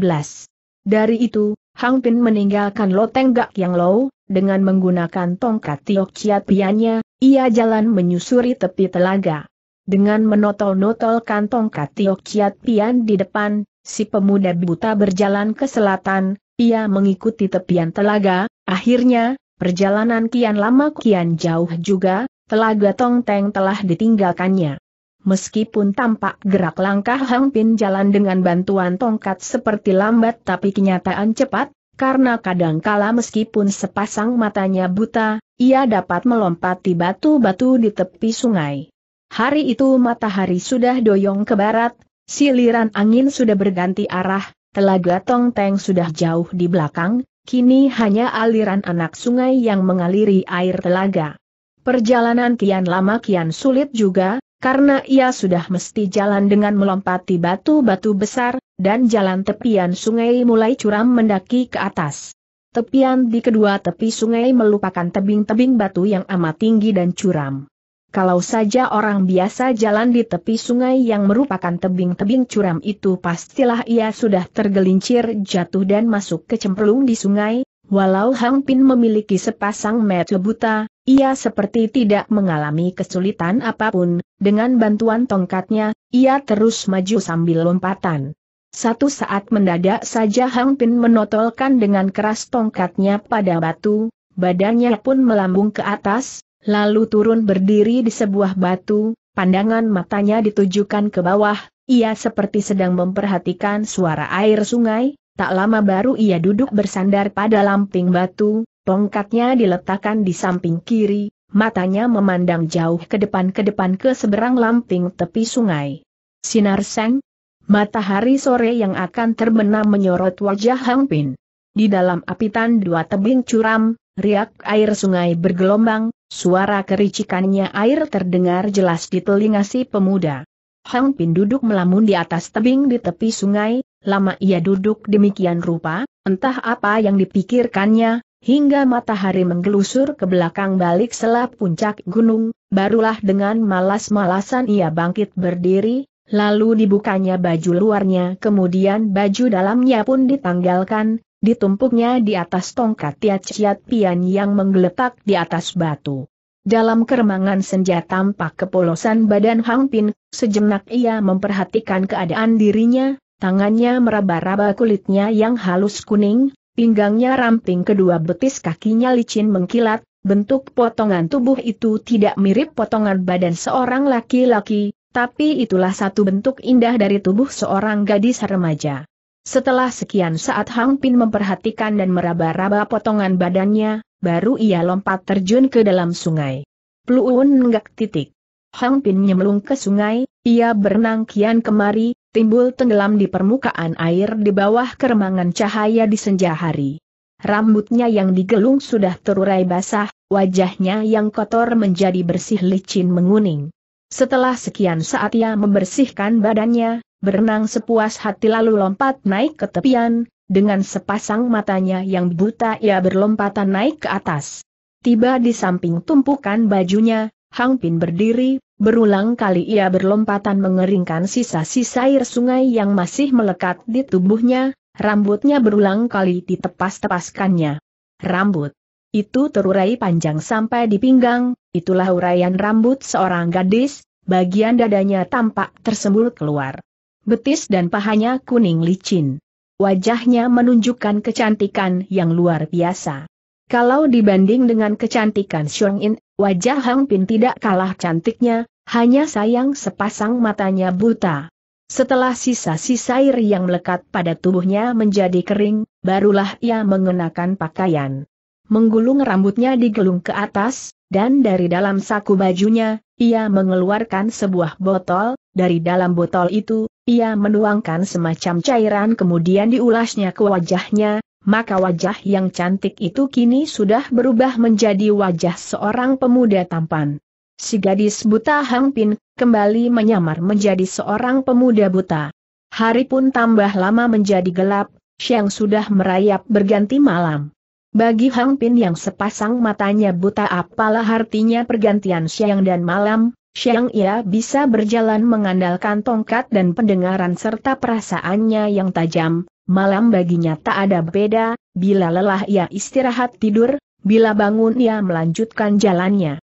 Dari itu, Hang Pin meninggalkan loteng Gak Yang Low, dengan menggunakan tongkat Tiok ciat pianya, ia jalan menyusuri tepi telaga. Dengan menotol-notolkan tongkat Tiok ciat Pian di depan, si pemuda buta berjalan ke selatan, ia mengikuti tepian telaga, akhirnya, perjalanan kian lama kian jauh juga, telaga Tong Teng telah ditinggalkannya. Meskipun tampak gerak langkah Hang Pin jalan dengan bantuan tongkat seperti lambat tapi kenyataan cepat, karena kadangkala meskipun sepasang matanya buta, ia dapat melompati batu-batu di tepi sungai. Hari itu matahari sudah doyong ke barat, siliran angin sudah berganti arah, telaga Tong Teng sudah jauh di belakang, kini hanya aliran anak sungai yang mengaliri air telaga. Perjalanan kian lama kian sulit juga, karena ia sudah mesti jalan dengan melompati batu-batu besar, dan jalan tepian sungai mulai curam mendaki ke atas. Tepian di kedua tepi sungai melupakan tebing-tebing batu yang amat tinggi dan curam. Kalau saja orang biasa jalan di tepi sungai yang merupakan tebing-tebing curam itu pastilah ia sudah tergelincir jatuh dan masuk ke cemplung di sungai, Walau Hang Pin memiliki sepasang mata buta, ia seperti tidak mengalami kesulitan apapun, dengan bantuan tongkatnya, ia terus maju sambil lompatan. Satu saat mendadak saja Hang Pin menotolkan dengan keras tongkatnya pada batu, badannya pun melambung ke atas, lalu turun berdiri di sebuah batu, pandangan matanya ditujukan ke bawah, ia seperti sedang memperhatikan suara air sungai, Tak lama baru ia duduk bersandar pada lamping batu, tongkatnya diletakkan di samping kiri, matanya memandang jauh ke depan ke depan ke seberang lamping tepi sungai. Sinar seng, matahari sore yang akan terbenam menyorot wajah Hang Pin. Di dalam apitan dua tebing curam, riak air sungai bergelombang, suara kericikannya air terdengar jelas di telinga si pemuda. Hang Pin duduk melamun di atas tebing di tepi sungai, Lama ia duduk demikian rupa, entah apa yang dipikirkannya, hingga matahari menggelusur ke belakang balik selap puncak gunung, barulah dengan malas-malasan ia bangkit berdiri, lalu dibukanya baju luarnya kemudian baju dalamnya pun ditanggalkan, ditumpuknya di atas tongkat tiat-ciat pian yang menggeletak di atas batu. Dalam keremangan senja tampak kepolosan badan Hang Pin, sejenak ia memperhatikan keadaan dirinya, Tangannya meraba-raba kulitnya yang halus kuning, pinggangnya ramping kedua betis kakinya licin mengkilat, bentuk potongan tubuh itu tidak mirip potongan badan seorang laki-laki, tapi itulah satu bentuk indah dari tubuh seorang gadis remaja. Setelah sekian saat Hang Pin memperhatikan dan meraba-raba potongan badannya, baru ia lompat terjun ke dalam sungai. Pluun nggak titik. Hang Pin nyemlung ke sungai, ia berenang kian kemari, timbul tenggelam di permukaan air di bawah keremangan cahaya di senja hari. Rambutnya yang digelung sudah terurai basah, wajahnya yang kotor menjadi bersih licin menguning. Setelah sekian saat ia membersihkan badannya, berenang sepuas hati lalu lompat naik ke tepian, dengan sepasang matanya yang buta ia berlompatan naik ke atas. Tiba di samping tumpukan bajunya, Hang Pin berdiri, Berulang kali ia berlompatan mengeringkan sisa-sisa air sungai yang masih melekat di tubuhnya, rambutnya berulang kali ditepas-tepaskannya. Rambut itu terurai panjang sampai di pinggang, itulah uraian rambut seorang gadis, bagian dadanya tampak tersembul keluar. Betis dan pahanya kuning licin. Wajahnya menunjukkan kecantikan yang luar biasa. Kalau dibanding dengan kecantikan Xiong In, wajah Hang Pin tidak kalah cantiknya, hanya sayang sepasang matanya buta. Setelah sisa-sisa air yang melekat pada tubuhnya menjadi kering, barulah ia mengenakan pakaian. Menggulung rambutnya digelung ke atas, dan dari dalam saku bajunya, ia mengeluarkan sebuah botol, dari dalam botol itu, ia menuangkan semacam cairan kemudian diulasnya ke wajahnya, maka wajah yang cantik itu kini sudah berubah menjadi wajah seorang pemuda tampan si gadis buta Hang Pin, kembali menyamar menjadi seorang pemuda buta. Hari pun tambah lama menjadi gelap, siang sudah merayap berganti malam. Bagi Hang Pin yang sepasang matanya buta apalah artinya pergantian siang dan malam, siang ia bisa berjalan mengandalkan tongkat dan pendengaran serta perasaannya yang tajam, malam baginya tak ada beda, bila lelah ia istirahat tidur, bila bangun ia melanjutkan jalannya.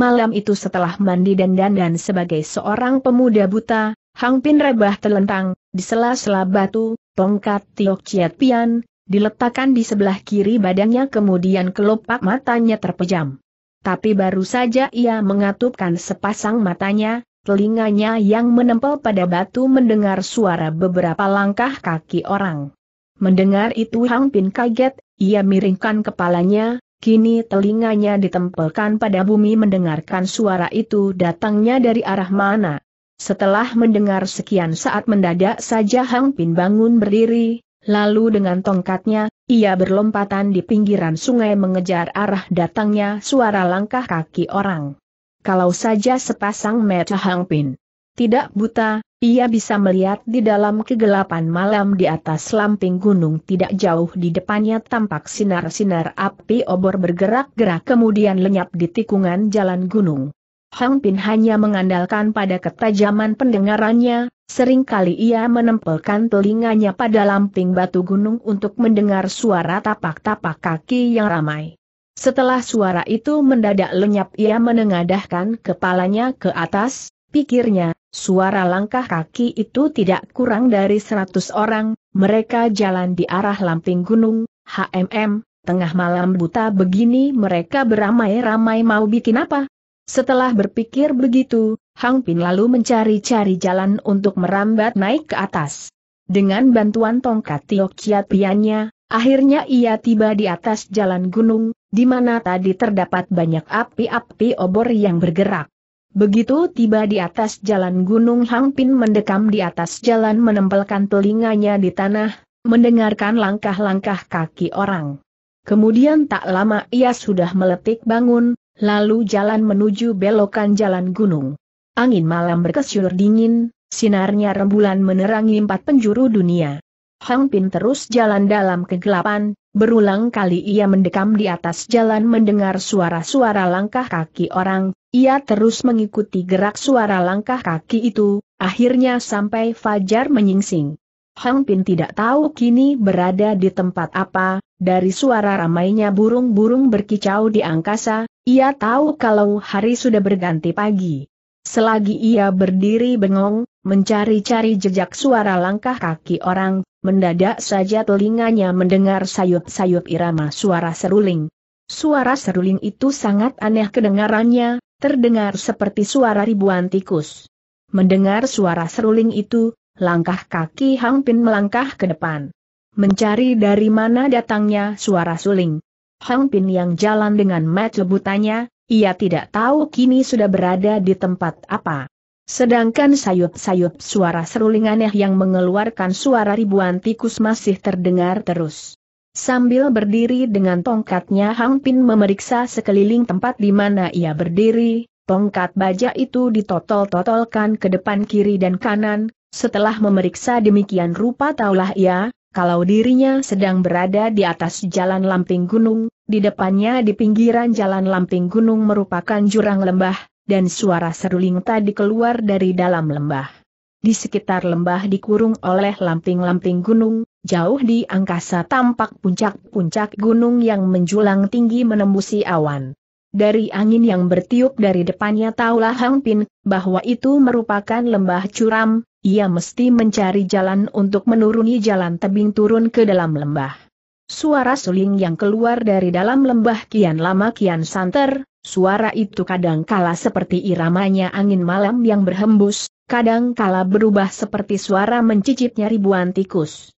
Malam itu setelah mandi dan dandan sebagai seorang pemuda buta, Hang Pin rebah telentang, di sela-sela batu, tongkat Tiok Chiat Pian, diletakkan di sebelah kiri badannya kemudian kelopak matanya terpejam. Tapi baru saja ia mengatupkan sepasang matanya, telinganya yang menempel pada batu mendengar suara beberapa langkah kaki orang. Mendengar itu Hang Pin kaget, ia miringkan kepalanya, Kini telinganya ditempelkan pada bumi mendengarkan suara itu datangnya dari arah mana. Setelah mendengar sekian saat mendadak saja Hang Pin bangun berdiri, lalu dengan tongkatnya, ia berlompatan di pinggiran sungai mengejar arah datangnya suara langkah kaki orang. Kalau saja sepasang mata Hang Pin tidak buta, ia bisa melihat di dalam kegelapan malam di atas lamping gunung tidak jauh di depannya tampak sinar-sinar api obor bergerak-gerak kemudian lenyap di tikungan jalan gunung. Hang Pin hanya mengandalkan pada ketajaman pendengarannya, seringkali ia menempelkan telinganya pada lamping batu gunung untuk mendengar suara tapak-tapak kaki yang ramai. Setelah suara itu mendadak lenyap ia menengadahkan kepalanya ke atas, pikirnya, suara langkah kaki itu tidak kurang dari seratus orang, mereka jalan di arah lamping gunung, HMM, tengah malam buta begini mereka beramai-ramai mau bikin apa? Setelah berpikir begitu, Hang Pin lalu mencari-cari jalan untuk merambat naik ke atas. Dengan bantuan tongkat Tiok Kiat Piannya, akhirnya ia tiba di atas jalan gunung, di mana tadi terdapat banyak api-api obor yang bergerak. Begitu tiba di atas jalan Gunung Hang Pin mendekam di atas jalan menempelkan telinganya di tanah, mendengarkan langkah-langkah kaki orang. Kemudian tak lama ia sudah meletik bangun, lalu jalan menuju belokan jalan gunung. Angin malam berkesyur dingin, sinarnya rembulan menerangi empat penjuru dunia. Hang Pin terus jalan dalam kegelapan, berulang kali ia mendekam di atas jalan mendengar suara-suara langkah kaki orang, ia terus mengikuti gerak suara langkah kaki itu, akhirnya sampai Fajar menyingsing. Hang Pin tidak tahu kini berada di tempat apa, dari suara ramainya burung-burung berkicau di angkasa, ia tahu kalau hari sudah berganti pagi. Selagi ia berdiri bengong, mencari-cari jejak suara langkah kaki orang, mendadak saja telinganya mendengar sayup-sayup irama suara seruling. Suara seruling itu sangat aneh kedengarannya, terdengar seperti suara ribuan tikus. Mendengar suara seruling itu, langkah kaki Hang Pin melangkah ke depan. Mencari dari mana datangnya suara suling. Hang Pin yang jalan dengan mat lebutannya, ia tidak tahu kini sudah berada di tempat apa. Sedangkan sayup-sayup suara seruling aneh yang mengeluarkan suara ribuan tikus masih terdengar terus. Sambil berdiri dengan tongkatnya Hang Pin memeriksa sekeliling tempat di mana ia berdiri, tongkat baja itu ditotol-totolkan ke depan kiri dan kanan, setelah memeriksa demikian rupa taulah ia, kalau dirinya sedang berada di atas jalan Lamping Gunung, di depannya di pinggiran jalan Lamping Gunung merupakan jurang lembah, dan suara seruling tadi keluar dari dalam lembah. Di sekitar lembah dikurung oleh lamping-lamping gunung, jauh di angkasa tampak puncak-puncak gunung yang menjulang tinggi menembusi awan. Dari angin yang bertiup dari depannya taulah Hang Pin, bahwa itu merupakan lembah curam, ia mesti mencari jalan untuk menuruni jalan tebing turun ke dalam lembah. Suara suling yang keluar dari dalam lembah kian lama kian santer, suara itu kadang kala seperti iramanya angin malam yang berhembus, kadang kala berubah seperti suara mencicitnya ribuan tikus.